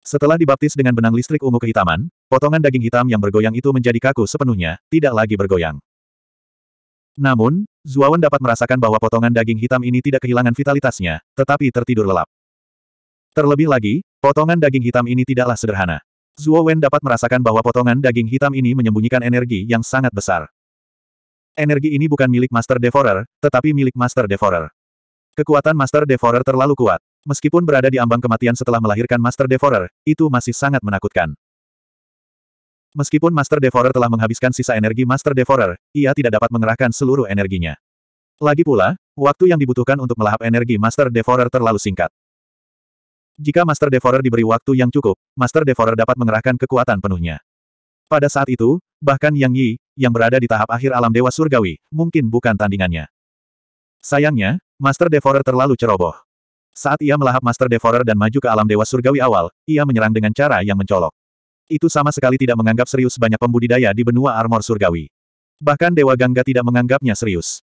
A: Setelah dibaptis dengan benang listrik ungu kehitaman, potongan daging hitam yang bergoyang itu menjadi kaku sepenuhnya, tidak lagi bergoyang. Namun, Zuawan dapat merasakan bahwa potongan daging hitam ini tidak kehilangan vitalitasnya, tetapi tertidur lelap. Terlebih lagi, potongan daging hitam ini tidaklah sederhana. Zuo Wen dapat merasakan bahwa potongan daging hitam ini menyembunyikan energi yang sangat besar. Energi ini bukan milik Master Devorer, tetapi milik Master Devorer. Kekuatan Master Devorer terlalu kuat. Meskipun berada di ambang kematian setelah melahirkan Master Devorer, itu masih sangat menakutkan. Meskipun Master Devorer telah menghabiskan sisa energi Master Devorer, ia tidak dapat mengerahkan seluruh energinya. Lagi pula, waktu yang dibutuhkan untuk melahap energi Master Devorer terlalu singkat. Jika Master Devorer diberi waktu yang cukup, Master Devorer dapat mengerahkan kekuatan penuhnya. Pada saat itu, bahkan Yang Yi, yang berada di tahap akhir alam Dewa Surgawi, mungkin bukan tandingannya. Sayangnya, Master Devorer terlalu ceroboh. Saat ia melahap Master Devorer dan maju ke alam Dewa Surgawi awal, ia menyerang dengan cara yang mencolok. Itu sama sekali tidak menganggap serius banyak pembudidaya di benua armor surgawi. Bahkan Dewa Gangga tidak menganggapnya serius.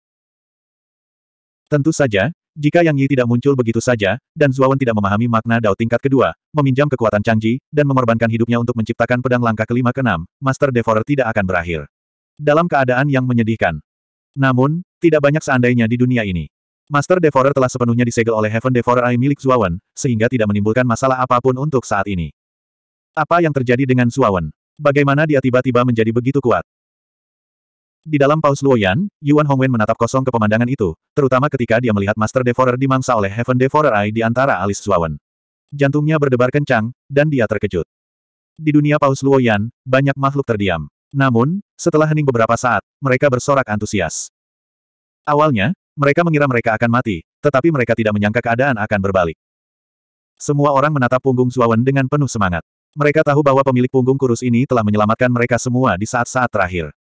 A: Tentu saja, jika Yang Yi tidak muncul begitu saja, dan Zuawan tidak memahami makna Dao tingkat kedua, meminjam kekuatan Changji, dan mengorbankan hidupnya untuk menciptakan pedang langkah kelima keenam, Master Devorer tidak akan berakhir. Dalam keadaan yang menyedihkan. Namun, tidak banyak seandainya di dunia ini. Master Devorer telah sepenuhnya disegel oleh Heaven Devorer Eye milik Zuawan, sehingga tidak menimbulkan masalah apapun untuk saat ini. Apa yang terjadi dengan Zuawan? Bagaimana dia tiba-tiba menjadi begitu kuat? Di dalam paus Luoyan, Yuan Hongwen menatap kosong ke pemandangan itu, terutama ketika dia melihat Master Devorer dimangsa oleh Heaven Devorer Eye di antara alis Zuawan. Jantungnya berdebar kencang, dan dia terkejut. Di dunia paus Luoyan, banyak makhluk terdiam. Namun, setelah hening beberapa saat, mereka bersorak antusias. Awalnya, mereka mengira mereka akan mati, tetapi mereka tidak menyangka keadaan akan berbalik. Semua orang menatap punggung Zuawan dengan penuh semangat. Mereka tahu bahwa pemilik punggung kurus ini telah menyelamatkan mereka semua di saat-saat terakhir.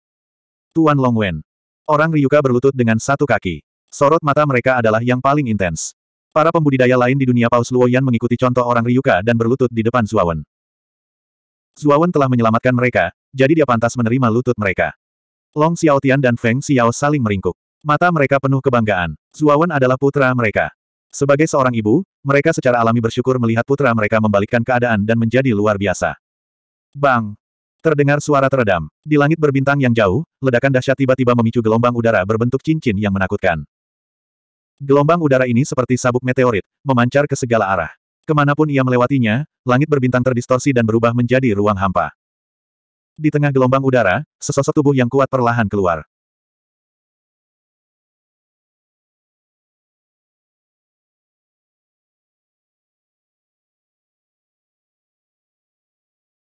A: Tuan Longwen. Orang Ryuka berlutut dengan satu kaki. Sorot mata mereka adalah yang paling intens. Para pembudidaya lain di dunia Paus Luoyan mengikuti contoh orang Ryuka dan berlutut di depan Zuawan. Zuawan telah menyelamatkan mereka, jadi dia pantas menerima lutut mereka. Long Xiaotian dan Feng Xiao saling meringkuk. Mata mereka penuh kebanggaan. Zuawan adalah putra mereka. Sebagai seorang ibu, mereka secara alami bersyukur melihat putra mereka membalikkan keadaan dan menjadi luar biasa. Bang! Terdengar suara teredam. Di langit berbintang yang jauh, ledakan dahsyat tiba-tiba memicu gelombang udara berbentuk cincin yang menakutkan. Gelombang udara ini seperti sabuk meteorit, memancar ke segala arah. Kemanapun ia melewatinya, langit berbintang terdistorsi dan berubah menjadi ruang hampa. Di tengah gelombang udara, sesosok tubuh yang kuat perlahan keluar.